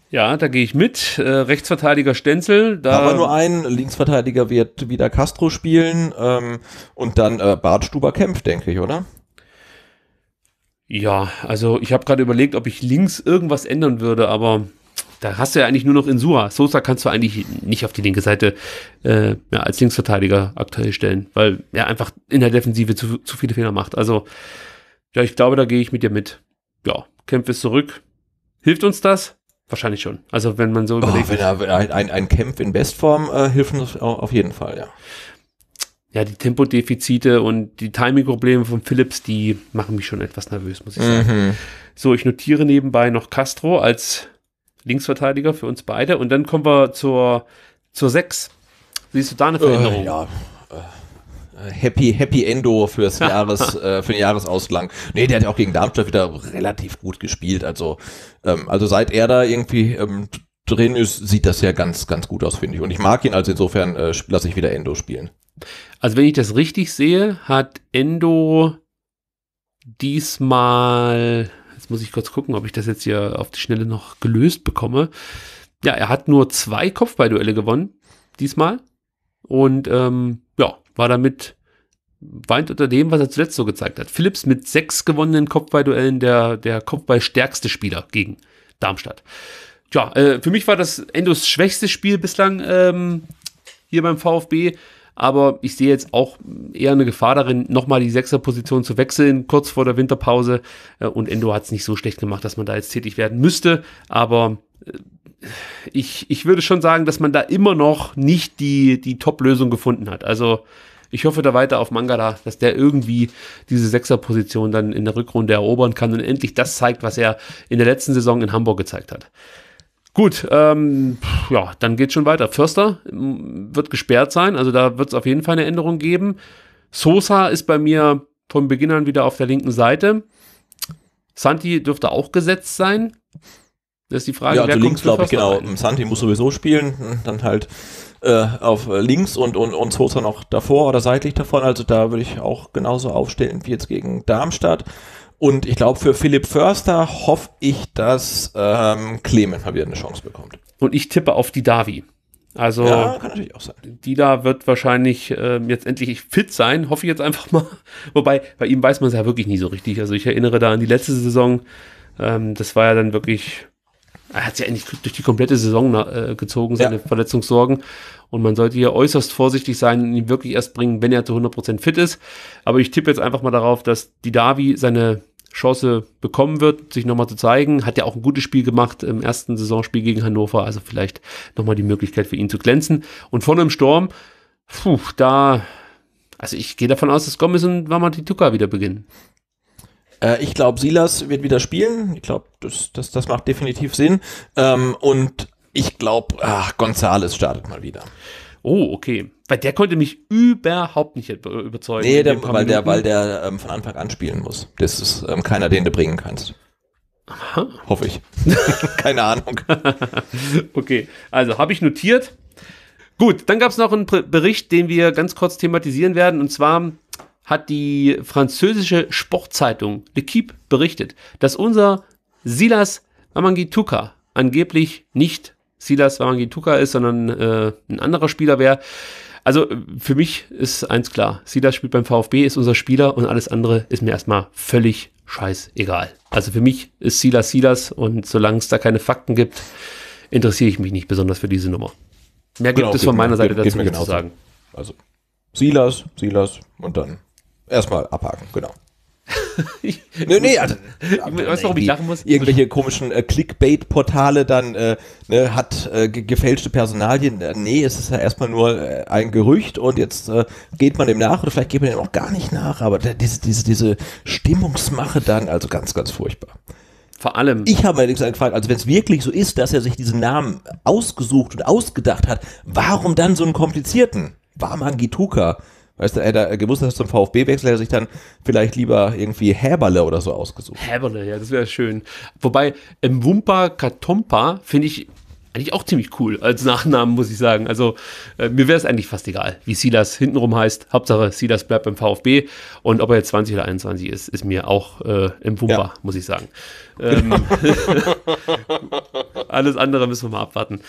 Ja, da gehe ich mit. Äh, Rechtsverteidiger Stenzel. Da Aber nur ein Linksverteidiger wird wieder Castro spielen ähm, und dann äh, Bartstuber kämpft, denke ich, oder? Ja, also ich habe gerade überlegt, ob ich links irgendwas ändern würde, aber da hast du ja eigentlich nur noch Insua. Sosa kannst du eigentlich nicht auf die linke Seite äh, ja, als Linksverteidiger aktuell stellen, weil er einfach in der Defensive zu, zu viele Fehler macht. Also, ja, ich glaube, da gehe ich mit dir mit. Ja, Kempf ist zurück. Hilft uns das? Wahrscheinlich schon. Also, wenn man so oh, überlegt. wenn er, ein, ein, ein in Bestform äh, hilft uns auf jeden Fall, ja. Ja, die Tempodefizite und die Timing-Probleme von Phillips, die machen mich schon etwas nervös, muss ich sagen. Mhm. So, ich notiere nebenbei noch Castro als Linksverteidiger für uns beide. Und dann kommen wir zur, zur 6. Siehst du da eine äh, Veränderung? Äh, ja. Äh, Happy, Happy Endo fürs *laughs* Jahres, äh, für den Jahresausklang. Nee, der hat ja auch gegen Darmstadt wieder relativ gut gespielt. Also, ähm, also seit er da irgendwie ähm, drin ist, sieht das ja ganz, ganz gut aus, finde ich. Und ich mag ihn, also insofern äh, lasse ich wieder Endo spielen. Also, wenn ich das richtig sehe, hat Endo diesmal Jetzt muss ich kurz gucken, ob ich das jetzt hier auf die Schnelle noch gelöst bekomme. Ja, er hat nur zwei Kopfballduelle gewonnen, diesmal. Und ähm, ja, war damit weint unter dem, was er zuletzt so gezeigt hat. Phillips mit sechs gewonnenen Kopfballduellen der, der Kopfballstärkste Spieler gegen Darmstadt. Tja, äh, für mich war das Endos schwächste Spiel bislang ähm, hier beim VfB aber ich sehe jetzt auch eher eine Gefahr darin, nochmal die Sechserposition zu wechseln, kurz vor der Winterpause. Äh, und Endo hat es nicht so schlecht gemacht, dass man da jetzt tätig werden müsste, aber äh, ich, ich würde schon sagen, dass man da immer noch nicht die, die Top-Lösung gefunden hat. Also ich hoffe da weiter auf Mangala, dass der irgendwie diese Sechserposition dann in der Rückrunde erobern kann und endlich das zeigt, was er in der letzten Saison in Hamburg gezeigt hat. Gut, ähm, ja, dann geht's schon weiter. Förster mm, wird gesperrt sein, also da wird es auf jeden Fall eine Änderung geben. Sosa ist bei mir von Beginn an wieder auf der linken Seite. Santi dürfte auch gesetzt sein. Das ist die Frage. Ja, also links glaube ich genau. Ein? Ähm, Santi muss sowieso spielen, äh, dann halt äh, auf äh, links und, und, und Sosa noch davor oder seitlich davon. Also da würde ich auch genauso aufstellen wie jetzt gegen Darmstadt. Und ich glaube, für Philipp Förster hoffe ich, dass ähm, Clement mal wieder eine Chance bekommt. Und ich tippe auf die Davi. Also ja, kann natürlich auch sein. die da wird wahrscheinlich äh, jetzt endlich fit sein, hoffe ich jetzt einfach mal. *laughs* Wobei, bei ihm weiß man es ja wirklich nie so richtig. Also ich erinnere da an die letzte Saison. Ähm, das war ja dann wirklich, er hat ja endlich durch die komplette Saison äh, gezogen, seine ja. Verletzungssorgen. Und man sollte hier äußerst vorsichtig sein und ihn wirklich erst bringen, wenn er zu 100% fit ist. Aber ich tippe jetzt einfach mal darauf, dass die Davi seine Chance bekommen wird, sich nochmal zu zeigen. Hat ja auch ein gutes Spiel gemacht im ersten Saisonspiel gegen Hannover, also vielleicht nochmal die Möglichkeit für ihn zu glänzen. Und vorne im Sturm, puh, da, also ich gehe davon aus, dass Gomez und Wamatituka wieder beginnen. Äh, ich glaube, Silas wird wieder spielen. Ich glaube, das, das, das macht definitiv Sinn. Ähm, und ich glaube, Gonzales startet mal wieder. Oh, okay. Weil der konnte mich überhaupt nicht überzeugen. Nee, der, weil, der, weil der ähm, von Anfang an spielen muss. Das ist ähm, keiner, den du bringen kannst. Aha. Hoffe ich. *laughs* Keine Ahnung. *laughs* okay, also habe ich notiert. Gut, dann gab es noch einen Bericht, den wir ganz kurz thematisieren werden. Und zwar hat die französische Sportzeitung L'Equipe berichtet, dass unser Silas Amangituka angeblich nicht Silas Wamangituka ist, sondern äh, ein anderer Spieler wäre. Also für mich ist eins klar, Silas spielt beim VfB, ist unser Spieler und alles andere ist mir erstmal völlig scheißegal. Also für mich ist Silas Silas und solange es da keine Fakten gibt, interessiere ich mich nicht besonders für diese Nummer. Mehr genau, gibt es von meiner mir, Seite geht, dazu geht genau zu sagen. Also Silas, Silas und dann erstmal abhaken, genau ich, nee, nee, also, ich weiß, warum also ich lachen muss. Irgendwelche komischen äh, Clickbait-Portale dann äh, ne, hat äh, gefälschte Personalien. Äh, nee, es ist ja erstmal nur äh, ein Gerücht und jetzt äh, geht man dem nach oder vielleicht geht man dem auch gar nicht nach, aber diese, diese, diese Stimmungsmache dann, also ganz, ganz furchtbar. Vor allem. Ich habe allerdings nichts gefragt, also wenn es wirklich so ist, dass er sich diesen Namen ausgesucht und ausgedacht hat, warum dann so einen komplizierten? Warman Gituka Weißt du, hätte äh, er gewusst, dass er zum vfb wechselt, hätte sich dann vielleicht lieber irgendwie Häberle oder so ausgesucht. Häberle, ja, das wäre schön. Wobei, im Wumpa Katompa finde ich eigentlich auch ziemlich cool als Nachnamen, muss ich sagen. Also äh, mir wäre es eigentlich fast egal, wie Silas hintenrum heißt. Hauptsache, Silas bleibt beim VfB. Und ob er jetzt 20 oder 21 ist, ist mir auch äh, im Wumpa, ja. muss ich sagen. Genau. *laughs* Alles andere müssen wir mal abwarten.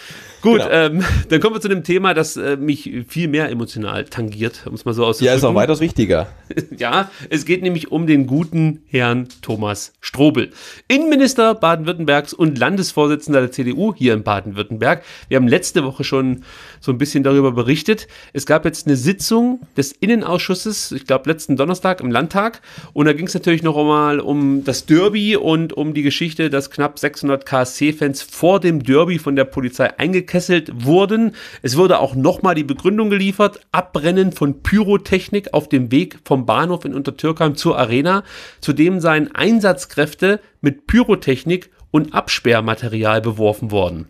Gut, genau. ähm, dann kommen wir zu dem Thema, das äh, mich viel mehr emotional tangiert, um es mal so auszudrücken. Ja, ist auch weitaus wichtiger. *laughs* ja, es geht nämlich um den guten Herrn Thomas Strobel. Innenminister Baden-Württembergs und Landesvorsitzender der CDU hier in Baden-Württemberg. Wir haben letzte Woche schon so ein bisschen darüber berichtet. Es gab jetzt eine Sitzung des Innenausschusses, ich glaube letzten Donnerstag im Landtag. Und da ging es natürlich noch einmal um das Derby und um die Geschichte, dass knapp 600 KSC-Fans vor dem Derby von der Polizei eingekesselt wurden. Es wurde auch nochmal die Begründung geliefert, Abbrennen von Pyrotechnik auf dem Weg vom Bahnhof in Untertürkheim zur Arena. Zudem seien Einsatzkräfte mit Pyrotechnik und Absperrmaterial beworfen worden.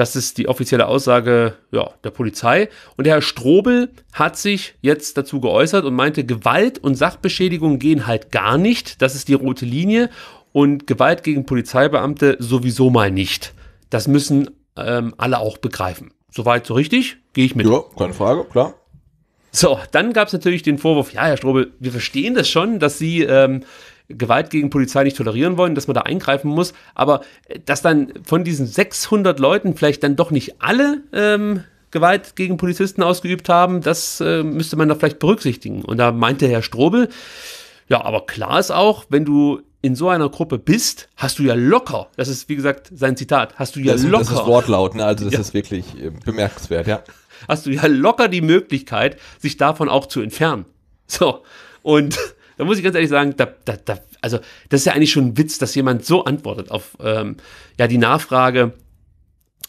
Das ist die offizielle Aussage ja, der Polizei. Und der Herr Strobel hat sich jetzt dazu geäußert und meinte, Gewalt und Sachbeschädigung gehen halt gar nicht. Das ist die rote Linie. Und Gewalt gegen Polizeibeamte sowieso mal nicht. Das müssen ähm, alle auch begreifen. Soweit so richtig? Gehe ich mit. Ja, keine Frage, klar. So, dann gab es natürlich den Vorwurf, ja, Herr Strobel, wir verstehen das schon, dass Sie ähm, Gewalt gegen Polizei nicht tolerieren wollen, dass man da eingreifen muss. Aber äh, dass dann von diesen 600 Leuten vielleicht dann doch nicht alle ähm, Gewalt gegen Polizisten ausgeübt haben, das äh, müsste man da vielleicht berücksichtigen. Und da meinte Herr Strobel, ja, aber klar ist auch, wenn du in so einer Gruppe bist, hast du ja locker, das ist wie gesagt sein Zitat, hast du ja das, locker. Das ist Wortlaut, ne? also das ja. ist wirklich äh, bemerkenswert, ja. Hast du ja locker die Möglichkeit, sich davon auch zu entfernen. So, und da muss ich ganz ehrlich sagen, da, da, da, also das ist ja eigentlich schon ein Witz, dass jemand so antwortet auf ähm, ja, die Nachfrage,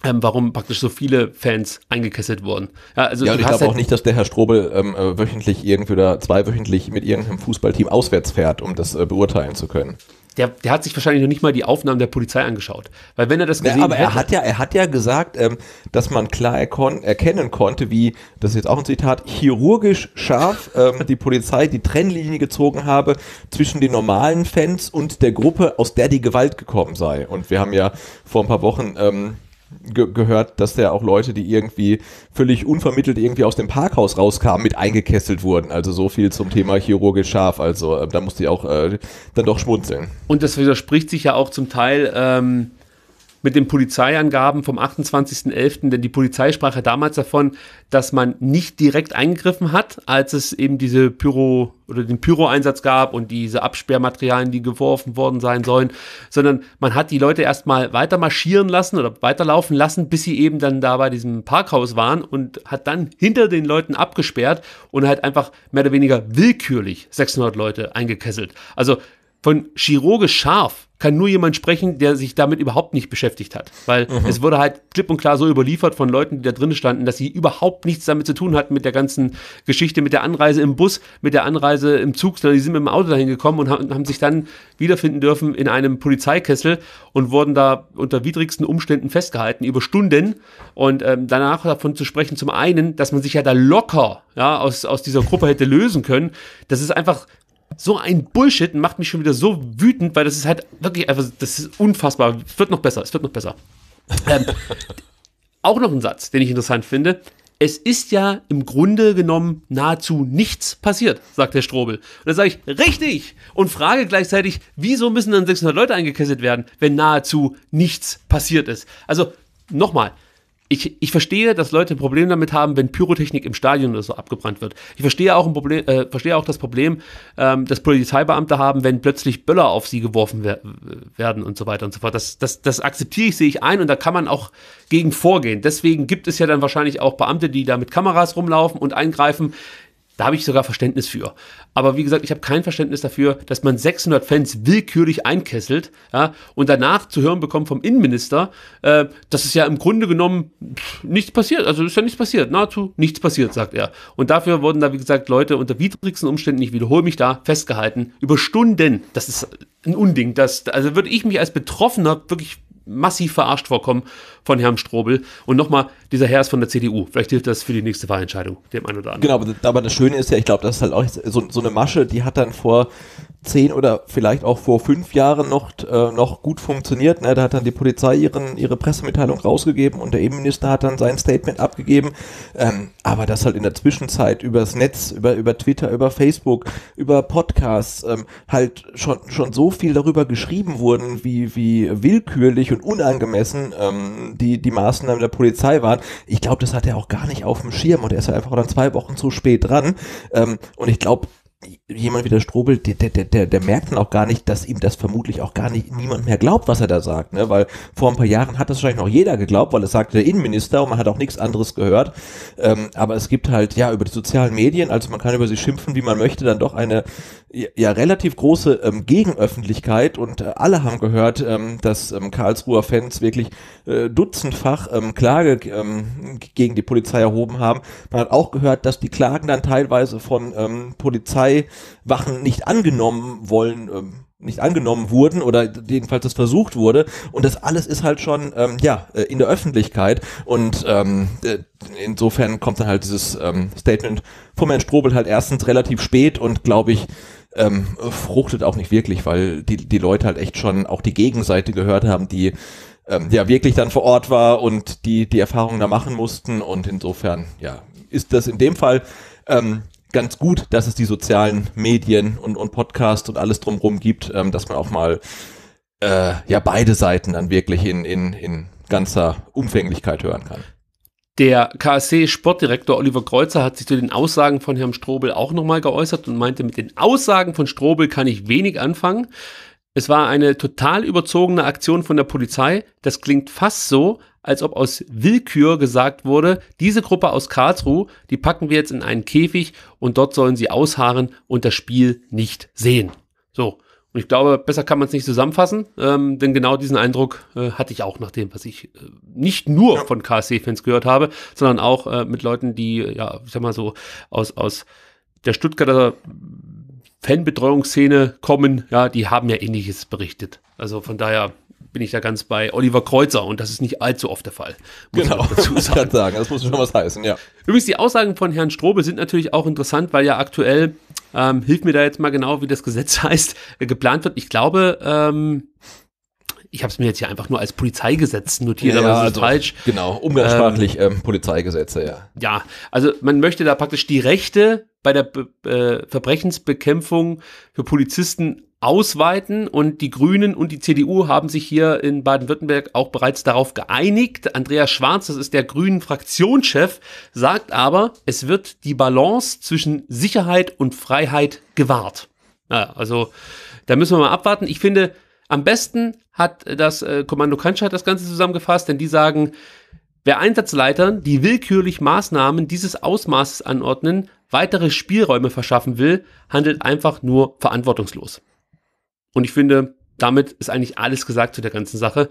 ähm, warum praktisch so viele Fans eingekesselt wurden. Ja, also ja, und ich glaube halt auch nicht, dass der Herr Strobel ähm, äh, wöchentlich irgendwie oder zweiwöchentlich mit irgendeinem Fußballteam auswärts fährt, um das äh, beurteilen zu können der, der hat sich wahrscheinlich noch nicht mal die Aufnahmen der Polizei angeschaut. Weil wenn er das gesehen ja, aber hätte, er hat ja, er hat ja gesagt, ähm, dass man klar erkon erkennen konnte, wie, das ist jetzt auch ein Zitat, chirurgisch scharf ähm, die Polizei die Trennlinie gezogen habe zwischen den normalen Fans und der Gruppe, aus der die Gewalt gekommen sei. Und wir haben ja vor ein paar Wochen ähm, ge gehört, dass da auch Leute, die irgendwie völlig unvermittelt irgendwie aus dem Parkhaus rauskamen, mit eingekesselt wurden. Also so viel zum Thema chirurgisch scharf. Also äh, da musste ich auch äh, dann doch schmunzeln. Und das widerspricht sich ja auch zum Teil. Ähm mit den Polizeiangaben vom 28.11., denn die Polizei sprach ja damals davon, dass man nicht direkt eingegriffen hat, als es eben diese Pyro oder den Pyro-Einsatz gab und diese Absperrmaterialien, die geworfen worden sein sollen, sondern man hat die Leute erstmal weiter marschieren lassen oder weiterlaufen lassen, bis sie eben dann da bei diesem Parkhaus waren und hat dann hinter den Leuten abgesperrt und halt einfach mehr oder weniger willkürlich 600 Leute eingekesselt. Also von chirurgisch scharf kann nur jemand sprechen, der sich damit überhaupt nicht beschäftigt hat. Weil mhm. es wurde halt klipp und klar so überliefert von Leuten, die da drin standen, dass sie überhaupt nichts damit zu tun hatten mit der ganzen Geschichte, mit der Anreise im Bus, mit der Anreise im Zug, sondern die sind mit dem Auto dahin gekommen und haben, haben sich dann wiederfinden dürfen in einem Polizeikessel und wurden da unter widrigsten Umständen festgehalten, über Stunden. Und ähm, danach davon zu sprechen, zum einen, dass man sich ja da locker ja, aus, aus dieser Gruppe hätte lösen können, das ist einfach so ein Bullshit macht mich schon wieder so wütend, weil das ist halt wirklich einfach, das ist unfassbar. Es wird noch besser, es wird noch besser. ähm, *laughs* auch noch ein Satz, den ich interessant finde. Es ist ja im Grunde genommen nahezu nichts passiert, sagt Herr Strobel. Und dann sage ich, richtig! Und frage gleichzeitig, wieso müssen dann 600 Leute eingekesselt werden, wenn nahezu nichts passiert ist? Also, nochmal, ich, ich verstehe, dass Leute ein Problem damit haben, wenn Pyrotechnik im Stadion oder so abgebrannt wird. Ich verstehe auch, ein Problem, äh, verstehe auch das Problem, ähm, dass Polizeibeamte haben, wenn plötzlich Böller auf sie geworfen wer werden und so weiter und so fort. Das, das, das akzeptiere ich, sehe ich ein und da kann man auch gegen vorgehen. Deswegen gibt es ja dann wahrscheinlich auch Beamte, die da mit Kameras rumlaufen und eingreifen, da habe ich sogar Verständnis für. Aber wie gesagt, ich habe kein Verständnis dafür, dass man 600 Fans willkürlich einkesselt ja, und danach zu hören bekommt vom Innenminister, äh, dass es ja im Grunde genommen pff, nichts passiert. Also ist ja nichts passiert, nahezu nichts passiert, sagt er. Und dafür wurden da, wie gesagt, Leute unter widrigsten Umständen, ich wiederhole mich da, festgehalten, über Stunden. Das ist ein Unding. Das, also würde ich mich als Betroffener wirklich massiv verarscht vorkommen von Herrn Strobel. Und nochmal, dieser Herr ist von der CDU. Vielleicht hilft das für die nächste Wahlentscheidung, dem einen oder anderen. Genau, aber das Schöne ist ja, ich glaube, das ist halt auch so, so eine Masche, die hat dann vor zehn oder vielleicht auch vor fünf Jahren noch, äh, noch gut funktioniert. Ne? Da hat dann die Polizei ihren, ihre Pressemitteilung rausgegeben und der Innenminister hat dann sein Statement abgegeben. Ähm, aber das halt in der Zwischenzeit übers Netz, über, über Twitter, über Facebook, über Podcasts ähm, halt schon, schon so viel darüber geschrieben wurden, wie, wie willkürlich und unangemessen ähm, die, die Maßnahmen der Polizei waren. Ich glaube, das hat er auch gar nicht auf dem Schirm und er ist halt einfach dann zwei Wochen zu spät dran. Ähm, und ich glaube, jemand wie der Strobel, der, der, der, der merkt dann auch gar nicht, dass ihm das vermutlich auch gar nicht niemand mehr glaubt, was er da sagt. Ne? Weil vor ein paar Jahren hat das wahrscheinlich noch jeder geglaubt, weil es sagte der Innenminister und man hat auch nichts anderes gehört. Ähm, aber es gibt halt, ja, über die sozialen Medien, also man kann über sie schimpfen, wie man möchte, dann doch eine ja relativ große ähm, Gegenöffentlichkeit und äh, alle haben gehört, ähm, dass ähm, Karlsruher Fans wirklich äh, dutzendfach ähm, Klage ähm, gegen die Polizei erhoben haben. Man hat auch gehört, dass die Klagen dann teilweise von ähm, Polizei zwei Wachen nicht angenommen wollen, ähm, nicht angenommen wurden oder jedenfalls das versucht wurde. Und das alles ist halt schon ähm, ja äh, in der Öffentlichkeit. Und ähm, äh, insofern kommt dann halt dieses ähm, Statement von Herrn Strobel halt erstens relativ spät und glaube ich ähm, fruchtet auch nicht wirklich, weil die, die Leute halt echt schon auch die Gegenseite gehört haben, die ähm, ja wirklich dann vor Ort war und die die Erfahrungen da machen mussten. Und insofern ja ist das in dem Fall ähm, ganz gut, dass es die sozialen Medien und, und Podcasts und alles drumherum gibt, ähm, dass man auch mal äh, ja beide Seiten dann wirklich in, in, in ganzer Umfänglichkeit hören kann. Der KSC-Sportdirektor Oliver Kreuzer hat sich zu den Aussagen von Herrn Strobel auch nochmal geäußert und meinte, mit den Aussagen von Strobel kann ich wenig anfangen. Es war eine total überzogene Aktion von der Polizei. Das klingt fast so, als ob aus Willkür gesagt wurde, diese Gruppe aus Karlsruhe, die packen wir jetzt in einen Käfig und dort sollen sie ausharren und das Spiel nicht sehen. So. Und ich glaube, besser kann man es nicht zusammenfassen, ähm, denn genau diesen Eindruck äh, hatte ich auch nach dem, was ich äh, nicht nur ja. von KSC-Fans gehört habe, sondern auch äh, mit Leuten, die, ja, ich sag mal so, aus, aus der Stuttgarter Fanbetreuungsszene kommen, ja, die haben ja ähnliches berichtet. Also von daher, bin ich da ganz bei Oliver Kreuzer und das ist nicht allzu oft der Fall. genau, dazu *laughs* sagen. kann sagen, das muss schon was heißen, ja. Übrigens, die Aussagen von Herrn Strobe sind natürlich auch interessant, weil ja aktuell, ähm, hilf mir da jetzt mal genau, wie das Gesetz *laughs* heißt, äh, geplant wird. Ich glaube, ähm, ich habe es mir jetzt hier einfach nur als Polizeigesetz notiert, ja, aber das ist also, falsch. Genau, umgangssprachlich ähm, ähm, Polizeigesetze, ja. Ja, also man möchte da praktisch die Rechte bei der Be äh, Verbrechensbekämpfung für Polizisten ausweiten. Und die Grünen und die CDU haben sich hier in Baden-Württemberg auch bereits darauf geeinigt. Andreas Schwarz, das ist der grünen Fraktionschef, sagt aber, es wird die Balance zwischen Sicherheit und Freiheit gewahrt. Ja, also da müssen wir mal abwarten. Ich finde, am besten hat das äh, Kommando Kanschat das Ganze zusammengefasst, denn die sagen, wer Einsatzleitern, die willkürlich Maßnahmen dieses Ausmaßes anordnen, weitere Spielräume verschaffen will, handelt einfach nur verantwortungslos. Und ich finde, damit ist eigentlich alles gesagt zu der ganzen Sache.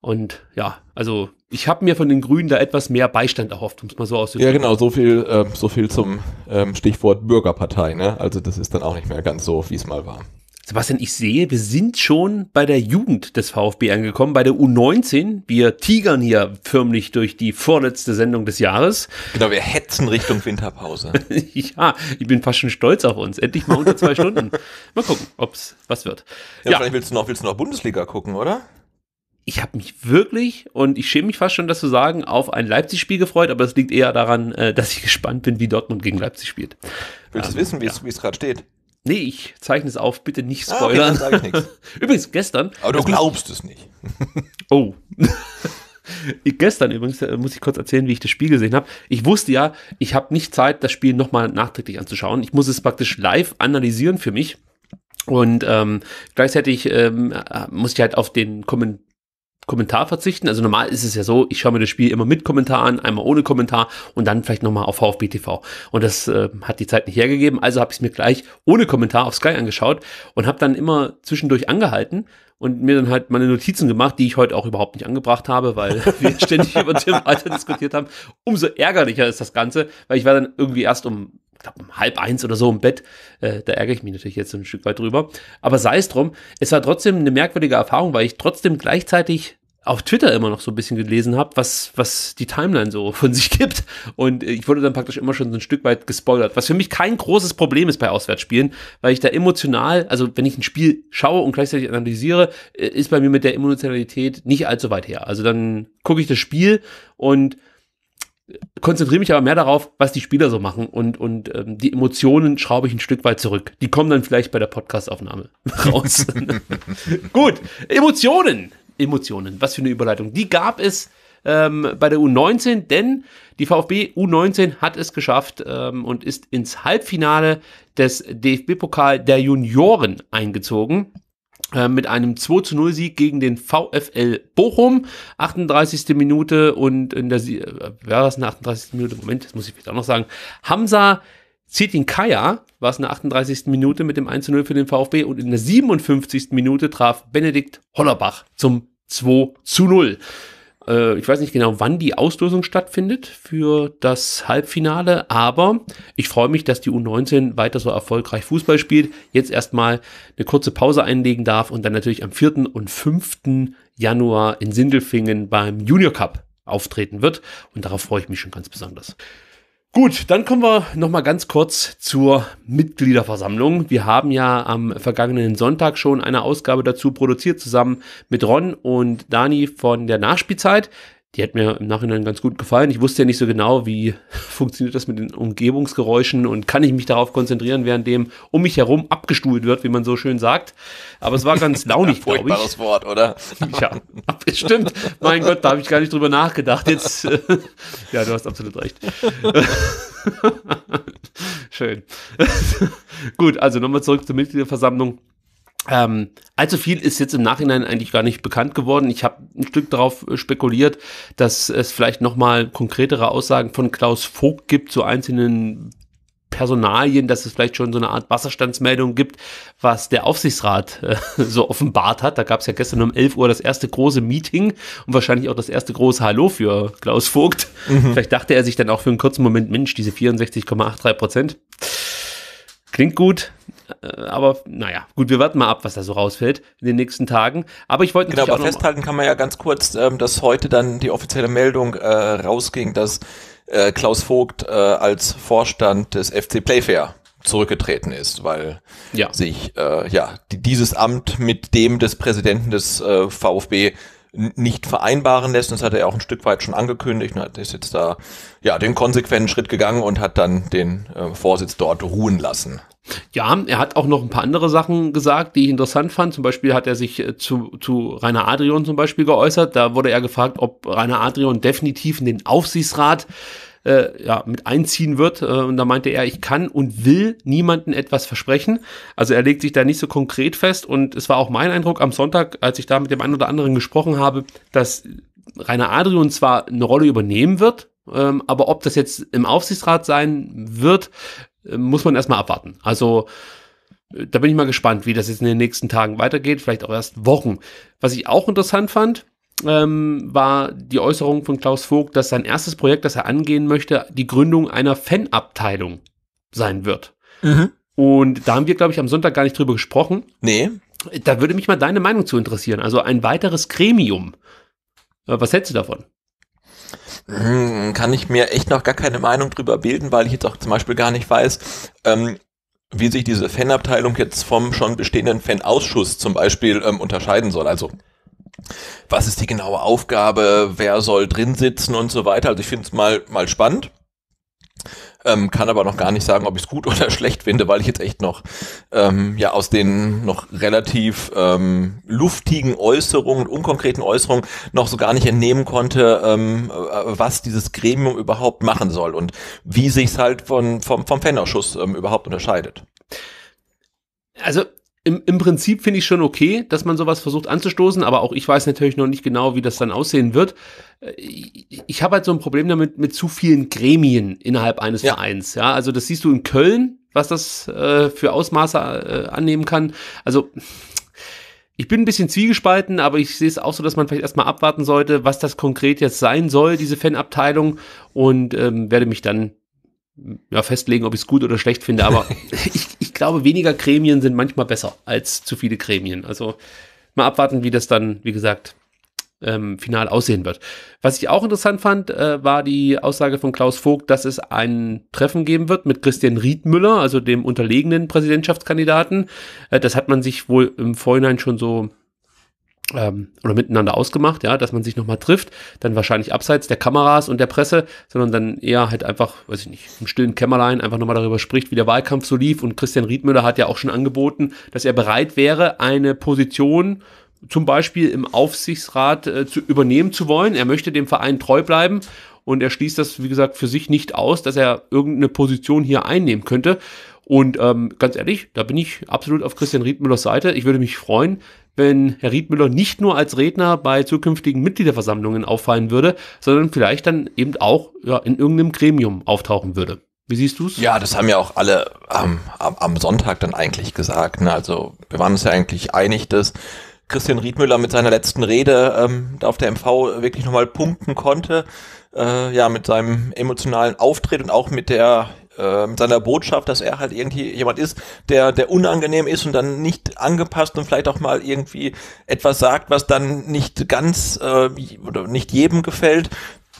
Und ja, also ich habe mir von den Grünen da etwas mehr Beistand erhofft, um es mal so auszudrücken. Ja, genau, so viel, äh, so viel zum ähm, Stichwort Bürgerpartei. Ne? Also das ist dann auch nicht mehr ganz so, wie es mal war. Sebastian, ich sehe, wir sind schon bei der Jugend des VfB angekommen, bei der U19. Wir tigern hier förmlich durch die vorletzte Sendung des Jahres. Genau, wir hetzen Richtung Winterpause. *laughs* ja, ich bin fast schon stolz auf uns. Endlich mal unter zwei Stunden. Mal gucken, ob es was wird. Ja, ja. Vielleicht willst du, noch, willst du noch Bundesliga gucken, oder? ich habe mich wirklich und ich schäme mich fast schon, das zu sagen, auf ein Leipzig-Spiel gefreut, aber es liegt eher daran, äh, dass ich gespannt bin, wie Dortmund gegen Leipzig spielt. Willst du ähm, wissen, wie ja. es gerade steht? Nee, ich zeichne es auf, bitte nicht spoilern. Ah, okay, *laughs* übrigens, gestern. Aber du glaubst es nicht. *laughs* oh. *laughs* gestern übrigens äh, muss ich kurz erzählen, wie ich das Spiel gesehen habe. Ich wusste ja, ich habe nicht Zeit, das Spiel nochmal nachträglich anzuschauen. Ich muss es praktisch live analysieren für mich. Und ähm, gleichzeitig ähm, äh, muss ich halt auf den Kommentar Kommentar verzichten. Also normal ist es ja so, ich schaue mir das Spiel immer mit Kommentar an, einmal ohne Kommentar und dann vielleicht nochmal auf VfB TV. Und das äh, hat die Zeit nicht hergegeben, also habe ich es mir gleich ohne Kommentar auf Sky angeschaut und habe dann immer zwischendurch angehalten und mir dann halt meine Notizen gemacht, die ich heute auch überhaupt nicht angebracht habe, weil *laughs* wir ständig über Tim weiter diskutiert haben. Umso ärgerlicher ist das Ganze, weil ich war dann irgendwie erst um glaube, um halb eins oder so im Bett. Äh, da ärgere ich mich natürlich jetzt ein Stück weit drüber. Aber sei es drum, es war trotzdem eine merkwürdige Erfahrung, weil ich trotzdem gleichzeitig auf Twitter immer noch so ein bisschen gelesen habe, was, was die Timeline so *laughs* von sich gibt. Und äh, ich wurde dann praktisch immer schon so ein Stück weit gespoilert, was für mich kein großes Problem ist bei Auswärtsspielen, weil ich da emotional, also wenn ich ein Spiel schaue und gleichzeitig analysiere, äh, ist bei mir mit der Emotionalität nicht allzu weit her. Also dann gucke ich das Spiel und konzentriere mich aber mehr darauf, was die Spieler so machen und, und ähm, die Emotionen schraube ich ein Stück weit zurück. Die kommen dann vielleicht bei der Podcastaufnahme *laughs* raus. *laughs* Gut, Emotionen. Emotionen, was für eine Überleitung. Die gab es ähm, bei der U19, denn die VfB U19 hat es geschafft ähm, und ist ins Halbfinale des DFB-Pokal der Junioren eingezogen. Äh, mit einem 2 zu 0 Sieg gegen den VfL Bochum, 38. Minute und in der, wer äh, war das der 38. Minute? Moment, das muss ich vielleicht auch noch sagen. Hamza zieht ihn Kaya, war es in der 38. Minute mit dem 1 zu 0 für den VfB und in der 57. Minute traf Benedikt Hollerbach zum 2 zu 0. Äh, ich weiß nicht genau, wann die Auslosung stattfindet für das Halbfinale, aber ich freue mich, dass die U19 weiter so erfolgreich Fußball spielt. Jetzt erstmal eine kurze Pause einlegen darf und dann natürlich am 4. und 5. Januar in Sindelfingen beim Junior Cup auftreten wird. Und darauf freue ich mich schon ganz besonders. Gut, dann kommen wir nochmal ganz kurz zur Mitgliederversammlung. Wir haben ja am vergangenen Sonntag schon eine Ausgabe dazu produziert, zusammen mit Ron und Dani von der Nachspielzeit die hat mir im Nachhinein ganz gut gefallen. Ich wusste ja nicht so genau, wie *laughs* funktioniert das mit den Umgebungsgeräuschen und kann ich mich darauf konzentrieren, während dem um mich herum abgestuhlt wird, wie man so schön sagt. Aber es war ganz *laughs* launig, ja, glaube ich. Furchtbares Wort, oder? *laughs* ja, stimmt. Mein Gott, da habe ich gar nicht drüber nachgedacht. Jetzt, äh, ja, du hast absolut recht. schön. gut, also nochmal zurück zur Mitgliederversammlung. Ähm, allzu viel ist jetzt im Nachhinein eigentlich gar nicht bekannt geworden. Ich habe ein Stück darauf äh, spekuliert, dass es vielleicht nochmal konkretere Aussagen von Klaus Vogt gibt zu einzelnen Personalien, dass es vielleicht schon so eine Art Wasserstandsmeldung gibt, was der Aufsichtsrat äh, *laughs* so offenbart hat. Da gab es ja gestern um 11 Uhr das erste große Meeting und wahrscheinlich auch das erste große Hallo für Klaus Vogt. Mhm. Vielleicht dachte er sich dann auch für einen kurzen Moment, Mensch, diese 64,83 Prozent. Klingt gut, äh, aber naja, gut, wir warten mal ab, was da so rausfällt in den nächsten Tagen. Aber ich wollte genau, aber festhalten kann man ja ganz kurz, ähm, dass heute dann die offizielle Meldung äh, rausging, dass äh, Klaus Vogt äh, als Vorstand des FC Playfair zurückgetreten ist, weil ja. sich äh, ja dieses Amt mit dem des Präsidenten des äh, VfB nicht vereinbaren lässt. Das hat er auch ein Stück weit schon angekündigt und ist jetzt da ja den konsequenten Schritt gegangen und hat dann den äh, Vorsitz dort ruhen lassen. Ja, er hat auch noch ein paar andere Sachen gesagt, die ich interessant fand. Zum Beispiel hat er sich äh, zu, zu Rainer Adrian zum Beispiel geäußert. Da wurde er gefragt, ob Rainer Adrian definitiv in den Aufsichtsrat äh, ja, mit einziehen wird. Äh, und da meinte er, ich kann und will niemanden etwas versprechen. Also er legt sich da nicht so konkret fest. Und es war auch mein Eindruck am Sonntag, als ich da mit dem einen oder anderen gesprochen habe, dass Rainer Adrian zwar eine Rolle übernehmen wird, ähm, aber ob das jetzt im Aufsichtsrat sein wird, äh, muss man erstmal abwarten. Also äh, da bin ich mal gespannt, wie das jetzt in den nächsten Tagen weitergeht, vielleicht auch erst Wochen. Was ich auch interessant fand, ähm, war die Äußerung von Klaus Vogt, dass sein erstes Projekt, das er angehen möchte, die Gründung einer Fanabteilung sein wird. Mhm. Und da haben wir, glaube ich, am Sonntag gar nicht drüber gesprochen. Nee. Da würde mich mal deine Meinung zu interessieren. Also ein weiteres Gremium. Äh, was hältst du davon? Hm, kann ich mir echt noch gar keine Meinung drüber bilden, weil ich jetzt auch zum Beispiel gar nicht weiß, ähm, wie sich diese Fanabteilung jetzt vom schon bestehenden Fanausschuss zum Beispiel ähm, unterscheiden soll. Also was ist die genaue Aufgabe, wer soll drin sitzen und so weiter. Also ich finde es mal, mal spannend. Ähm, kann aber noch gar nicht sagen, ob ich es gut *laughs* oder schlecht finde, weil ich jetzt echt noch ähm, ja aus den noch relativ ähm, luftigen Äußerungen, unkonkreten Äußerungen noch so gar nicht entnehmen konnte, ähm, äh, was dieses Gremium überhaupt machen soll und wie sich es halt von, vom, vom Fanausschuss ähm, überhaupt unterscheidet. Also im, im Prinzip finde ich schon okay, dass man sowas versucht anzustoßen, aber auch ich weiß natürlich noch nicht genau, wie das dann aussehen wird. Ich, äh, ich habe halt so ein Problem damit mit zu vielen Gremien innerhalb eines ja. Vereins. Ja, also das siehst du in Köln, was das äh, für Ausmaße äh, annehmen kann. Also ich bin ein bisschen zwiegespalten, aber ich sehe es auch so, dass man vielleicht erstmal abwarten sollte, was das konkret jetzt sein soll, diese Fanabteilung, und ähm, werde mich dann ja, festlegen, ob ich es gut oder schlecht finde, aber *laughs* ich, ich glaube, weniger Gremien sind manchmal besser als zu viele Gremien. Also mal abwarten, wie das dann, wie gesagt, ähm, final aussehen wird. Was ich auch interessant fand, äh, war die Aussage von Klaus Vogt, dass es ein Treffen geben wird mit Christian Riedmüller, also dem unterlegenen Präsidentschaftskandidaten. Äh, das hat man sich wohl im Vorhinein schon so ähm, oder miteinander ausgemacht, ja, dass man sich nochmal trifft, dann wahrscheinlich abseits der Kameras und der Presse, sondern dann eher halt einfach, weiß ich nicht, im stillen Kämmerlein einfach nochmal darüber spricht, wie der Wahlkampf so lief. Und Christian Riedmüller hat ja auch schon angeboten, dass er bereit wäre, eine Position zum Beispiel im Aufsichtsrat äh, zu übernehmen zu wollen. Er möchte dem Verein treu bleiben und er schließt das, wie gesagt, für sich nicht aus, dass er irgendeine Position hier einnehmen könnte. Und ähm, ganz ehrlich, da bin ich absolut auf Christian Riedmüllers Seite. Ich würde mich freuen, wenn Herr Riedmüller nicht nur als Redner bei zukünftigen Mitgliederversammlungen auffallen würde, sondern vielleicht dann eben auch ja, in irgendeinem Gremium auftauchen würde. Wie siehst du's? Ja, das haben ja auch alle ähm, am, am Sonntag dann eigentlich gesagt. Ne? Also wir waren uns ja eigentlich einig, dass Christian Riedmüller mit seiner letzten Rede ähm, auf der MV wirklich nochmal punkten konnte. Äh, ja, mit seinem emotionalen Auftritt und auch mit der äh, mit seiner Botschaft, dass er halt irgendwie jemand ist, der, der unangenehm ist und dann nicht angepasst und vielleicht auch mal irgendwie etwas sagt, was dann nicht ganz äh, oder nicht jedem gefällt.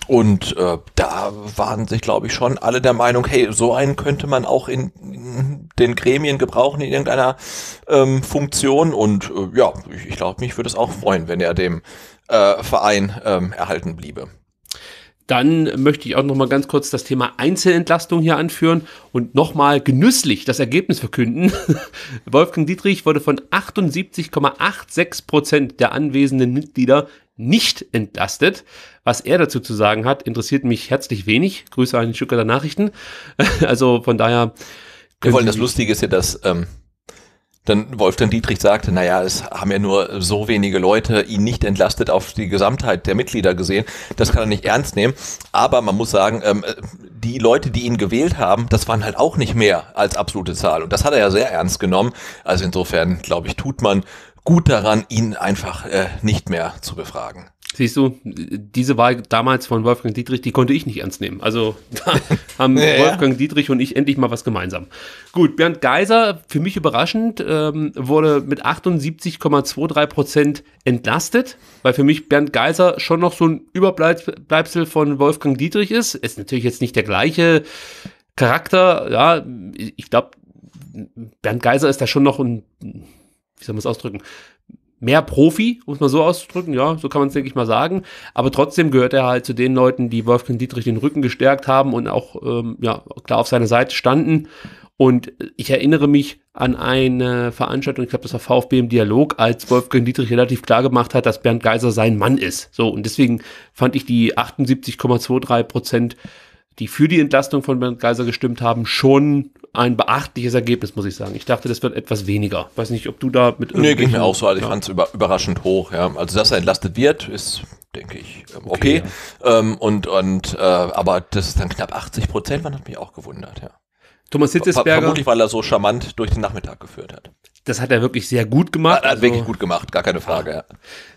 Und äh, da waren sich, glaube ich, schon alle der Meinung, hey, so einen könnte man auch in, in den Gremien gebrauchen, in irgendeiner ähm, Funktion. Und äh, ja, ich, ich glaube, mich würde es auch freuen, wenn er dem äh, Verein ähm, erhalten bliebe. Dann möchte ich auch noch mal ganz kurz das Thema Einzelentlastung hier anführen und noch mal genüsslich das Ergebnis verkünden. *laughs* Wolfgang Dietrich wurde von 78,86 Prozent der anwesenden Mitglieder nicht entlastet. Was er dazu zu sagen hat, interessiert mich herzlich wenig. Grüße an den Stücker der Nachrichten. *laughs* also von daher. Wir wollen das Lustige ist ja, dass ähm, dann Wolfgang Dietrich sagte, naja, es haben ja nur so wenige Leute ihn nicht entlastet auf die Gesamtheit der Mitglieder gesehen. Das kann er nicht ernst nehmen. Aber man muss sagen, ähm, die Leute, die ihn gewählt haben, das waren halt auch nicht mehr als absolute Zahl. Und das hat er ja sehr ernst genommen. Also insofern, glaube ich, tut man gut daran, ihn einfach äh, nicht mehr zu befragen. Siehst du, diese Wahl damals von Wolfgang Dietrich, die konnte ich nicht ernst nehmen. Also *laughs* da haben ja, Wolfgang ja. Dietrich und ich endlich mal was gemeinsam. Gut, Bernd Geiser, für mich überraschend, ähm, wurde mit 78,23 Prozent entlastet, weil für mich Bernd Geiser schon noch so ein Überbleibsel von Wolfgang Dietrich ist. Ist natürlich jetzt nicht der gleiche Charakter. Ja, ich glaube, Bernd Geiser ist da schon noch ein, wie soll man es ausdrücken? mehr Profi, um es mal so auszudrücken, ja, so kann man es, denke ich mal, sagen. Aber trotzdem gehört er halt zu den Leuten, die Wolfgang Dietrich den Rücken gestärkt haben und auch ähm, ja, klar auf seiner Seite standen. Und ich erinnere mich an eine Veranstaltung, ich glaube, das war VfB im Dialog, als Wolfgang Dietrich relativ klar gemacht hat, dass Bernd Geiser sein Mann ist. So, und deswegen fand ich die 78,23 Prozent die für die Entlastung von Bernd Geiser gestimmt haben, schon ein beachtliches Ergebnis, muss ich sagen. Ich dachte, das wird etwas weniger. Weiß nicht, ob du da mit Nee, ging mir auch so. Also ich ja. fand es über, überraschend hoch. Ja. Also, dass er entlastet wird, ist, denke ich, ähm, okay. okay ja. ähm, und, und, äh, aber das ist dann knapp 80 Prozent, man hat mich auch gewundert, ja. Thomas Hitzesberger. Ver vermutlich, weil er so charmant durch den Nachmittag geführt hat das hat er wirklich sehr gut gemacht. Ja, also, wirklich gut gemacht, gar keine Frage. Ja.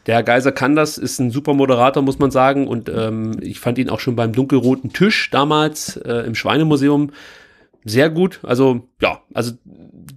Der Geiser kann das, ist ein super Moderator, muss man sagen. Und ähm, ich fand ihn auch schon beim dunkelroten Tisch damals äh, im Schweinemuseum sehr gut. Also ja, also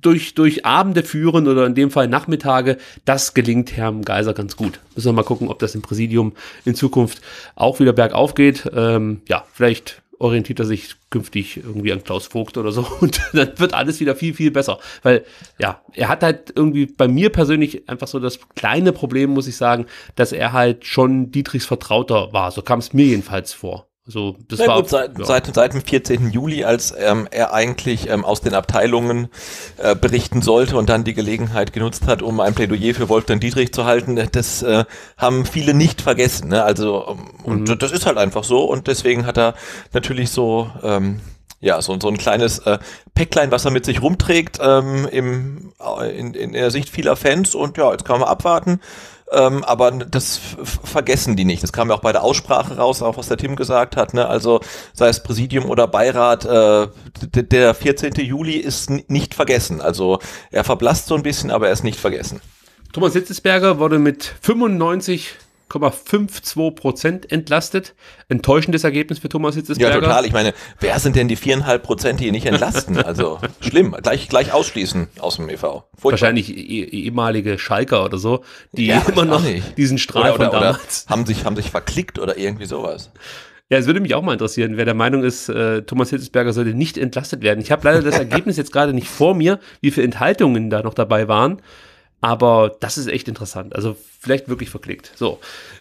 durch, durch Abende führen oder in dem Fall Nachmittage, das gelingt Herrn Geiser ganz gut. Müssen wir mal gucken, ob das im Präsidium in Zukunft auch wieder bergauf geht. Ähm, ja, vielleicht orientiert er sich künftig irgendwie an Klaus Vogt oder so *laughs* und dann wird alles wieder viel, viel besser. Weil, ja, er hat halt irgendwie bei mir persönlich einfach so das kleine Problem, muss ich sagen, dass er halt schon Dietrichs Vertrauter war. So kam es mir jedenfalls vor. Also das ja, war gut, seit, ja. seit, seit, dem 14. Juli, als ähm, er eigentlich ähm, aus den Abteilungen äh, berichten sollte und dann die Gelegenheit genutzt hat, um ein Plädoyer für Wolfgang Dietrich zu halten. Das äh, haben viele nicht vergessen. Ne? Also ähm, und mhm. das ist halt einfach so und deswegen hat er natürlich so ähm, ja, so, so ein kleines äh, Päcklein, was er mit sich rumträgt ähm, im, äh, in, in der Sicht vieler Fans. Und ja, jetzt kann man abwarten, ähm, aber das vergessen die nicht. Das kam ja auch bei der Aussprache raus, auch was der Tim gesagt hat. Ne? Also sei es Präsidium oder Beirat, äh, der 14. Juli ist nicht vergessen. Also er verblasst so ein bisschen, aber er ist nicht vergessen. Thomas Hitzesberger wurde mit 95 4,52 Prozent entlastet. Enttäuschendes Ergebnis für Thomas Hitzesberger. Ja, total. Ich meine, wer sind denn die viereinhalb Prozent, die nicht entlasten? Also *laughs* schlimm. Gleich, gleich ausschließen aus dem EV. Furchtbar. Wahrscheinlich eh, ehemalige Schalker oder so, die ja, immer noch nicht. diesen Strahl oder, oder, von damals. haben sich, haben sich verklickt oder irgendwie sowas. Ja, es würde mich auch mal interessieren, wer der Meinung ist, äh, Thomas Hitzesberger sollte nicht entlastet werden. Ich habe leider das *laughs* Ergebnis jetzt gerade nicht vor mir, wie viele Enthaltungen da noch dabei waren. Aber das ist echt interessant. Also vielleicht wirklich verklickt. So.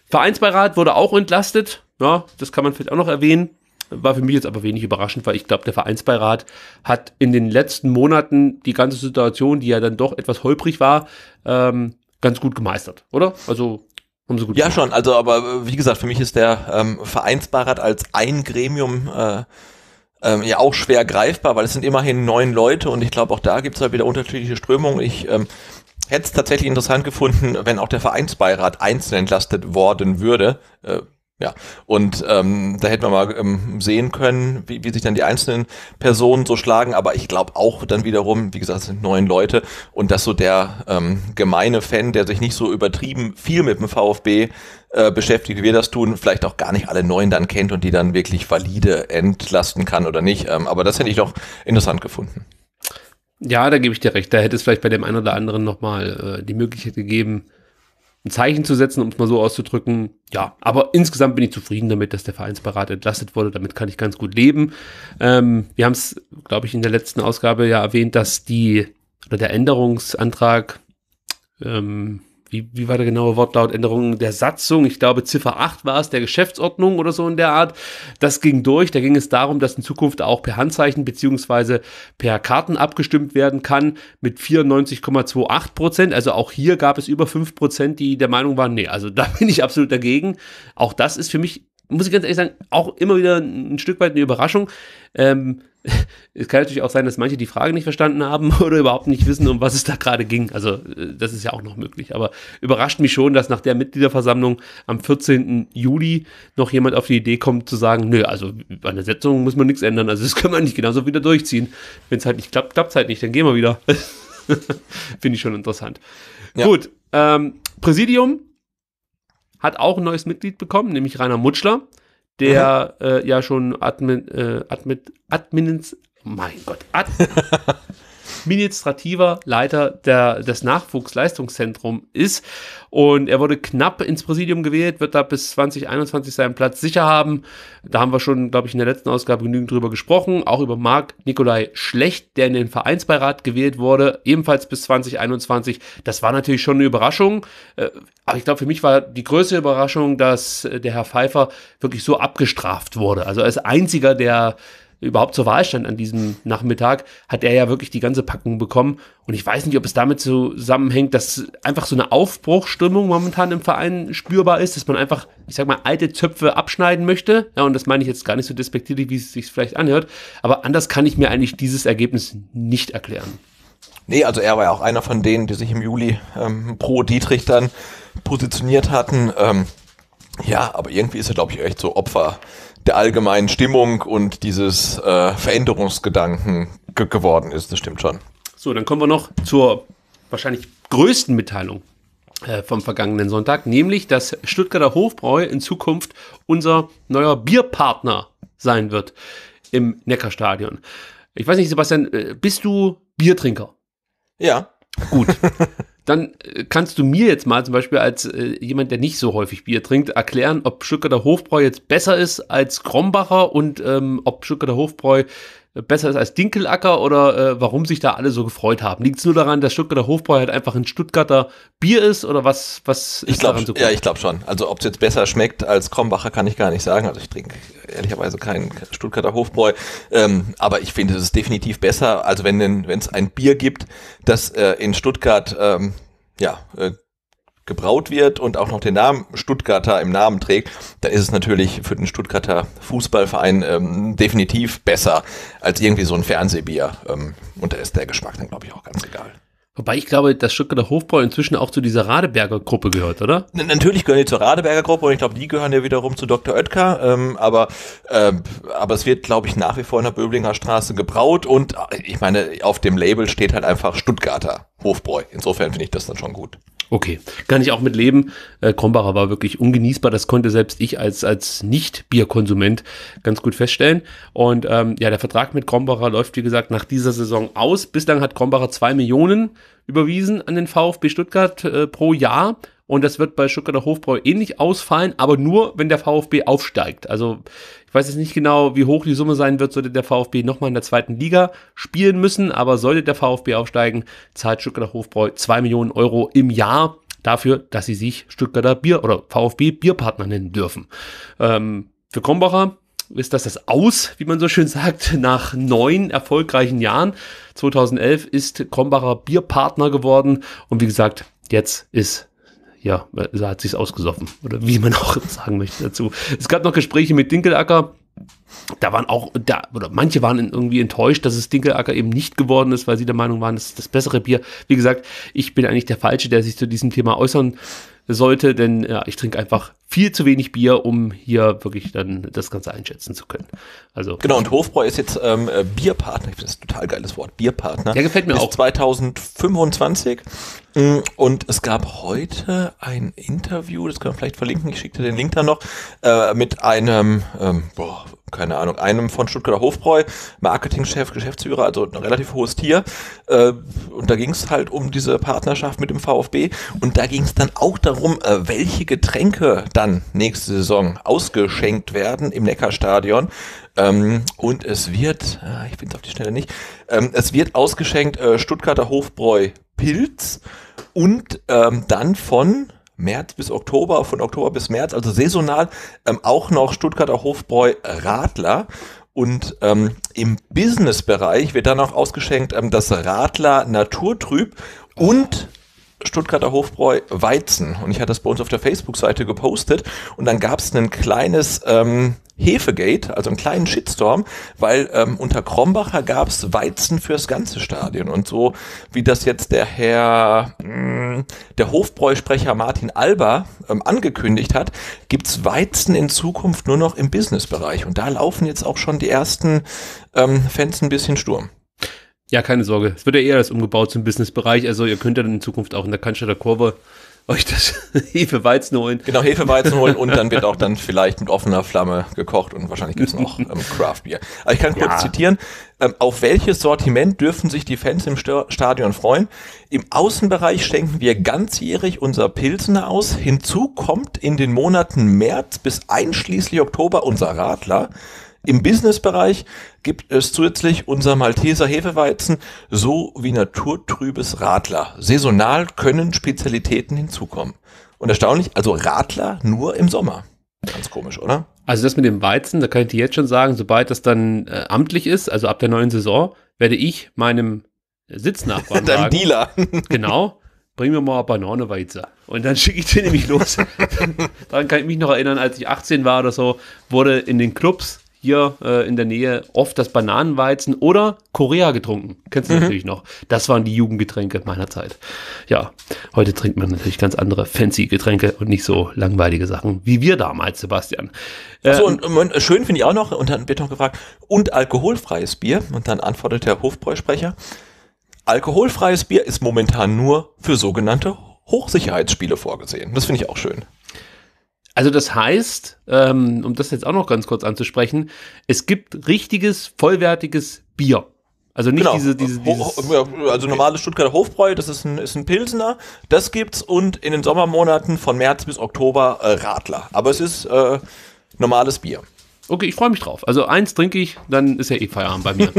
Vereinsbeirat wurde auch entlastet. Ja, das kann man vielleicht auch noch erwähnen. War für mich jetzt aber wenig überraschend, weil ich glaube, der Vereinsbeirat hat in den letzten Monaten die ganze Situation, die ja dann doch etwas holprig war, ähm, ganz gut gemeistert, oder? Also haben sie gut Ja, gemacht. schon. Also, aber äh, wie gesagt, für mich ist der ähm, Vereinsbeirat als ein Gremium äh, ähm, ja auch schwer greifbar, weil es sind immerhin neun Leute und ich glaube, auch da gibt es halt wieder unterschiedliche Strömungen. Ich ähm, hätte es tatsächlich interessant gefunden, wenn auch der Vereinsbeirat einzeln entlastet worden würde. Äh, ja, und ähm, da hätten wir mal ähm, sehen können, wie, wie sich dann die einzelnen Personen so schlagen. Aber ich glaube auch dann wiederum, wie gesagt, es sind neun Leute und dass so der ähm, gemeine Fan, der sich nicht so übertrieben viel mit dem VfB äh, beschäftigt, wie wir das tun, vielleicht auch gar nicht alle neun dann kennt und die dann wirklich valide entlasten kann oder nicht. Ähm, aber das hätte ich doch interessant gefunden. Ja, da gebe ich dir recht. Da hätte es vielleicht bei dem einen oder anderen nochmal äh, die Möglichkeit gegeben, ein Zeichen zu setzen, um es mal so auszudrücken. Ja, aber insgesamt bin ich zufrieden damit, dass der Vereinsberater entlastet wurde. Damit kann ich ganz gut leben. Ähm, wir haben es, glaube ich, in der letzten Ausgabe ja erwähnt, dass die oder der Änderungsantrag ähm, wie, wie war der genaue Wortlaut? Änderung der Satzung. Ich glaube, Ziffer 8 war es, der Geschäftsordnung oder so in der Art. Das ging durch. Da ging es darum, dass in Zukunft auch per Handzeichen beziehungsweise per Karten abgestimmt werden kann mit 94,28 Prozent. Also auch hier gab es über 5 Prozent, die der Meinung waren, nee, also da *laughs* bin ich absolut dagegen. Auch das ist für mich, muss ich ganz ehrlich sagen, auch immer wieder ein Stück weit eine Überraschung. Ähm, es kann natürlich auch sein, dass manche die Frage nicht verstanden haben *laughs* oder überhaupt nicht wissen, um was es da gerade ging. Also äh, das ist ja auch noch möglich. Aber überrascht mich schon, dass nach der Mitgliederversammlung am 14. Juli noch jemand auf die Idee kommt zu sagen, nö, also bei der Setzung muss man nichts ändern. Also das *laughs* kann man nicht genauso wieder durchziehen. Wenn es halt nicht klappt, klappt es halt nicht, dann gehen wir wieder. *laughs* Finde ich schon interessant. Ja. Gut, ähm, Präsidium hat auch ein neues Mitglied bekommen, nämlich Rainer Mutschler der mhm. äh, ja schon Admin, äh, Admin, Admins, mein Gott, Ad, *laughs* administrativer Leiter der, des Nachwuchsleistungszentrums ist. Und er wurde knapp ins Präsidium gewählt, wird da bis 2021 seinen Platz sicher haben. Da haben wir schon, glaube ich, in der letzten Ausgabe genügend drüber gesprochen. Auch über Marc Nikolai Schlecht, der in den Vereinsbeirat gewählt wurde, ebenfalls bis 2021. Das war natürlich schon eine Überraschung. Äh, aber ich glaube, für mich war die größte Überraschung, dass äh, der Herr Pfeiffer wirklich so abgestraft wurde. Also als einziger der überhaupt zur Wahl stand an diesem Nachmittag, hat er ja wirklich die ganze Packung bekommen. Und ich weiß nicht, ob es damit zusammenhängt, dass einfach so eine Aufbruchstimmung momentan im Verein spürbar ist, dass man einfach, ich sag mal, alte Zöpfe abschneiden möchte. Ja, und das meine ich jetzt gar nicht so despektierlich, wie es sich vielleicht anhört. Aber anders kann ich mir eigentlich dieses Ergebnis nicht erklären. Nee, also er war ja auch einer von denen, die sich im Juli ähm, pro Dietrich dann positioniert hatten. Ähm, ja, aber irgendwie ist er, glaube ich, echt so Opfer der allgemeinen Stimmung und dieses äh, Veränderungsgedanken ge geworden ist. Das stimmt schon. So, dann kommen wir noch zur wahrscheinlich größten Mitteilung äh, vom vergangenen Sonntag, nämlich, dass Stuttgarter Hofbräu in Zukunft unser neuer Bierpartner sein wird im Neckarstadion. Ich weiß nicht, Sebastian, äh, bist du Biertrinker? Ja. Gut. *laughs* dann äh, kannst du mir jetzt mal zum Beispiel als äh, jemand, der nicht so häufig Bier trinkt, erklären, ob der Hofbräu jetzt besser ist als Krombacher und ähm, ob der Hofbräu besser ist als Dinkelacker oder äh, warum sich da alle so gefreut haben. Liegt es nur daran, dass Stuttgarter Hofbräu halt einfach ein Stuttgarter Bier ist oder was, was ich glaube so Ja, ich glaube schon. Also ob es jetzt besser schmeckt als Krombacher, kann ich gar nicht sagen. Also ich trinke ehrlicherweise keinen Stuttgarter Hofbräu. Ähm, aber ich finde, es ist definitiv besser, also wenn es ein Bier gibt, das äh, in Stuttgart ähm, ja, äh, gebraut wird und auch noch den Namen Stuttgarter im Namen trägt, dann ist es natürlich für den Stuttgarter Fußballverein ähm, definitiv besser als irgendwie so ein Fernsehbier. Ähm, und da ist der Geschmack dann, glaube ich, auch ganz egal. Wobei ich glaube, dass Stuttgarter Hofbräu inzwischen auch zu dieser Radeberger Gruppe gehört, oder? Natürlich gehören die zur Radeberger Gruppe und ich glaube, die gehören ja wiederum zu Dr. Oetker. Ähm, aber, äh, aber es wird, glaube ich, nach wie vor in der Böblinger Straße gebraut und äh, ich meine, auf dem Label steht halt einfach Stuttgarter Hofbräu. Insofern finde ich das dann schon gut. Okay, kann ich auch mit leben. Äh, Krombacher war wirklich ungenießbar. Das konnte selbst ich als, als Nicht-Bierkonsument ganz gut feststellen. Und ähm, ja, der Vertrag mit Krombacher läuft, wie gesagt, nach dieser Saison aus. Bislang hat Krombacher zwei Millionen überwiesen an den VfB Stuttgart äh, pro Jahr. Und das wird bei Stuttgarter Hofbräu ähnlich ausfallen, aber nur, wenn der VfB aufsteigt. Also ich weiß jetzt nicht genau, wie hoch die Summe sein wird, sollte der VfB nochmal in der zweiten Liga spielen müssen, aber sollte der VfB aufsteigen, zahlt Stuttgarter Hofbräu 2 Millionen Euro im Jahr dafür, dass sie sich Stuttgarter Bier oder VfB Bierpartner nennen dürfen. Ähm, für Krombacher ist das das Aus, wie man so schön sagt, nach neun erfolgreichen Jahren. 2011 ist Krombacher Bierpartner geworden und wie gesagt, jetzt ist ja, da hat sich's ausgesoffen oder wie man auch *laughs* sagen möchte dazu. Es gab noch Gespräche mit Dinkelacker. Da waren auch, da, oder manche waren irgendwie enttäuscht, dass es Dinkelacker eben nicht geworden ist, weil sie der Meinung waren, das ist das bessere Bier. Wie gesagt, ich bin eigentlich der Falsche, der sich zu diesem Thema äußern sollte, denn ja, ich trinke einfach viel zu wenig Bier, um hier wirklich dann das Ganze einschätzen zu können. Also genau, und Hofbräu ist jetzt ähm, äh, Bierpartner, ich finde das ein total geiles Wort, Bierpartner. Ja, gefällt mir bis auch. 2025 mm, und es gab heute ein Interview, das können wir vielleicht verlinken, ich schicke dir den Link dann noch, äh, mit einem, ähm, boah, keine Ahnung, einem von Stuttgarter Hofbräu, Marketingchef, Geschäftsführer, also ein relativ hohes Tier. Äh, und da ging es halt um diese Partnerschaft mit dem VfB und da ging es dann auch darum, äh, welche Getränke dann nächste Saison ausgeschenkt werden im Neckarstadion. Ähm, und es wird, äh, ich bin es auf die Schnelle nicht, ähm, es wird ausgeschenkt äh, Stuttgarter Hofbräu Pilz und ähm, dann von März bis Oktober, von Oktober bis März, also saisonal, ähm, auch noch Stuttgarter Hofbräu Radler. Und ähm, im Business-Bereich wird dann auch ausgeschenkt ähm, das Radler Naturtrüb und Stuttgarter Hofbräu Weizen. Und ich hatte das bei uns auf der Facebook-Seite gepostet. Und dann gab es ein kleines ähm, Hefegate, also einen kleinen Shitstorm, weil ähm, unter Krombacher gab es Weizen fürs ganze Stadion. Und so wie das jetzt der Herr, mh, hm, der Hofbräu-Sprecher Martin Alba ähm, angekündigt hat, gibt es Weizen in Zukunft nur noch im Businessbereich. Und da laufen jetzt auch schon die ersten ähm, Fans ein bisschen Sturm. Ja, keine Sorge. Es wird ja eher das umgebaut zum Businessbereich. Also ihr könnt ja dann in Zukunft auch in der Cannstatter Kurve euch das *laughs* Hefeweizen holen. Genau, Hefeweizen holen und dann wird auch dann vielleicht mit offener Flamme gekocht und wahrscheinlich gibt es noch *laughs* ähm, Craft Beer. Aber ich kann kurz ja. zitieren. Ähm, auf welches Sortiment dürfen sich die Fans im Stadion freuen? Im Außenbereich schenken wir ganzjährig unser Pilsener aus. Hinzu kommt in den Monaten März bis einschließlich Oktober unser Radler. Im Businessbereich gibt es zusätzlich unser Malteser Hefeweizen sowie naturtrübes Radler. Saisonal können Spezialitäten hinzukommen. Und erstaunlich, also Radler nur im Sommer. Ganz komisch, oder? Also das mit dem Weizen, da kann ich dir jetzt schon sagen, sobald das dann äh, amtlich ist, also ab der neuen Saison, werde ich meinem äh, Sitznachbarn *laughs* Deinem sagen, Dealer. *laughs* genau, bring mir mal Bananeweizen. Und dann *laughs* schicke ich den nämlich los. Daran kann ich mich noch erinnern, als ich 18 war oder so, wurde in den Clubs hier äh, in der Nähe oft das Bananenweizen oder Korea getrunken. Kennst du mhm. natürlich noch. Das waren die Jugendgetränke meiner Zeit. Ja, heute trinkt man natürlich ganz andere fancy Getränke und nicht so langweilige Sachen wie wir damals, Sebastian. Äh, Achso, und, und, äh, schön finde ich auch noch, und dann wird noch gefragt, und alkoholfreies Bier? Und dann antwortet der Hofbräusprecher, alkoholfreies Bier ist momentan nur für sogenannte Hochsicherheitsspiele vorgesehen. Das finde ich auch schön. Also das heißt, ähm, um das jetzt auch noch ganz kurz anzusprechen, es gibt richtiges, vollwertiges Bier. Also nicht genau. diese, diese Also normales Stuttgarter Hofbräu, das ist ein, ist ein Pilsener, das gibt's und in den Sommermonaten von März bis Oktober äh, Radler. Aber es ist äh, normales Bier. Okay, ich freue mich drauf. Also eins trinke ich, dann ist ja eh Feierabend bei mir.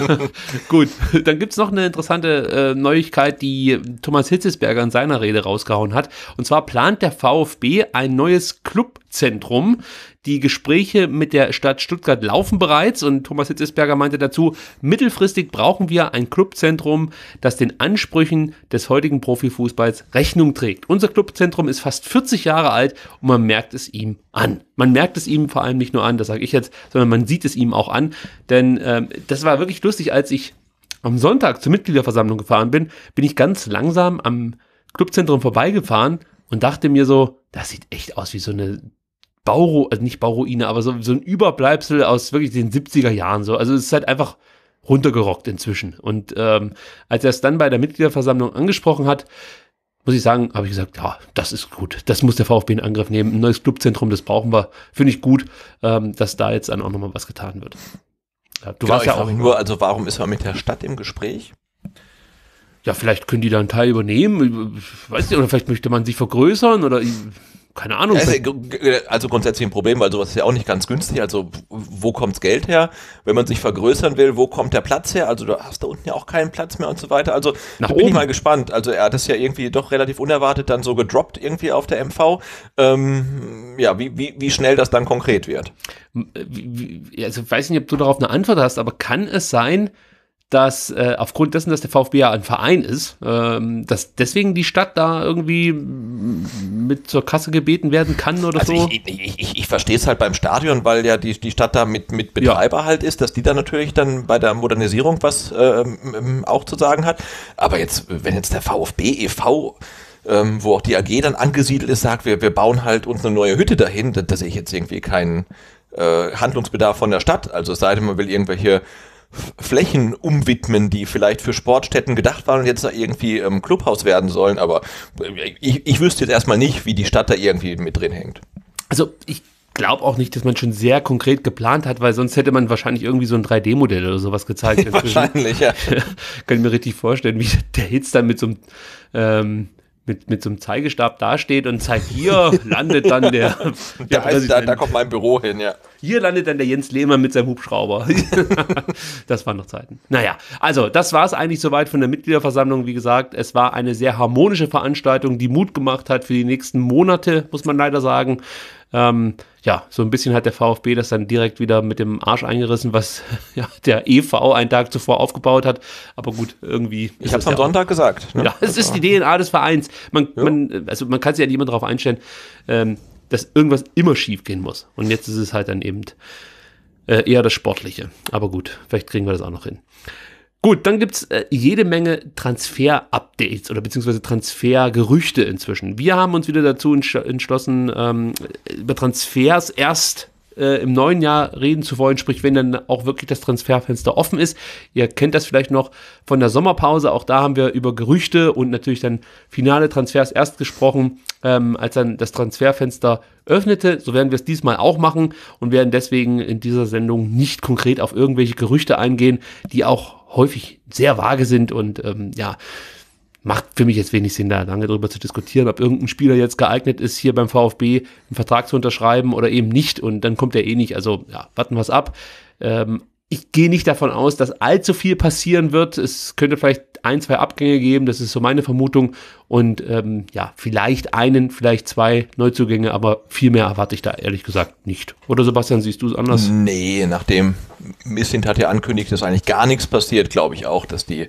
*laughs* Gut, dann gibt es noch eine interessante äh, Neuigkeit, die Thomas Hitzesberger in seiner Rede rausgehauen hat. Und zwar plant der VfB ein neues Club Stadtzentrum. Die Gespräche mit der Stadt Stuttgart laufen bereits und Thomas Hitzesberger meinte dazu, mittelfristig brauchen wir ein Clubzentrum, das den Ansprüchen des heutigen Profifußballs Rechnung trägt. Unser Clubzentrum ist fast 40 Jahre alt und man merkt es ihm an. Man merkt es ihm vor allem nicht nur an, das sage ich jetzt, sondern man sieht es ihm auch an, denn ähm, das war wirklich lustig, als ich am Sonntag zur Mitgliederversammlung gefahren bin, bin ich ganz langsam am Clubzentrum vorbeigefahren und dachte mir so, das sieht echt aus wie so eine Bauru, also nicht Bauruine, aber so, so ein Überbleibsel aus wirklich den 70er Jahren so. Also es ist halt einfach runtergerockt inzwischen. Und ähm, als er es dann bei der Mitgliederversammlung angesprochen hat, muss ich sagen, habe ich gesagt, ja, das ist gut. Das muss der VfB in Angriff nehmen. Ein neues Clubzentrum, das brauchen wir. Finde ich gut, ähm, dass da jetzt dann auch nochmal was getan wird. Ja, du genau, warst ja auch nur, also warum ist er mit der Stadt im Gespräch? Ja, vielleicht können die da einen Teil übernehmen. Ich weiß nicht, oder vielleicht möchte man sich vergrößern oder keine Ahnung. Also, also, grundsätzlich ein Problem, weil sowas ist ja auch nicht ganz günstig. Also wo kommt's Geld her? Wenn man sich vergrößern will, wo kommt der Platz her? Also du hast da unten ja auch keinen Platz mehr und so weiter. Also Nach bin ich mal gespannt. Also er hat es ja irgendwie doch relativ unerwartet dann so gedroppt irgendwie auf der MV. Ähm, ja, wie, wie, wie schnell das dann konkret wird. Äh, also ich weiß nicht, ob du darauf eine Antwort hast, aber kann es sein, dass äh, aufgrund dessen, dass der VfB ja ein Verein ist, ähm, dass deswegen die Stadt da irgendwie mit zur Kasse gebeten werden kann oder also so? Ich, ich, ich, ich verstehe es halt beim Stadion, weil ja die, die Stadt da mit, mit Betreiber ja. halt ist, dass die da natürlich dann bei der Modernisierung was ähm, ähm auch zu sagen hat. Aber jetzt, wenn jetzt der VfB e.V. Ähm, wo auch die AG dann angesiedelt ist, sagt, wir, wir bauen halt uns eine neue Hütte dahin, da, da sehe ich jetzt irgendwie keinen äh, Handlungsbedarf von der Stadt. Also es sei denn, man will irgendwelche Flächen umwidmen, die vielleicht für Sportstätten gedacht waren und jetzt irgendwie ähm, Clubhaus werden sollen. Aber äh, ich, ich wüsste jetzt erstmal nicht, wie die Stadt da irgendwie mit drin hängt. Also ich glaube auch nicht, dass man schon sehr konkret geplant hat, weil sonst hätte man wahrscheinlich irgendwie so ein 3D-Modell oder sowas gezeigt. Ja, *laughs* wahrscheinlich, ja. *laughs* Kann ich mir richtig vorstellen, wie der Hitz dann mit so einem ähm, mit, mit so einem Zeigestab dasteht und zeigt, hier *laughs* landet dann der. der da, ist, da, da, kommt mein Büro hin, ja. Hier landet dann der Jens Lehmann mit seinem Hubschrauber. *laughs* das waren noch Zeiten. Naja, also das war es eigentlich soweit von der Mitgliederversammlung. Wie gesagt, es war eine sehr harmonische Veranstaltung, die Mut gemacht hat für die nächsten Monate, muss man leider sagen. Ähm, ja, so ein bisschen hat der VfB das dann direkt wieder mit dem Arsch eingerissen, was *laughs* ja, der EV einen Tag zuvor aufgebaut hat. Aber gut, irgendwie. Ich habe es am Sonntag auch, gesagt. Ne? Ja, *laughs* es ist also die DNA des Vereins. Man, ja. man, also man kann sich ja niemand darauf einstellen, ähm, dass irgendwas immer schief gehen muss. Und jetzt ist es halt dann eben äh, eher das Sportliche. Aber gut, vielleicht kriegen wir das auch noch hin. Gut, dann gibt's äh, jede Menge Transfer-Updates oder beziehungsweise Transfer-Gerüchte inzwischen. Wir haben uns wieder dazu entschlossen, ähm, über Transfers erst äh, im neuen Jahr reden zu wollen, sprich, wenn dann auch wirklich das Transferfenster offen ist. Ihr kennt das vielleicht noch von der Sommerpause. Auch da haben wir über Gerüchte und natürlich dann finale Transfers erst gesprochen, ähm, als dann das Transferfenster öffnete. So werden wir es diesmal auch machen und werden deswegen in dieser Sendung nicht konkret auf irgendwelche Gerüchte eingehen, die auch häufig sehr vage sind und ähm, ja, macht für mich jetzt wenig Sinn, da lange drüber zu diskutieren, ob irgendein Spieler jetzt geeignet ist, hier beim VfB einen Vertrag zu unterschreiben oder eben nicht. Und dann kommt er eh nicht. Also ja, warten wir es ab. Ähm, ich gehe nicht davon aus, dass allzu viel passieren wird. Es könnte vielleicht ein, zwei Abgänge geben, das ist so meine Vermutung. Und ähm, ja, vielleicht einen, vielleicht zwei Neuzugänge, aber viel mehr erwarte ich da ehrlich gesagt nicht. Oder Sebastian, siehst du es anders? Nee, nachdem Missint hat ja ankündigt, dass eigentlich gar nichts passiert, glaube ich auch, dass die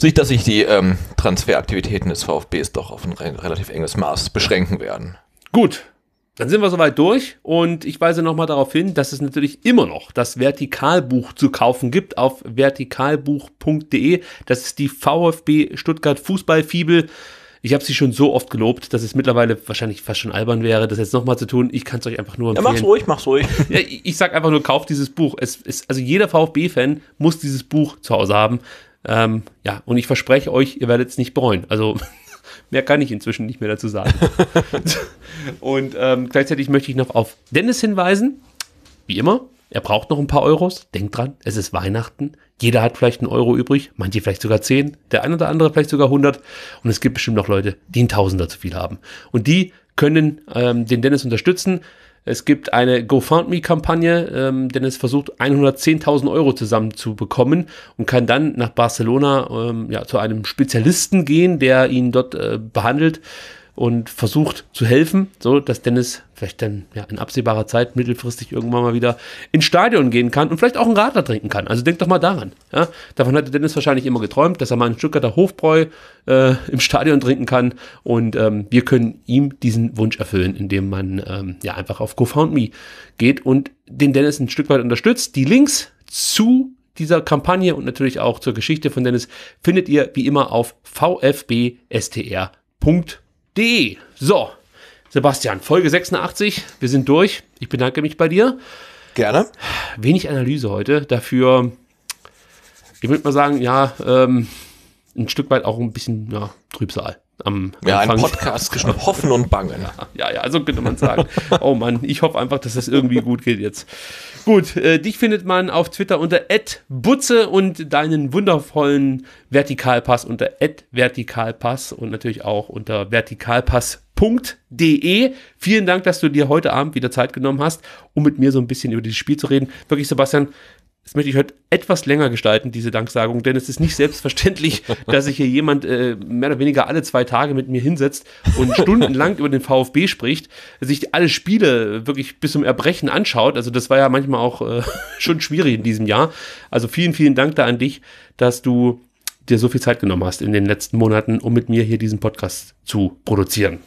sich, dass sich die ähm, Transferaktivitäten des VfBs doch auf ein relativ enges Maß beschränken werden. Gut, dann sind wir soweit durch und ich weise nochmal darauf hin, dass es natürlich immer noch das Vertikalbuch zu kaufen gibt auf vertikalbuch.de. Das ist die VfB Stuttgart Fußballfibel. Ich habe sie schon so oft gelobt, dass es mittlerweile wahrscheinlich fast schon albern wäre, das jetzt nochmal zu tun. Ich kann es euch einfach nur empfehlen. Ja, mach's ruhig, mach's ruhig. *laughs* Ja, ich, ich sag einfach nur, kauft dieses Buch. Es, es, also jeder VfB-Fan muss dieses Buch zu Hause haben. Ähm, ja, und ich verspreche euch, ihr werdet es nicht bereuen. Also *laughs* mehr kann ich inzwischen nicht mehr dazu sagen. *laughs* und ähm, gleichzeitig möchte ich noch auf Dennis hinweisen. Wie immer, er braucht noch ein paar Euros. Denkt dran, es ist Weihnachten. Jeder hat vielleicht einen Euro übrig, manche vielleicht sogar zehn, der ein oder andere vielleicht sogar 100. Und es gibt bestimmt noch Leute, die einen Tausender zu viel haben. Und die können ähm, den Dennis unterstützen. Es gibt eine GoFundMe-Kampagne, ähm, denn es versucht 110.000 Euro zusammenzubekommen und kann dann nach Barcelona ähm, ja, zu einem Spezialisten gehen, der ihn dort äh, behandelt und versucht zu helfen, so dass Dennis vielleicht dann ja, in absehbarer Zeit mittelfristig irgendwann mal wieder ins Stadion gehen kann und vielleicht auch einen Radler trinken kann. Also denkt doch mal daran. Ja? Davon hatte Dennis wahrscheinlich immer geträumt, dass er mal einen Stuttgarter Hofbräu äh, im Stadion trinken kann und ähm, wir können ihm diesen Wunsch erfüllen, indem man ähm, ja einfach auf GoFoundMe geht und den Dennis ein Stück weit unterstützt. Die Links zu dieser Kampagne und natürlich auch zur Geschichte von Dennis findet ihr wie immer auf vfbstr.com www.meinsportpodcast.de. So, Sebastian, Folge 86, wir sind durch. Ich bedanke mich bei dir. Gerne. Wenig Analyse heute, dafür, ich würde mal sagen, ja, ähm, ein Stück weit auch ein bisschen ja, Trübsal am ja, Anfang. Ja, ein Podcast geschnitten. Hoffen und Bangen. *laughs* Ja, ja, ja, so könnte man sagen. oh Mann, ich hoffe einfach, dass es irgendwie gut geht jetzt. Gut, äh, dich findet man auf Twitter unter @butze und deinen wundervollen Vertikalpass unter @vertikalpass und natürlich auch unter vertikalpass.de. Vielen Dank, dass du dir heute Abend wieder Zeit genommen hast, um mit mir so ein bisschen über dieses Spiel zu reden. Wirklich, Sebastian, das möchte ich heute etwas länger gestalten, diese Danksagung, denn es ist nicht selbstverständlich, *laughs* dass sich hier jemand äh, mehr oder weniger alle zwei Tage mit mir hinsetzt und stundenlang über den VfB spricht, sich alle Spiele wirklich bis zum Erbrechen anschaut. Also das war ja manchmal auch äh, *laughs* schon schwierig in diesem Jahr. Also vielen, vielen Dank da an dich, dass du dir so viel Zeit genommen hast in den letzten Monaten, um mit mir hier diesen Podcast zu produzieren.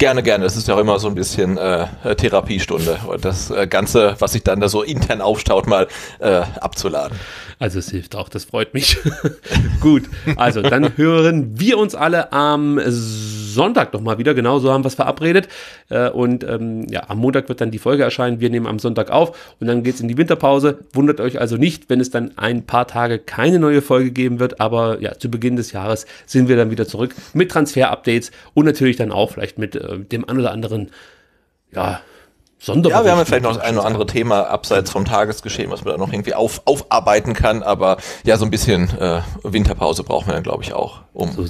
Gerne, gerne. Das ist ja auch immer so ein bisschen äh, äh Therapiestunde. Und das äh, Ganze, was sich dann da so intern aufstaut, mal äh, abzuladen. Also es hilft auch, das freut mich. *laughs* Gut, also dann hören wir uns alle am Sonntag nochmal wieder. Genau so haben wir es verabredet. Äh, und ähm, ja, am Montag wird dann die Folge erscheinen. Wir nehmen am Sonntag auf und dann geht es in die Winterpause. Wundert euch also nicht, wenn es dann ein paar Tage keine neue Folge geben wird. Aber ja, zu Beginn des Jahres sind wir dann wieder zurück mit Transfer-Updates und natürlich dann auch vielleicht mit äh, dem ein oder anderen, ja, Sonderbericht. Ja, wir haben vielleicht noch das ein oder andere Thema abseits vom Tagesgeschehen, was man da noch irgendwie auf, aufarbeiten kann, aber ja, so ein bisschen äh, Winterpause brauchen wir dann, glaube ich, auch, um so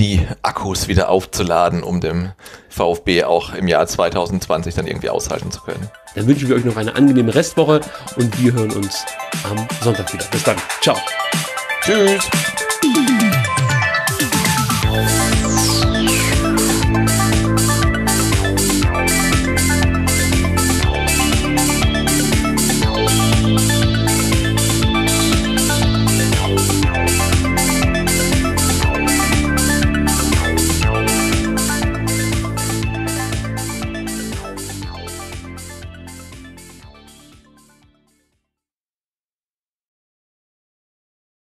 die Akkus wieder aufzuladen, um dem VfB auch im Jahr 2020 dann irgendwie aushalten zu können. Dann wünschen wir euch noch eine angenehme Restwoche und wir hören uns am Sonntag wieder. Bis dann. Ciao. Tschüss.